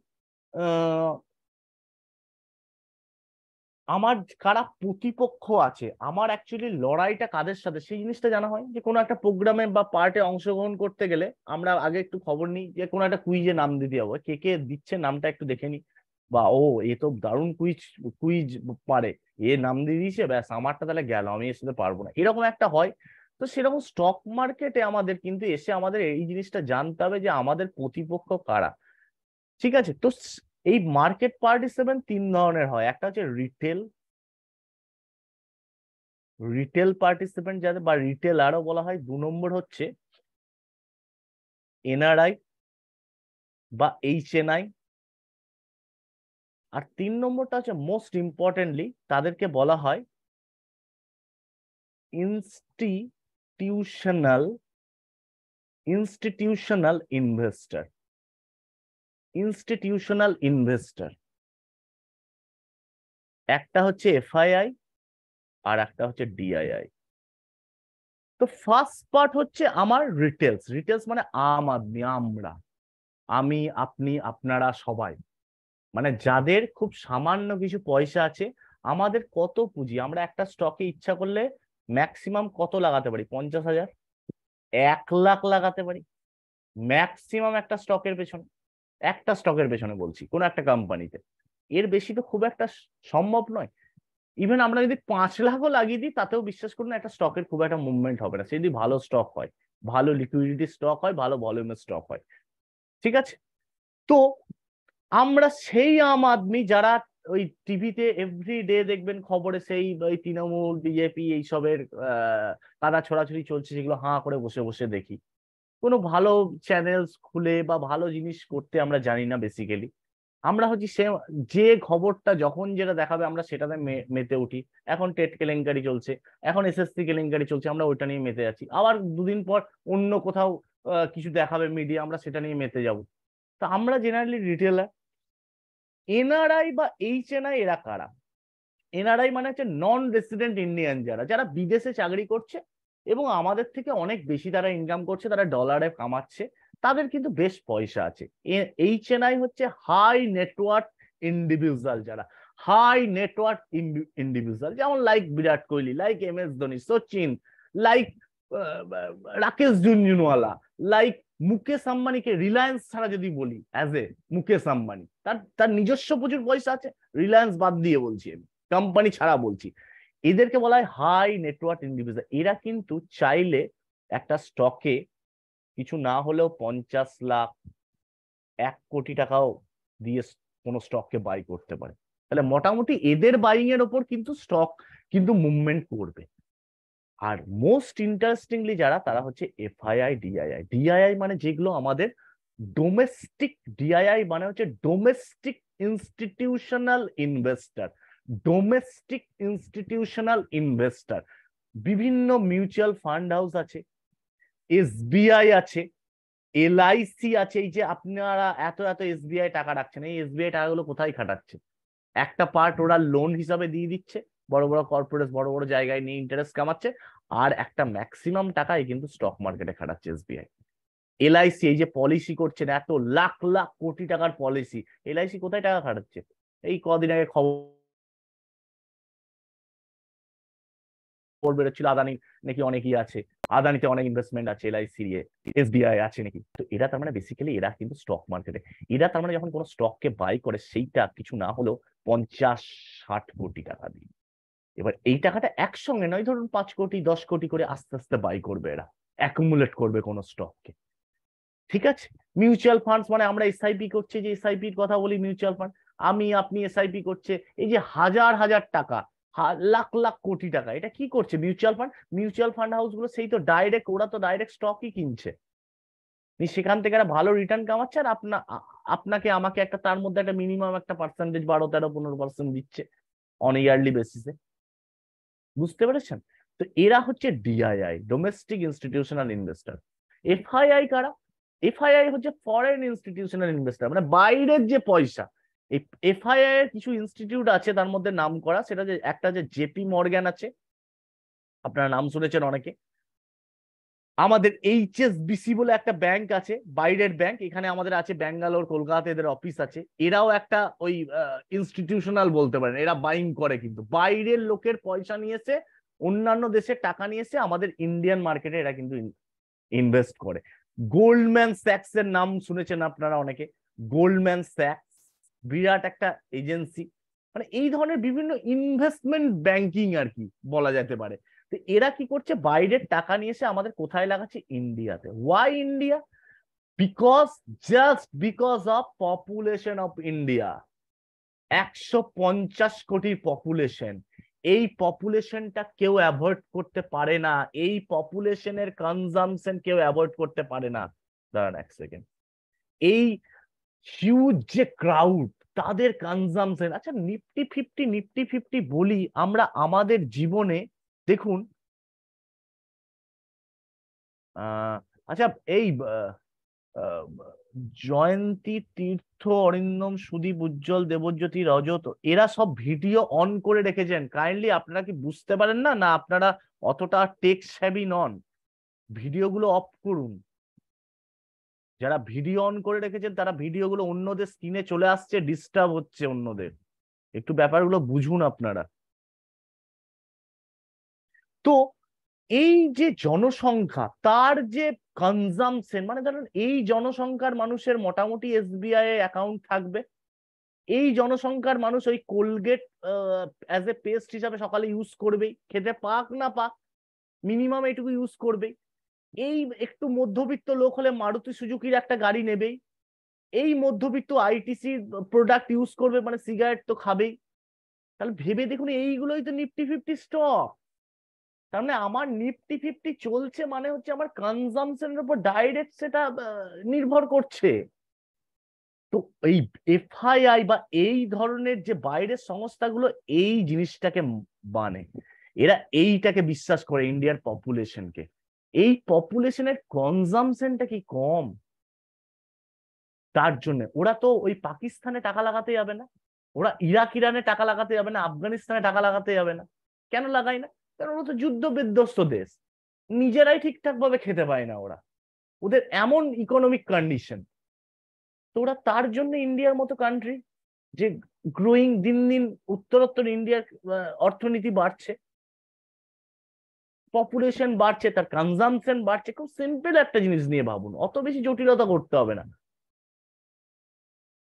আমার কারা প্রতিপক্ষ আছে আমার অ্যাকচুয়ালি লড়াইটা কাদের সাথে সেই জিনিসটা জানা হয় যে কোনো একটা প্রোগ্রামে বা পার্টে অংশগ্রহণ করতে গেলে আমরা আগে একটু খবর নিই যে কোনো একটা কুইজে নাম দিয়ে দেওয়া কে কে দিচ্ছে নামটা একটু দেখে নিই বা ও এ তো দারুণ কুইজ কুইজ পারে এ নাম দিয়ে দিয়েছে ব্যাস আমারটা তাহলে গেল আমি এর সাথে পারবো না এরকম একটা হয় তো সেরকম স্টক মার্কেটে আমাদের কিন্তু এসে আমাদের এই জিনিসটা জানতে হবে যে আমাদের প্রতিপক্ষ কারা ঠিক আছে তো এই মার্কেট পার্টিসিপেন্ট তিন ধরনের হয় একটা হচ্ছে রিটেল রিটেল পার্টিসিপেন্ট যাদের বা রিটেল আরো বলা হয় দু নম্বর হচ্ছে এনআরআই বা এইচএনআই আর তিন নম্বরটা হচ্ছে মোস্ট ইম্পর্টেন্টলি তাদেরকে বলা হয় institutional institutional investor institutional investor একটা হচ্ছে এফআইআই আর একটা হচ্ছে ডিআইআই তো ফার্স্ট পার্ট হচ্ছে আমার রিটেলস রিটেলস মানে আম আদমি আমরা আমি আপনি আপনারা সবাই মানে যাদের খুব সামান্য কিছু পয়সা আছে আমাদের কত পুঁজি আমরা একটা স্টকে ইচ্ছা করলে ম্যাক্সিমাম কত লাগাতে পারি পঞ্চাশ হাজার এক লাখ লাগাতে পারি ম্যাক্সিমাম একটা স্টকের পেছনে একটা স্টকের পেছনে বলছি কোনো একটা কোম্পানিতে এর বেশি তো খুব একটা সম্ভব নয় ইভেন আমরা যদি পাঁচ লাখও লাগিয়ে দিই তাতেও বিশ্বাস করুন একটা স্টকের খুব একটা মুভমেন্ট হবে না সে যদি ভালো স্টক হয় ভালো লিকুইডিটি স্টক হয় ভালো ভলিউমের স্টক হয় ঠিক আছে তো আমরা সেই আম আদমি যারা ওই টিভিতে এভরি ডে দেখবেন খবরে সেই ওই তৃণমূল বিজেপি এইসবের কাদা ছড়াছড়ি চলছে সেগুলো হাঁ করে বসে বসে দেখি কোনো ভালো চ্যানেল খুলে বা ভালো জিনিস করতে আমরা জানি না বেসিক্যালি আমরা হচ্ছে সে যে খবরটা যখন যেটা দেখাবে আমরা সেটাতে মেতে উঠি এখন টেট কেলেঙ্কারি চলছে এখন এসএসসি কেলেঙ্কারি চলছে আমরা ওইটা নিয়ে মেতে আছি আবার দুদিন পর অন্য কোথাও কিছু দেখাবে মিডিয়া আমরা সেটা নিয়ে মেতে যাবো তা আমরা জেনারেলি রিটেলার এনআরআই বা এইচএনআই এরা কারা এনআরআই মানে হচ্ছে নন রেসিডেন্ট ইন্ডিয়ান যারা যারা বিদেশে চাকরি করছে এবং আমাদের থেকে অনেক বেশি তারা ইনকাম করছে তারা ডলারে কামাচ্ছে তাদের কিন্তু বেশ পয়সা আছে এইচএনআই হচ্ছে হাই নেটওয়ার্ক ইন্ডিভিজুয়াল যারা হাই নেটওয়ার্ক ইন্ডিভিজুয়াল যেমন like Virat Kohli like M S Dhoni Sachin like Rakesh Jhunjhunwala like Mukesh আম্বানিকে রিলায়েন্স ছাড়া যদি বলি অ্যাজ এ মুকেশ আম্বানি তার তার নিজস্ব প্রচুর পয়সা আছে রিলায়েন্স বাদ দিয়ে বলছি আমি কোম্পানি ছাড়া বলছি এদেরকে বলা হয় হাই নেটওয়ার্ক ইন্ডিভিজুয়াল এরা কিন্তু চাইলে একটা স্টকে কিছু না হলেও পঞ্চাশ লাখ এক কোটি টাকাও দিয়ে কোনো স্টককে বাই করতে পারে তাহলে মোটামুটি এদের বাইং এর ওপর কিন্তু স্টক কিন্তু মুভমেন্ট করবে আর মোস্ট ইন্টারেস্টিংলি যারা তারা হচ্ছে এফআইআই ডিআইআই ডিআইআই মানে যেগুলো আমাদের ডোমেস্টিক ডিআইআই মানে হচ্ছে domestic institutional investor domestic institutional investor বিভিন্ন মিউচুয়াল ফান্ড হাউস আছে এসবিআই আছে এলআইসি আছে এই যে আপনারা এত এত এসবিআই টাকা রাখছেন এই এসবিআই টাকাগুলো কোথায় খাটাচ্ছে একটা পার্ট ওরা লোন হিসাবে দিয়ে দিচ্ছে বড় বড় কর্পোরেট বড় বড় জায়গায় নিয়ে ইন্টারেস্ট কামাচ্ছে আর একটা ম্যাক্সিমাম টাকাই কিন্তু স্টক মার্কেটে খাটাচ্ছে এসবিআই এলআইসি এই যে পলিসি করছেন এত লাখ লাখ কোটি টাকার পলিসি এলআইসি কোথায় টাকা খাটাচ্ছে এই কদিন আগে খবর বেরোচ্ছিল আদানি নাকি অনেকই ইয়ে আছে আদানিতে অনেক ইনভেস্টমেন্ট আছে এলআইসি এ এসবিআই আছে নাকি তো এরা তার মানে বেসিক্যালি এরা কিন্তু স্টক মার্কেটে এরা তার মানে যখন কোনো স্টককে বাই করে সেইটা কিছু না হলেও পঞ্চাশ ষাট কোটি টাকা দিয়ে এবার এই টাকাটা একসঙ্গে নয় ধরুন পাঁচ কোটি দশ কোটি করে আস্তে আস্তে বাই করবে এরা অ্যাকুমুলেট করবে কোনো স্টককে ঠিক আছে মিউচুয়াল ফান্ডস মানে আমরা এসআইপি করছি যে এসআইপির কথা বলি মিউচুয়াল ফান্ড আমি আপনি এসআইপি করছে এই যে হাজার হাজার টাকা লাখ লাখ কোটি টাকা এটা কি করছে মিউচুয়াল ফান্ড মিউচুয়াল ফান্ড হাউসগুলো সেই তো ডাইরেক্ট ওরা তো ডাইরেক্ট স্টকই কিনছে সেখান থেকে একটা ভালো রিটার্ন কামাচ্ছে আর আপনা আপনাকে আমাকে একটা তার মধ্যে একটা মিনিমাম একটা পার্সেন্টেজ বারো তেরো পনেরো পার্সেন্ট দিচ্ছে অন ইয়ারলি বেসিসে বুঝতে পেরেছেন তো এরা হচ্ছে DII domestic institutional investor FII কারা এফআইআই হচ্ছে ফরেন ইনস্টিটিউশনাল ইনভেস্টর মানে বাইরের যে পয়সা এফআইআই এর কিছু ইনস্টিটিউট আছে তার মধ্যে নাম করা সেটা যে একটা যে জেপি মর্গ্যান আছে আপনারা নাম শুনেছেন অনেকে আমাদের এইচএসবিসি বলে একটা ব্যাংক আছে বাইরের ব্যাংক এখানে আমাদের আছে ব্যাঙ্গালোর কলকাতা এদের অফিস আছে এরাও একটা ওই ইনস্টিটিউশনাল বলতে পারেন এরা বাইং করে কিন্তু বাইরের লোকের পয়সা নিয়েছে অন্যান্য দেশের টাকা নিয়েছে আমাদের ইন্ডিয়ান মার্কেটে এরা কিন্তু ইনভেস্ট করে গোল্ডম্যান স্যাক্স এর নাম শুনেছেন আপনারা অনেকে গোল্ডম্যান স্যাক্স বিরাট একটা এজেন্সি মানে এই ধরনের বিভিন্ন ইনভেস্টমেন্ট ব্যাংকিং আর কি বলা যেতে পারে এরা কি করছে বাইরের টাকা নিয়ে এসে আমাদের কোথায় লাগাচ্ছে ইন্ডিয়াতে why India because just because of population of India একশো পঞ্চাশ কোটির পপুলেশন এই পপুলেশনটা কেউ অ্যাভয়েড করতে পারে না এই পপুলেশনের কনজামশন কেউ অ্যাভয়েড করতে পারে না দাঁড়ান এক সেকেন্ড এই হিউজ যে ক্রাউড তাদের কনজামশন আচ্ছা নিফটি ফিফটি নিফটি ফিফটি বলি আমরা আমাদের জীবনে দেখুন আচ্ছা এই জয়ন্তী তীর্থ অরিন্দম সুদীপ উজ্জ্বল দেবজ্যোতি রজত এরা সব ভিডিও অন করে রেখেছেন কাইন্ডলি আপনারা কি বুঝতে পারেন না না আপনারা অতটা টেক স্যাবি নন ভিডিওগুলো অফ করুন যারা ভিডিও অন করে রেখেছেন তারা ভিডিওগুলো অন্যদের স্ক্রিনে চলে আসছে ডিস্টার্ব হচ্ছে অন্যদের একটু ব্যাপারগুলো বুঝুন আপনারা তো এই যে জনসংখ্যা তার যে কনজামশন মানে ধরুন এই জনসংখ্যার মানুষের মোটামুটি এসবিআই অ্যাকাউন্ট থাকবে এই জনসংখ্যার মানুষ ওই কোলগেট অ্যাজ এ পেস্ট হিসাবে সকালে ইউজ করবেই খেতে পাক না পাক মিনিমাম এটুকু ইউজ করবেই এই একটু মধ্যবিত্ত লোক হলে মারুতি সুজুকির একটা গাড়ি নেবেই এই মধ্যবিত্ত আইটিসি প্রোডাক্ট ইউজ করবে মানে সিগারেট তো খাবেই তাহলে ভেবে দেখুন এইগুলোই তো নিফটি ফিফটি স্টক তার মানে আমার নিফটি ফিফটি চলছে মানে হচ্ছে আমার কনজামশনের উপর ডাইরেক্ট সেটা নির্ভর করছে তো এই এফআইআই বা এই ধরনের যে বাইরের সংস্থাগুলো এই জিনিসটাকে মানে এরা এইটাকে বিশ্বাস করে ইন্ডিয়ার পপুলেশনকে এই পপুলেশনের কনজামশনটা কি কম তার জন্য ওরা তো ওই পাকিস্তানে টাকা লাগাতে যাবে না ওরা ইরাক ইরানে টাকা লাগাতে যাবে না আফগানিস্তানে টাকা লাগাতে যাবে না কেন লাগাই না কারণ ওরা তো যুদ্ধ বিধ্বস্ত দেশ নিজেরাই ঠিকঠাক ভাবে খেতে পায় না ওরা ওদের এমন ইকোনমিক কন্ডিশন তো ওরা তার জন্য ইন্ডিয়ার মতো কান্ট্রি যে গ্রোয়িং দিন দিন উত্তরোত্তর ইন্ডিয়ার অর্থনীতি বাড়ছে পপুলেশন বাড়ছে তার কনজামশন বাড়ছে খুব সিম্পল একটা জিনিস নিয়ে ভাবুন অত বেশি জটিলতা করতে হবে না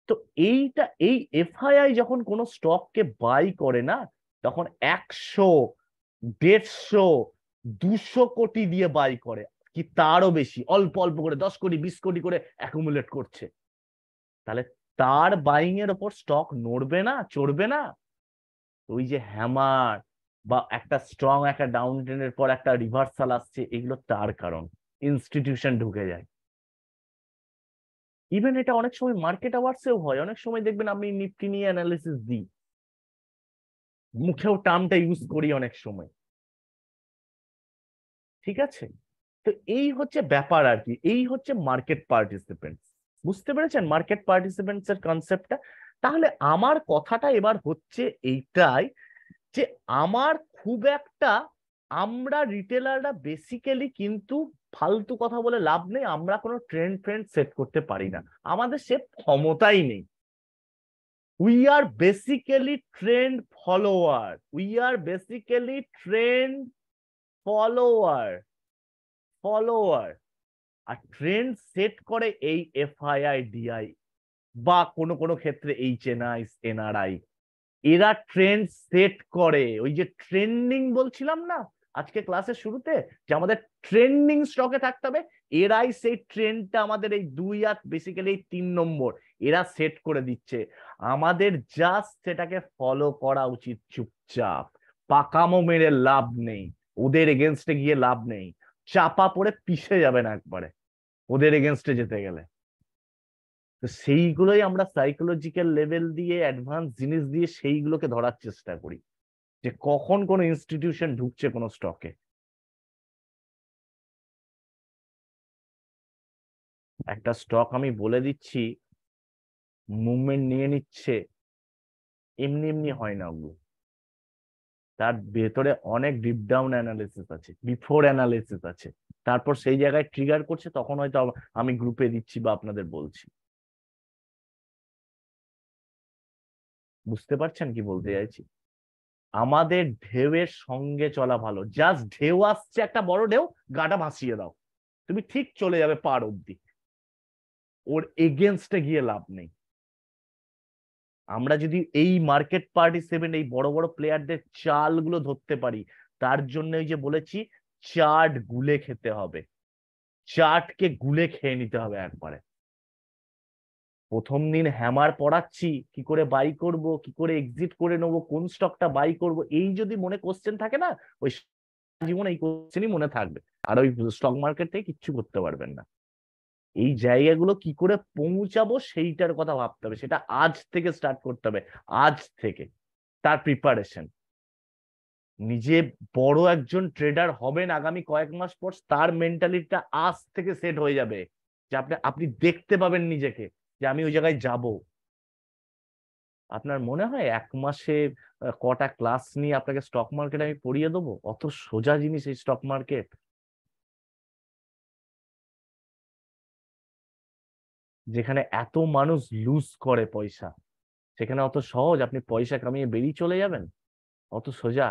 তো এইটা এই এফআইআই যখন কোনো স্টককে বাই করে না তখন একশো দেড়শো দুশো কোটি দিয়ে বাই করে কি তারও বেশি অল্প অল্প করে দশ কোটি বিশ কোটি করে অ্যাকুমুলেট করছে তাহলে তার বাইং এর ওপর স্টক নড়বে না চড়বে না ওই যে হ্যামার বা একটা স্ট্রং একটা ডাউন ট্রেন্ডের পর একটা রিভার্সাল আসছে এগুলো তার কারণ ইনস্টিটিউশন ঢুকে যায় ইভেন এটা অনেক সময় মার্কেট আওয়ার্সেও হয় অনেক সময় দেখবেন আমি নিফটি নিয়ে অ্যানালিসিস দিই মুখেও টার্মটা ইউজ করি অনেক সময় ঠিক আছে তো এই হচ্ছে ব্যাপার আর কি এই হচ্ছে মার্কেট পার্টিসিপেন্টস বুঝতে পেরেছেন মার্কেট পার্টিসিপেন্টস এর কনসেপ্টটা তাহলে আমার কথাটা এবার হচ্ছে এইটাই যে আমার খুব একটা আমরা রিটেলাররা বেসিক্যালি কিন্তু ফালতু কথা বলে লাভ নেই আমরা কোনো ট্রেন্ড ফ্রেন্ড সেট করতে পারি না আমাদের সে ক্ষমতাই নেই we are basically trend follower we are basically trend follower follower আর ট্রেন্ড সেট করে এই এফআইআই ডিআই বা কোনো কোনো ক্ষেত্রে এইচ এন এনআই এনআরআই এরা ট্রেন্ড সেট করে ওই যে ট্রেন্ডিং বলছিলাম না আজকে ক্লাসের শুরুতে যে আমাদের ট্রেন্ডিং স্টকে থাকতে হবে এরাই সেই ট্রেন্ডটা আমাদের এই দুই আর বেসিক্যালি এই তিন নম্বর এরা সেট করে দিচ্ছে আমাদের জাস্ট সেটাকে ফলো করা উচিত চুপচাপ পাকামো মেরে লাভ নেই ওদের এগেনস্টে গিয়ে লাভ নেই চাপা পড়ে পিষে যাবেন একবারে ওদের এগেনস্টে যেতে গেলে তো সেইগুলোই আমরা সাইকোলজিক্যাল লেভেল দিয়ে অ্যাডভান্স জিনিস দিয়ে সেইগুলোকে ধরার চেষ্টা করি যে কখন কোনো ইনস্টিটিউশন ঢুকছে কোন স্টকে একটা স্টক আমি বলে দিচ্ছি মুভমেন্ট নিয়ে নিচ্ছে এমনি এমনি হয় না ওগুলো তার ভেতরে অনেক ডিপ ডাউন অ্যানালিসিস আছে বিফোর অ্যানালিসিস আছে তারপর সেই জায়গায় ট্রিগার করছে তখন হয়তো আমি গ্রুপে দিচ্ছি বা আপনাদের বলছি বুঝতে পারছেন কি বলতে চাইছি আমাদের ঢেউয়ের সঙ্গে চলা ভালো জাস্ট ঢেউ আসছে একটা বড় ঢেউ গাটা ভাসিয়ে দাও তুমি ঠিক চলে যাবে পার অব্দি ওর এগেনস্টে গিয়ে লাভ নেই আমরা যদি এই মার্কেট পার্টি সেভেন এই বড় বড় প্লেয়ারদের চালগুলো ধরতে পারি তার জন্য যে বলেছি চাট গুলে খেতে হবে চাটকে গুলে খেয়ে নিতে হবে একবারে প্রথম দিন হ্যামার পড়াচ্ছি কি করে বাই করব কি করে এক্সিট করে নেব কোন স্টকটা বাই করব এই যদি মনে কোশ্চেন থাকে না ওই জীবন এই কোশ্চেনই মনে থাকবে আর ওই স্টক মার্কেট থেকে কিচ্ছু করতে পারবেন না এই জায়গাগুলো কি করে পৌঁছাবো সেইটার কথা ভাবতে হবে সেটা আজ থেকে স্টার্ট করতে হবে আজ থেকে তার প্রিপারেশন নিজে বড় একজন ট্রেডার হবেন আগামী কয়েক মাস পর তার মেন্টালিটিটা আজ থেকে সেট হয়ে যাবে যে আপনি আপনি দেখতে পাবেন নিজেকে যে আমি ওই জায়গায় যাব আপনার মনে হয় এক মাসে কটা ক্লাস নিয়ে আপনাকে স্টক মার্কেট আমি পড়িয়ে দেবো অত সোজা জিনিস এই স্টক মার্কেট যেখানে এত মানুষ লুজ করে পয়সা সেখানে অত সহজ আপনি পয়সা কামিয়ে বেরিয়ে চলে যাবেন অত সোজা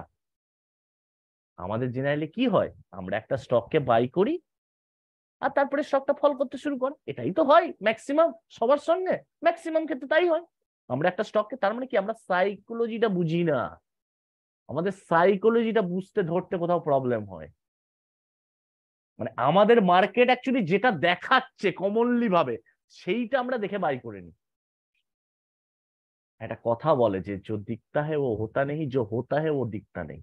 আমাদের জেনারেলি কি হয় আমরা একটা স্টককে বাই করি আর তারপরে শখটা ফল করতে শুরু করে এটাই তো হয় ম্যাক্সিমাম সবার সঙ্গে ম্যাক্সিমাম ক্ষেত্রে তাই হয় আমরা একটা স্টককে তার মানে কি আমরা সাইকোলজিটা বুঝি না আমাদের সাইকোলজিটা বুঝতে ধরতে কোথাও প্রবলেম হয় মানে আমাদের মার্কেট অ্যাকচুয়ালি যেটা দেখাচ্ছে কমনলি ভাবে সেইটা আমরা দেখে বাই করে নি একটা কথা বলে যে যে দিকতা হে ও হতা নেই যে হতা হে ও দিকতা নেই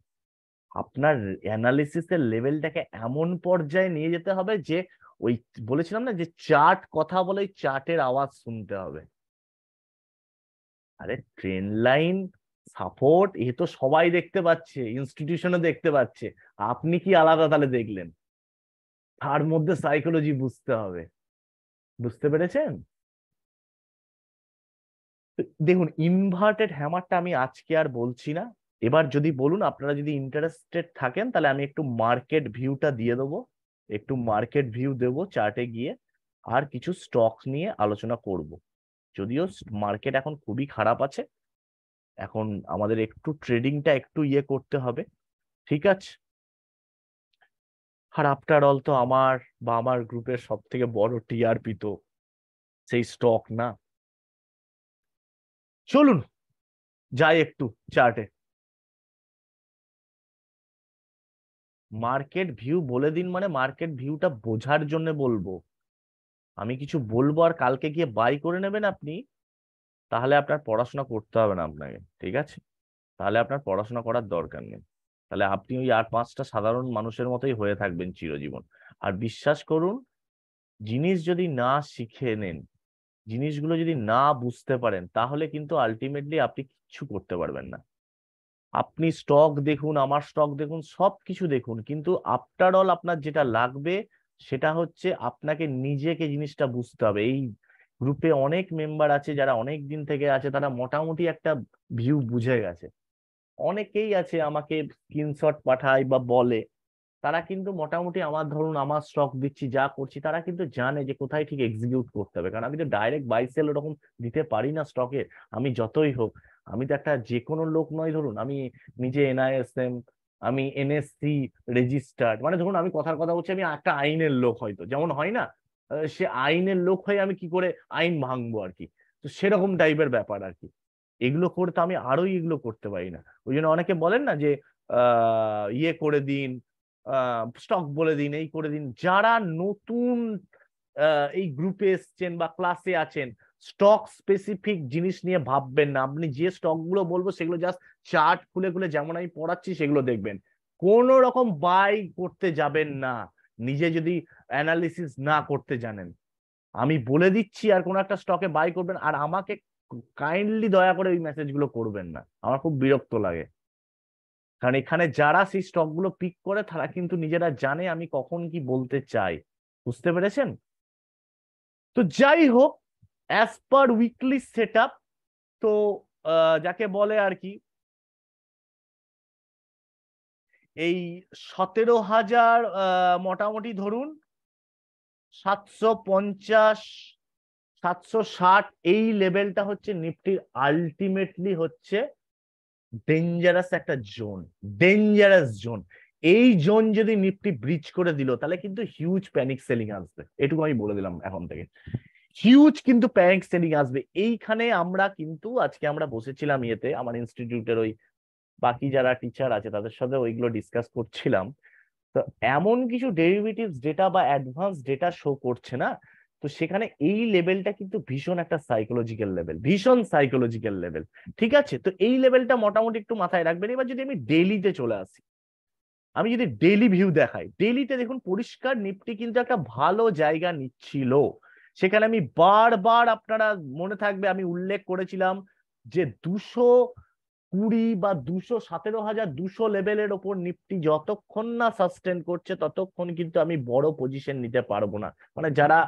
আপনার অ্যানালিসিসের লেভেলটাকে এমন পর্যায়ে নিয়ে যেতে হবে যে ওই বলেছিলাম না যে চার্ট কথা বলে চার্টের আওয়াজ শুনতে হবে আরে ট্রেন লাইন সাপোর্ট এ তো সবাই দেখতে পাচ্ছে ইনস্টিটিউশনও দেখতে পাচ্ছে আপনি কি আলাদা তাহলে দেখলেন তার মধ্যে সাইকোলজি বুঝতে হবে বুঝতে পেরেছেন দেখুন ইনভার্টেড হ্যামারটা আমি আজকে আর বলছি না এবার যদি বলুন আপনারা যদি ইন্টারেস্টেড থাকেন তাহলে আমি একটু মার্কেট ভিউটা দিয়ে দেবো একটু মার্কেট ভিউ দেব চার্টে গিয়ে আর কিছু স্টকস নিয়ে আলোচনা করব যদিও মার্কেট এখন খুবই খারাপ আছে এখন আমাদের একটু ট্রেডিংটা একটু ইয়ে করতে হবে ঠিক আছে আর আফটার অল তো আমার বা আমার গ্রুপের সব থেকে বড় টিআরপি তো সেই স্টক না চলুন যাই একটু চার্টে মার্কেট ভিউ বলে দিন মানে মার্কেট ভিউটা বোঝার জন্য বলবো আমি কিছু বলবো আর কালকে গিয়ে বাই করে নেবেন আপনি তাহলে আপনার পড়াশোনা করতে হবে না আপনাকে ঠিক আছে তাহলে আপনার পড়াশোনা করার দরকার নেই তাহলে আপনি ওই আর পাঁচটা সাধারণ মানুষের মতোই হয়ে থাকবেন চিরজীবন আর বিশ্বাস করুন জিনিস যদি না শিখে নেন জিনিসগুলো যদি না বুঝতে পারেন তাহলে কিন্তু আলটিমেটলি আপনি কিচ্ছু করতে পারবেন না আপনি স্টক দেখুন আমার স্টক দেখুন সব কিছু দেখুন কিন্তু আফটার অল আপনার যেটা লাগবে সেটা হচ্ছে আপনাকে নিজেকে জিনিসটা বুঝতে হবে এই গ্রুপে অনেক মেম্বার আছে যারা অনেক দিন থেকে আছে তারা মোটামুটি একটা ভিউ বুঝে গেছে অনেকেই আছে আমাকে স্ক্রিনশট পাঠায় বা বলে তারা কিন্তু মোটামুটি আমার ধরুন আমার স্টক দিচ্ছি যা করছি তারা কিন্তু জানে যে কোথায় ঠিক এক্সিকিউট করতে হবে কারণ আমি তো ডাইরেক্ট বাইসেল ওরকম দিতে পারি না স্টকে আমি যতই হোক আমি তো একটা যে কোনো লোক নয় ধরুন আমি নিজে এনআইএসএম আমি এনএসসি রেজিস্টার্ড মানে ধরুন আমি কথার কথা বলছি আমি একটা আইনের লোক হয়তো যেমন হয় না সে আইনের লোক হয়ে আমি কি করে আইন ভাঙবো আর কি তো সেরকম টাইপের ব্যাপার আর কি এগুলো করতে আমি আরোই এগুলো করতে পারি না ওই জন্য অনেকে বলেন না যে ইয়ে করে দিন স্টক বলে দিন এই করে দিন যারা নতুন এই গ্রুপে এসছেন বা ক্লাসে আছেন স্টক স্পেসিফিক জিনিস নিয়ে ভাববেন না আপনি যে স্টকগুলো বলবো সেগুলো জাস্ট চার্ট খুলে খুলে যেমন আমি পড়াচ্ছি সেগুলো দেখবেন কোন রকম বাই করতে যাবেন না নিজে যদি অ্যানালিসিস না করতে জানেন আমি বলে দিচ্ছি আর কোনো একটা স্টকে বাই করবেন আর আমাকে কাইন্ডলি দয়া করে ওই মেসেজগুলো করবেন না আমার খুব বিরক্ত লাগে কারণ এখানে যারা সেই স্টকগুলো পিক করে তারা কিন্তু নিজেরা জানে আমি কখন কি বলতে চাই বুঝতে পেরেছেন তো যাই হোক as per weekly set up তো যাকে বলে আর কি এই সতেরো হাজার মোটামুটি ধরুন সাতশো পঞ্চাশ সাতশো ষাট এই লেভেলটা হচ্ছে নিফটির আলটিমেটলি হচ্ছে ডেঞ্জারাস একটা জোন ডেঞ্জারাস জোন এই জোন যদি নিফটি ব্রিজ করে দিল তাহলে কিন্তু হিউজ প্যানিক সেলিং আসবে এটুকু আমি বলে দিলাম এখন থেকে হিউজ কিন্তু প্যারেন্ট সেলিং আসবে এইখানে আমরা কিন্তু আজকে আমরা বসেছিলাম ইয়েতে আমার ইনস্টিটিউটের ওই বাকি যারা টিচার আছে তাদের সাথে ওইগুলো ডিসকাস করছিলাম তো এমন কিছু ডেরিভেটিভ ডেটা বা অ্যাডভান্স ডেটা শো করছে না তো সেখানে এই লেভেলটা কিন্তু ভীষণ একটা সাইকোলজিক্যাল লেভেল ভীষণ সাইকোলজিক্যাল লেভেল ঠিক আছে তো এই লেভেলটা মোটামুটি একটু মাথায় রাখবেন এবার যদি আমি ডেলিতে চলে আসি আমি যদি ডেলি ভিউ দেখাই ডেলিতে দেখুন পরিষ্কার নিফটি কিন্তু একটা ভালো জায়গা নিচ্ছিল সেখানে আমি বারবার আপনারা মনে থাকবে আমি উল্লেখ করেছিলাম যে দুশো কুড়ি বা দুশো সতেরো হাজার দুশো লেভেলের ওপর নিফটি যতক্ষণ না সাস্টেন করছে ততক্ষণ কিন্তু আমি বড় পজিশন নিতে পারবো না মানে যারা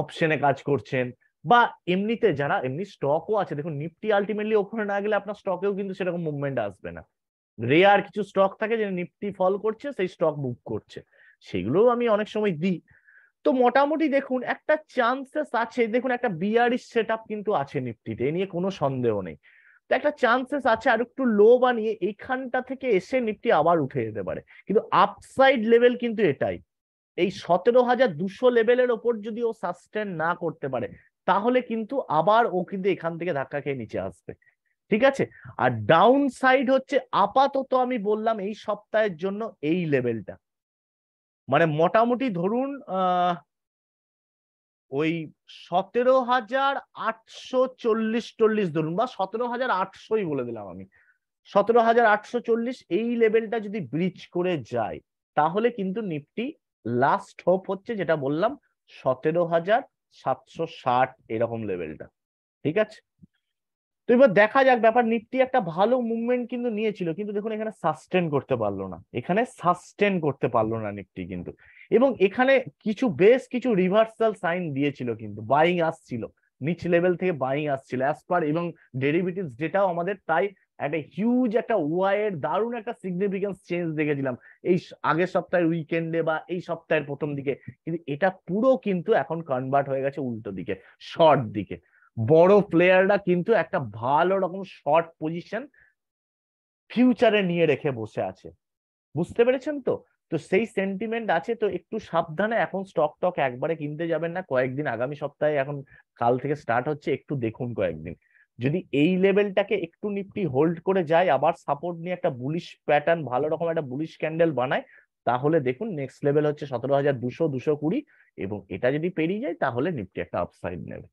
অপশনে কাজ করছেন বা এমনিতে যারা এমনি স্টকও আছে দেখুন নিফটি আলটিমেটলি ওপরে না গেলে আপনার স্টকেও কিন্তু সেরকম মুভমেন্ট আসবে না রেয়ার কিছু স্টক থাকে যে নিফটি ফল করছে সেই স্টক বুক করছে সেগুলোও আমি অনেক সময় দিই তো মোটামুটি দেখুন একটা চান্সেস আছে দেখুন একটা বিয়ারিশ সেট e কিন্তু আছে নিফটিতে এ নিয়ে কোনো সন্দেহ নেই তো একটা চান্সেস আছে আর একটু লো বানিয়ে এইখানটা থেকে এসে নিফটি আবার উঠে যেতে পারে কিন্তু আপসাইড লেভেল কিন্তু এটাই এই সতেরো হাজার দুশো লেভেলের ওপর যদি ও সাস্টেন না করতে পারে তাহলে কিন্তু আবার ও কিন্তু এখান থেকে ধাক্কা খেয়ে নিচে আসবে ঠিক আছে আর ডাউন সাইড হচ্ছে আপাতত আমি বললাম এই সপ্তাহের জন্য এই লেভেলটা মানে মোটামুটি ধরুন ওই সতেরো হাজার আটশো চল্লিশ চল্লিশ ধরুন বা সতেরো হাজার আটশোই বলে দিলাম আমি সতেরো হাজার আটশো চল্লিশ এই লেভেলটা যদি ব্রিচ করে যায় তাহলে কিন্তু নিফটি লাস্ট হোপ হচ্ছে যেটা বললাম সতেরো হাজার সাতশো ষাট এরকম লেভেলটা ঠিক আছে তো এবার দেখা যাক ব্যাপার নিফটি একটা ভালো মুভমেন্ট কিন্তু নিয়েছিল কিন্তু দেখুন এখানে সাস্টেন করতে পারলো না এখানে সাস্টেন করতে পারলো না নিফটি কিন্তু এবং এখানে কিছু বেশ কিছু রিভার্সাল সাইন দিয়েছিল কিন্তু বাইং আসছিল নিচ লেভেল থেকে বাইং আসছিল অ্যাজ পার এবং ডেরিভেটিভস ডেটাও আমাদের তাই একটা হিউজ একটা ওয়াইয়ের দারুণ একটা সিগনিফিকেন্স চেঞ্জ দেখেছিলাম এই আগের সপ্তাহের উইকেন্ডে বা এই সপ্তাহের প্রথম দিকে কিন্তু এটা পুরো কিন্তু এখন কনভার্ট হয়ে গেছে উল্টো দিকে শর্ট দিকে বড় প্লেয়াররা কিন্তু একটা ভালো রকম শর্ট পজিশন ফিউচারে নিয়ে রেখে বসে আছে বুঝতে পেরেছেন তো তো সেই সেন্টিমেন্ট আছে তো একটু সাবধানে এখন স্টক টক একবারে কিনতে যাবেন না কয়েকদিন আগামী সপ্তাহে এখন কাল থেকে স্টার্ট হচ্ছে একটু দেখুন কয়েকদিন যদি এই লেভেলটাকে একটু নিফটি হোল্ড করে যায় আবার সাপোর্ট নিয়ে একটা বুলিশ প্যাটার্ন ভালো রকম একটা বুলিশ ক্যান্ডেল বানায় তাহলে দেখুন নেক্সট লেভেল হচ্ছে সতেরো হাজার দুশো দুশো কুড়ি এবং এটা যদি পেরিয়ে যায় তাহলে নিফটি একটা আপসাইড নেবে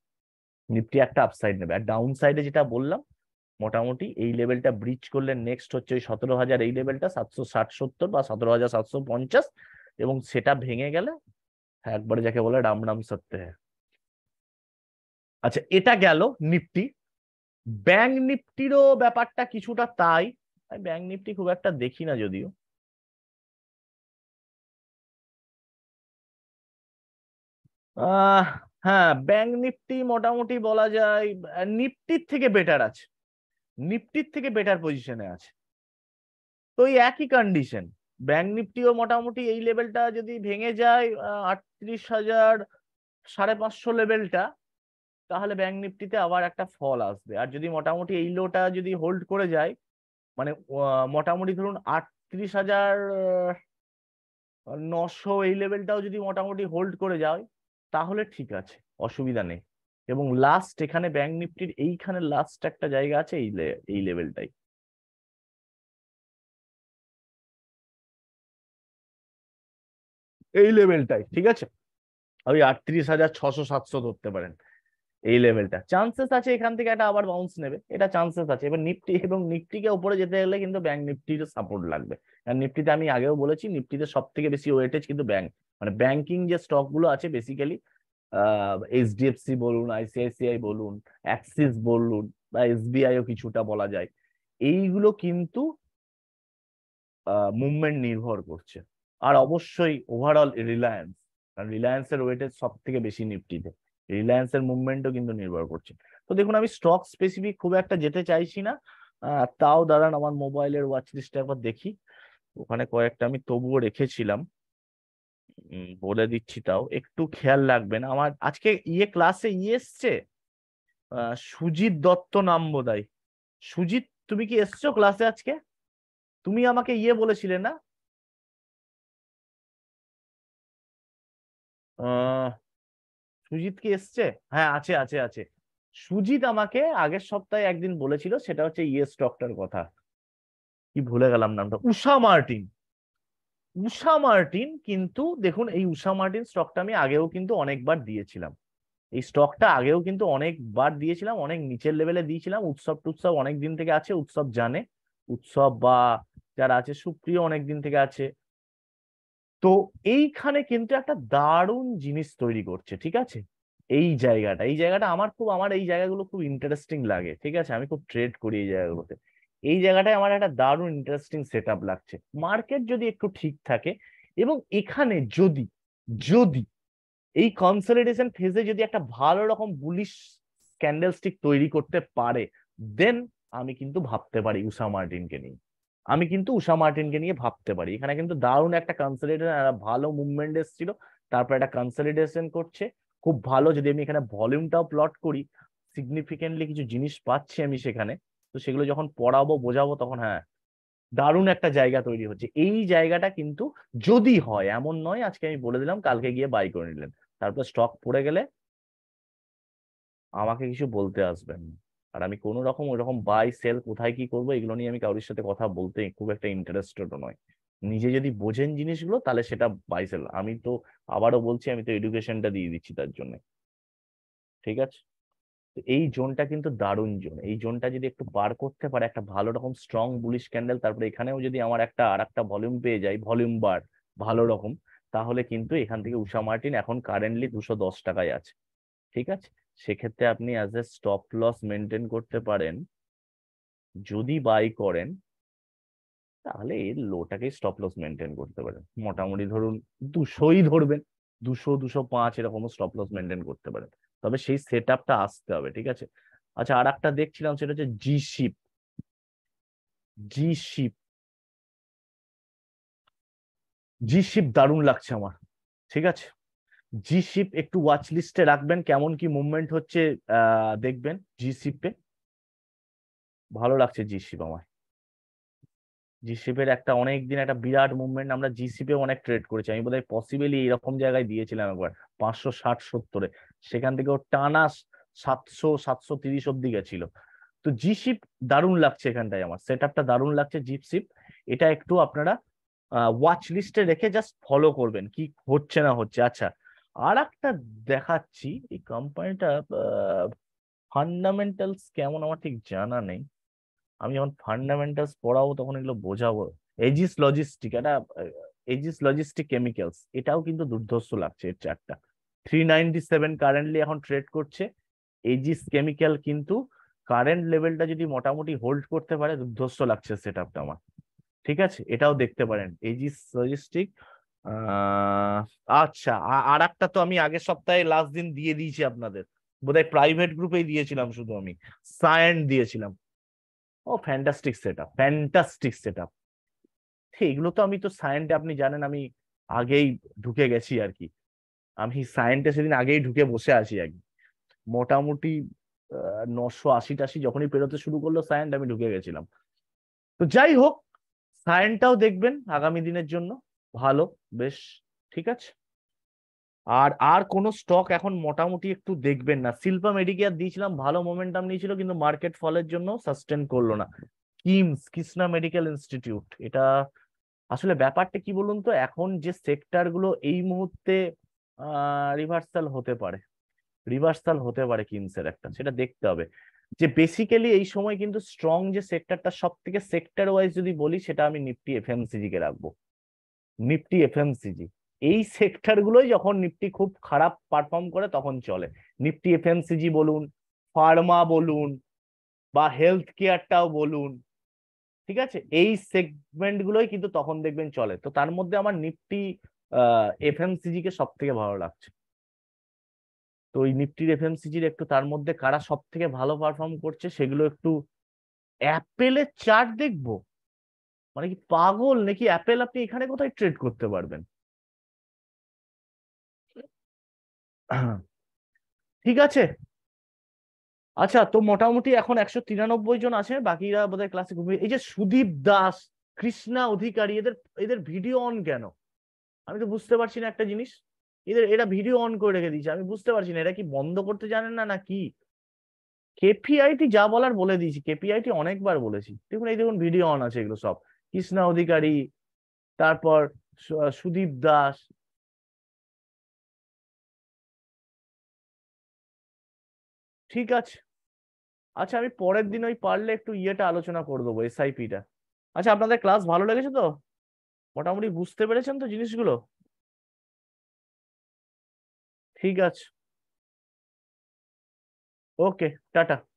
নিফটি একটা আপসাইড নেবে আর ডাউন সাইডে যেটা বললাম মোটামুটি এই লেভেলটা ব্রিজ করলে নেক্সট হচ্ছে ওই সতেরো হাজার এই লেভেলটা সাতশো ষাট সত্তর বা সতেরো হাজার সাতশো পঞ্চাশ এবং সেটা ভেঙে গেলে একবারে যাকে বলে রাম রাম সত্যে আচ্ছা এটা গেল নিফটি ব্যাংক নিফটিরও ব্যাপারটা কিছুটা তাই ব্যাংক নিফটি খুব একটা দেখি না যদিও আহ হ্যাঁ ব্যাংক নিফটি মোটামুটি বলা যায় নিফটির থেকে বেটার আছে নিফটির থেকে বেটার পজিশনে আছে তো এই একই কন্ডিশন ব্যাংক নিফটিও মোটামুটি এই লেভেলটা যদি ভেঙে যায় আটত্রিশ হাজার সাড়ে পাঁচশো লেভেলটা তাহলে ব্যাংক নিফটিতে আবার একটা ফল আসবে আর যদি মোটামুটি এই লোটা যদি হোল্ড করে যায় মানে মোটামুটি ধরুন আটত্রিশ হাজার নশো এই লেভেলটাও যদি মোটামুটি হোল্ড করে যায় তাহলে ঠিক আছে অসুবিধা নেই এবং লাস্ট এখানে ব্যাংক নিফটির এইখানে লাস্ট একটা জায়গা আছে এই এই লেভেলটাই এই লেভেলটাই ঠিক আছে ওই আটত্রিশ হাজার ছশো সাতশো ধরতে পারেন এই লেভেলটা চান্সেস আছে এখান থেকে একটা আবার বাউন্স নেবে এটা চান্সেস আছে এবার নিফটি এবং নিফটিকে উপরে যেতে গেলে কিন্তু ব্যাংক নিফটির সাপোর্ট লাগবে কারণ নিফটিতে আমি আগেও বলেছি নিফটিতে সব থেকে বেশি ওয়েটেজ কিন্তু ব্যাংক মানে ব্যাংকিং যে স্টকগুলো আছে বেসিক্যালি এইচডিএফসি বলুন আইসিআইসিআই বলুন অ্যাক্সিস বলুন বা এসবিআইও কিছুটা বলা যায় এইগুলো কিন্তু মুভমেন্ট নির্ভর করছে আর অবশ্যই ওভারঅল রিলায়েন্স কারণ রিলায়েন্সের ওয়েটেজ সব থেকে বেশি নিফটিতে রিলায়েন্সের মুভমেন্টও কিন্তু নির্ভর করছে তো দেখুন আমি স্টক স্পেসিফিক খুব একটা যেতে চাইছি না তাও দাঁড়ান আমার মোবাইলের ওয়াচ লিস্টটা একবার দেখি ওখানে কয়েকটা আমি তবুও রেখেছিলাম বলে দিচ্ছি তাও একটু খেয়াল রাখবেন আমার আজকে ইয়ে ক্লাসে ইয়ে এসছে সুজিত দত্ত নাম বোধহয় সুজিত তুমি কি এসছো ক্লাসে আজকে তুমি আমাকে ইয়ে বলেছিলে না সুজিত কি এসছে হ্যাঁ আছে আছে আছে সুজিত আমাকে আগের সপ্তাহে একদিন বলেছিল সেটা হচ্ছে ইয়েস ডক্টর কথা কি ভুলে গেলাম নামটা উষা মার্টিন উষা মার্টিন কিন্তু দেখুন এই উষা মার্টিন স্টকটা আমি আগেও কিন্তু অনেকবার দিয়েছিলাম এই স্টকটা আগেও কিন্তু অনেকবার দিয়েছিলাম অনেক নিচের লেভেলে দিয়েছিলাম উৎসব টুৎসব অনেক দিন থেকে আছে উৎসব জানে উৎসব বা যারা আছে সুপ্রিয় অনেক দিন থেকে আছে তো এইখানে কিন্তু একটা দারুণ জিনিস তৈরি করছে ঠিক আছে এই জায়গাটা এই জায়গাটা আমার খুব আমার এই জায়গাগুলো খুব ইন্টারেস্টিং লাগে ঠিক আছে আমি খুব ট্রেড করি এই জায়গাগুলোতে এই জায়গাটায় আমার একটা দারুণ ইন্টারেস্টিং সেট লাগছে মার্কেট যদি একটু ঠিক থাকে এবং এখানে যদি যদি এই কনসলিডেশন ফেজে যদি একটা ভালো রকম বুলিশ ক্যান্ডেলস্টিক তৈরি করতে পারে দেন আমি কিন্তু ভাবতে পারি উষা মার্টিনকে নিয়ে আমি কিন্তু উষা মার্টিনকে নিয়ে ভাবতে পারি এখানে কিন্তু দারুণ একটা কনসলিডেশন ভালো মুভমেন্ট এসেছিল তারপর একটা কনসলিডেশন করছে খুব ভালো যদি আমি এখানে ভলিউমটাও প্লট করি সিগনিফিকেন্টলি কিছু জিনিস পাচ্ছি আমি সেখানে তো সেগুলো যখন পড়াবো বোঝাবো তখন হ্যাঁ দারুণ একটা জায়গা তৈরি হচ্ছে এই জায়গাটা কিন্তু যদি হয় এমন নয় আজকে আমি বলে দিলাম কালকে গিয়ে বাই করে নিলেন তারপর স্টক পড়ে গেলে আমাকে কিছু বলতে আসবেন না আর আমি কোনো রকম ওইরকম বাই সেল কোথায় কি করবো এগুলো নিয়ে আমি কারোর সাথে কথা বলতে খুব একটা ইন্টারেস্টেড নয় নিজে যদি বোঝেন জিনিসগুলো তাহলে সেটা বাই সেল আমি তো আবারও বলছি আমি তো এডুকেশনটা দিয়ে দিচ্ছি তার জন্য ঠিক আছে তো এই জোনটা কিন্তু দারুণ জোন এই জোনটা যদি একটু পার করতে পারে একটা ভালো রকম স্ট্রং বুলিশ ক্যান্ডেল তারপরে এখানেও যদি আমার একটা আর একটা ভলিউম পেয়ে যায় ভলিউম বার ভালো রকম তাহলে কিন্তু এখান থেকে উষা মার্টিন এখন কারেন্টলি দুশো দশ টাকায় আছে ঠিক আছে সেক্ষেত্রে আপনি as a stop loss maintain করতে পারেন যদি বাই করেন তাহলে এই লোটাকে স্টপ লস মেনটেন করতে পারেন মোটামুটি ধরুন দুশোই ধরবেন দুশো দুশো পাঁচ এরকম স্টপ লস মেনটেন করতে পারেন তবে সেই সেট আপটা আসতে হবে ঠিক আছে আচ্ছা আর একটা দেখছিলাম সেটা হচ্ছে G ship G ship G ship দারুণ লাগছে আমার ঠিক আছে জি শিপ একটু ওয়াচ লিস্টে রাখবেন কেমন কি মুভমেন্ট হচ্ছে দেখবেন জি শিপে ভালো লাগছে জি শিপ আমায় জি শিপের একটা অনেক দিন একটা বিরাট মুভমেন্ট আমরা জি শিপে অনেক ট্রেড করেছি আমি বোধহয় পসিবিলি এরকম জায়গায় দিয়েছিলাম একবার পাঁচশো ষাট সত্তরে সেখান থেকে ও টানা সাতশো সাতশো তিরিশ অব্দি গেছিল তো জি শিপ দারুণ লাগছে এখানটায় আমার সেট আপটা দারুণ লাগছে জিপ শিপ এটা একটু আপনারা ওয়াচ লিস্টে রেখে জাস্ট ফলো করবেন কি হচ্ছে না হচ্ছে আচ্ছা আর একটা দেখাচ্ছি এই কোম্পানিটা ফান্ডামেন্টালস কেমন আমার ঠিক জানা নেই আমি যখন ফান্ডামেন্টালস পড়াবো তখন এগুলো বোঝাবো এজিস লজিস্টিক এটা এজিস লজিস্টিক কেমিক্যালস এটাও কিন্তু দুর্ধর্ষ লাগছে এর চারটা থ্রি নাইনটি সেভেন কারেন্টলি এখন ট্রেড করছে এজিস কেমিক্যাল কিন্তু কারেন্ট লেভেলটা যদি মোটামুটি হোল্ড করতে পারে দুর্ধর্ষ লাগছে সেট আপটা আমার ঠিক আছে এটাও দেখতে পারেন এজিস লজিস্টিক আচ্ছা আর একটা তো আমি আগের সপ্তাহে লাস্ট দিন দিয়ে দিয়েছি আপনাদের বোধহয় প্রাইভেট গ্রুপেই দিয়েছিলাম শুধু আমি সায়েন্ট দিয়েছিলাম ও fantastic set up fantastic set up এগুলো তো আমি তো সায়েন্টে আপনি জানেন আমি আগেই ঢুকে গেছি আর কি আমি সায়েন্টে সেদিন আগেই ঢুকে বসে আছি আর কি মোটামুটি নশো আশি টাশি যখনই পেরোতে শুরু করলো সায়েন্ট আমি ঢুকে গেছিলাম তো যাই হোক সায়েন্টটাও দেখবেন আগামী দিনের জন্য ভালো বেশ ঠিক আছে আর আর কোন স্টক এখন মোটামুটি একটু দেখবেন না শিল্পা মেডিকেয়ার দিয়েছিলাম ভালো মোমেন্টাম নিয়েছিল কিন্তু মার্কেট ফলের জন্য সাস্টেন করলো না কিমস কৃষ্ণা মেডিকেল ইনস্টিটিউট এটা আসলে ব্যাপারটা কি বলুন তো এখন যে সেক্টরগুলো এই মুহূর্তে রিভার্সাল হতে পারে রিভার্সাল হতে পারে কিমসের একটা সেটা দেখতে হবে যে বেসিক্যালি এই সময় কিন্তু স্ট্রং যে সেক্টরটা সব থেকে সেক্টর ওয়াইজ যদি বলি সেটা আমি নিফটি এফএমসিজি কে রাখবো নিফটি এফএমসিজি এই সেক্টরগুলোই যখন নিফটি খুব খারাপ পারফর্ম করে তখন চলে নিফটি এফএমসিজি বলুন ফার্মা বলুন বা হেলথ কেয়ারটাও বলুন ঠিক আছে এই সেগমেন্টগুলোই কিন্তু তখন দেখবেন চলে তো তার মধ্যে আমার নিফটি এফএমসিজি কে সব থেকে ভালো লাগছে তো এই নিফটির এফএমসিজির একটু তার মধ্যে কারা সব থেকে ভালো পারফর্ম করছে সেগুলো একটু অ্যাপেলের চার্ট দেখবো মানে কি পাগল নাকি অ্যাপেল আপনি এখানে কোথায় ট্রেড করতে পারবেন ঠিক আছে আচ্ছা তো মোটামুটি এখন একশো তিরানব্বই জন আছে বাকিরা বোধহয় ক্লাসে ঘুমিয়ে এই যে সুদীপ দাস কৃষ্ণা অধিকারী এদের এদের ভিডিও অন কেন আমি তো বুঝতে পারছি না একটা জিনিস এদের এরা ভিডিও অন করে রেখে দিয়েছে আমি বুঝতে পারছি না এরা কি বন্ধ করতে জানেন না না কি কেপিআইটি যা বলার বলে দিয়েছি কেপিআইটি অনেকবার বলেছি দেখুন এই দেখুন ভিডিও অন আছে এগুলো সব কৃষ্ণা অধিকারী তারপর সুদীপ দাস ঠিক আছে আচ্ছা আমি পরের দিন ওই পারলে একটু ইয়েটা আলোচনা করে দেবো এসআইপিটা আচ্ছা আপনাদের ক্লাস ভালো লেগেছে তো মোটামুটি বুঝতে পেরেছেন তো জিনিসগুলো ঠিক আছে ওকে টাটা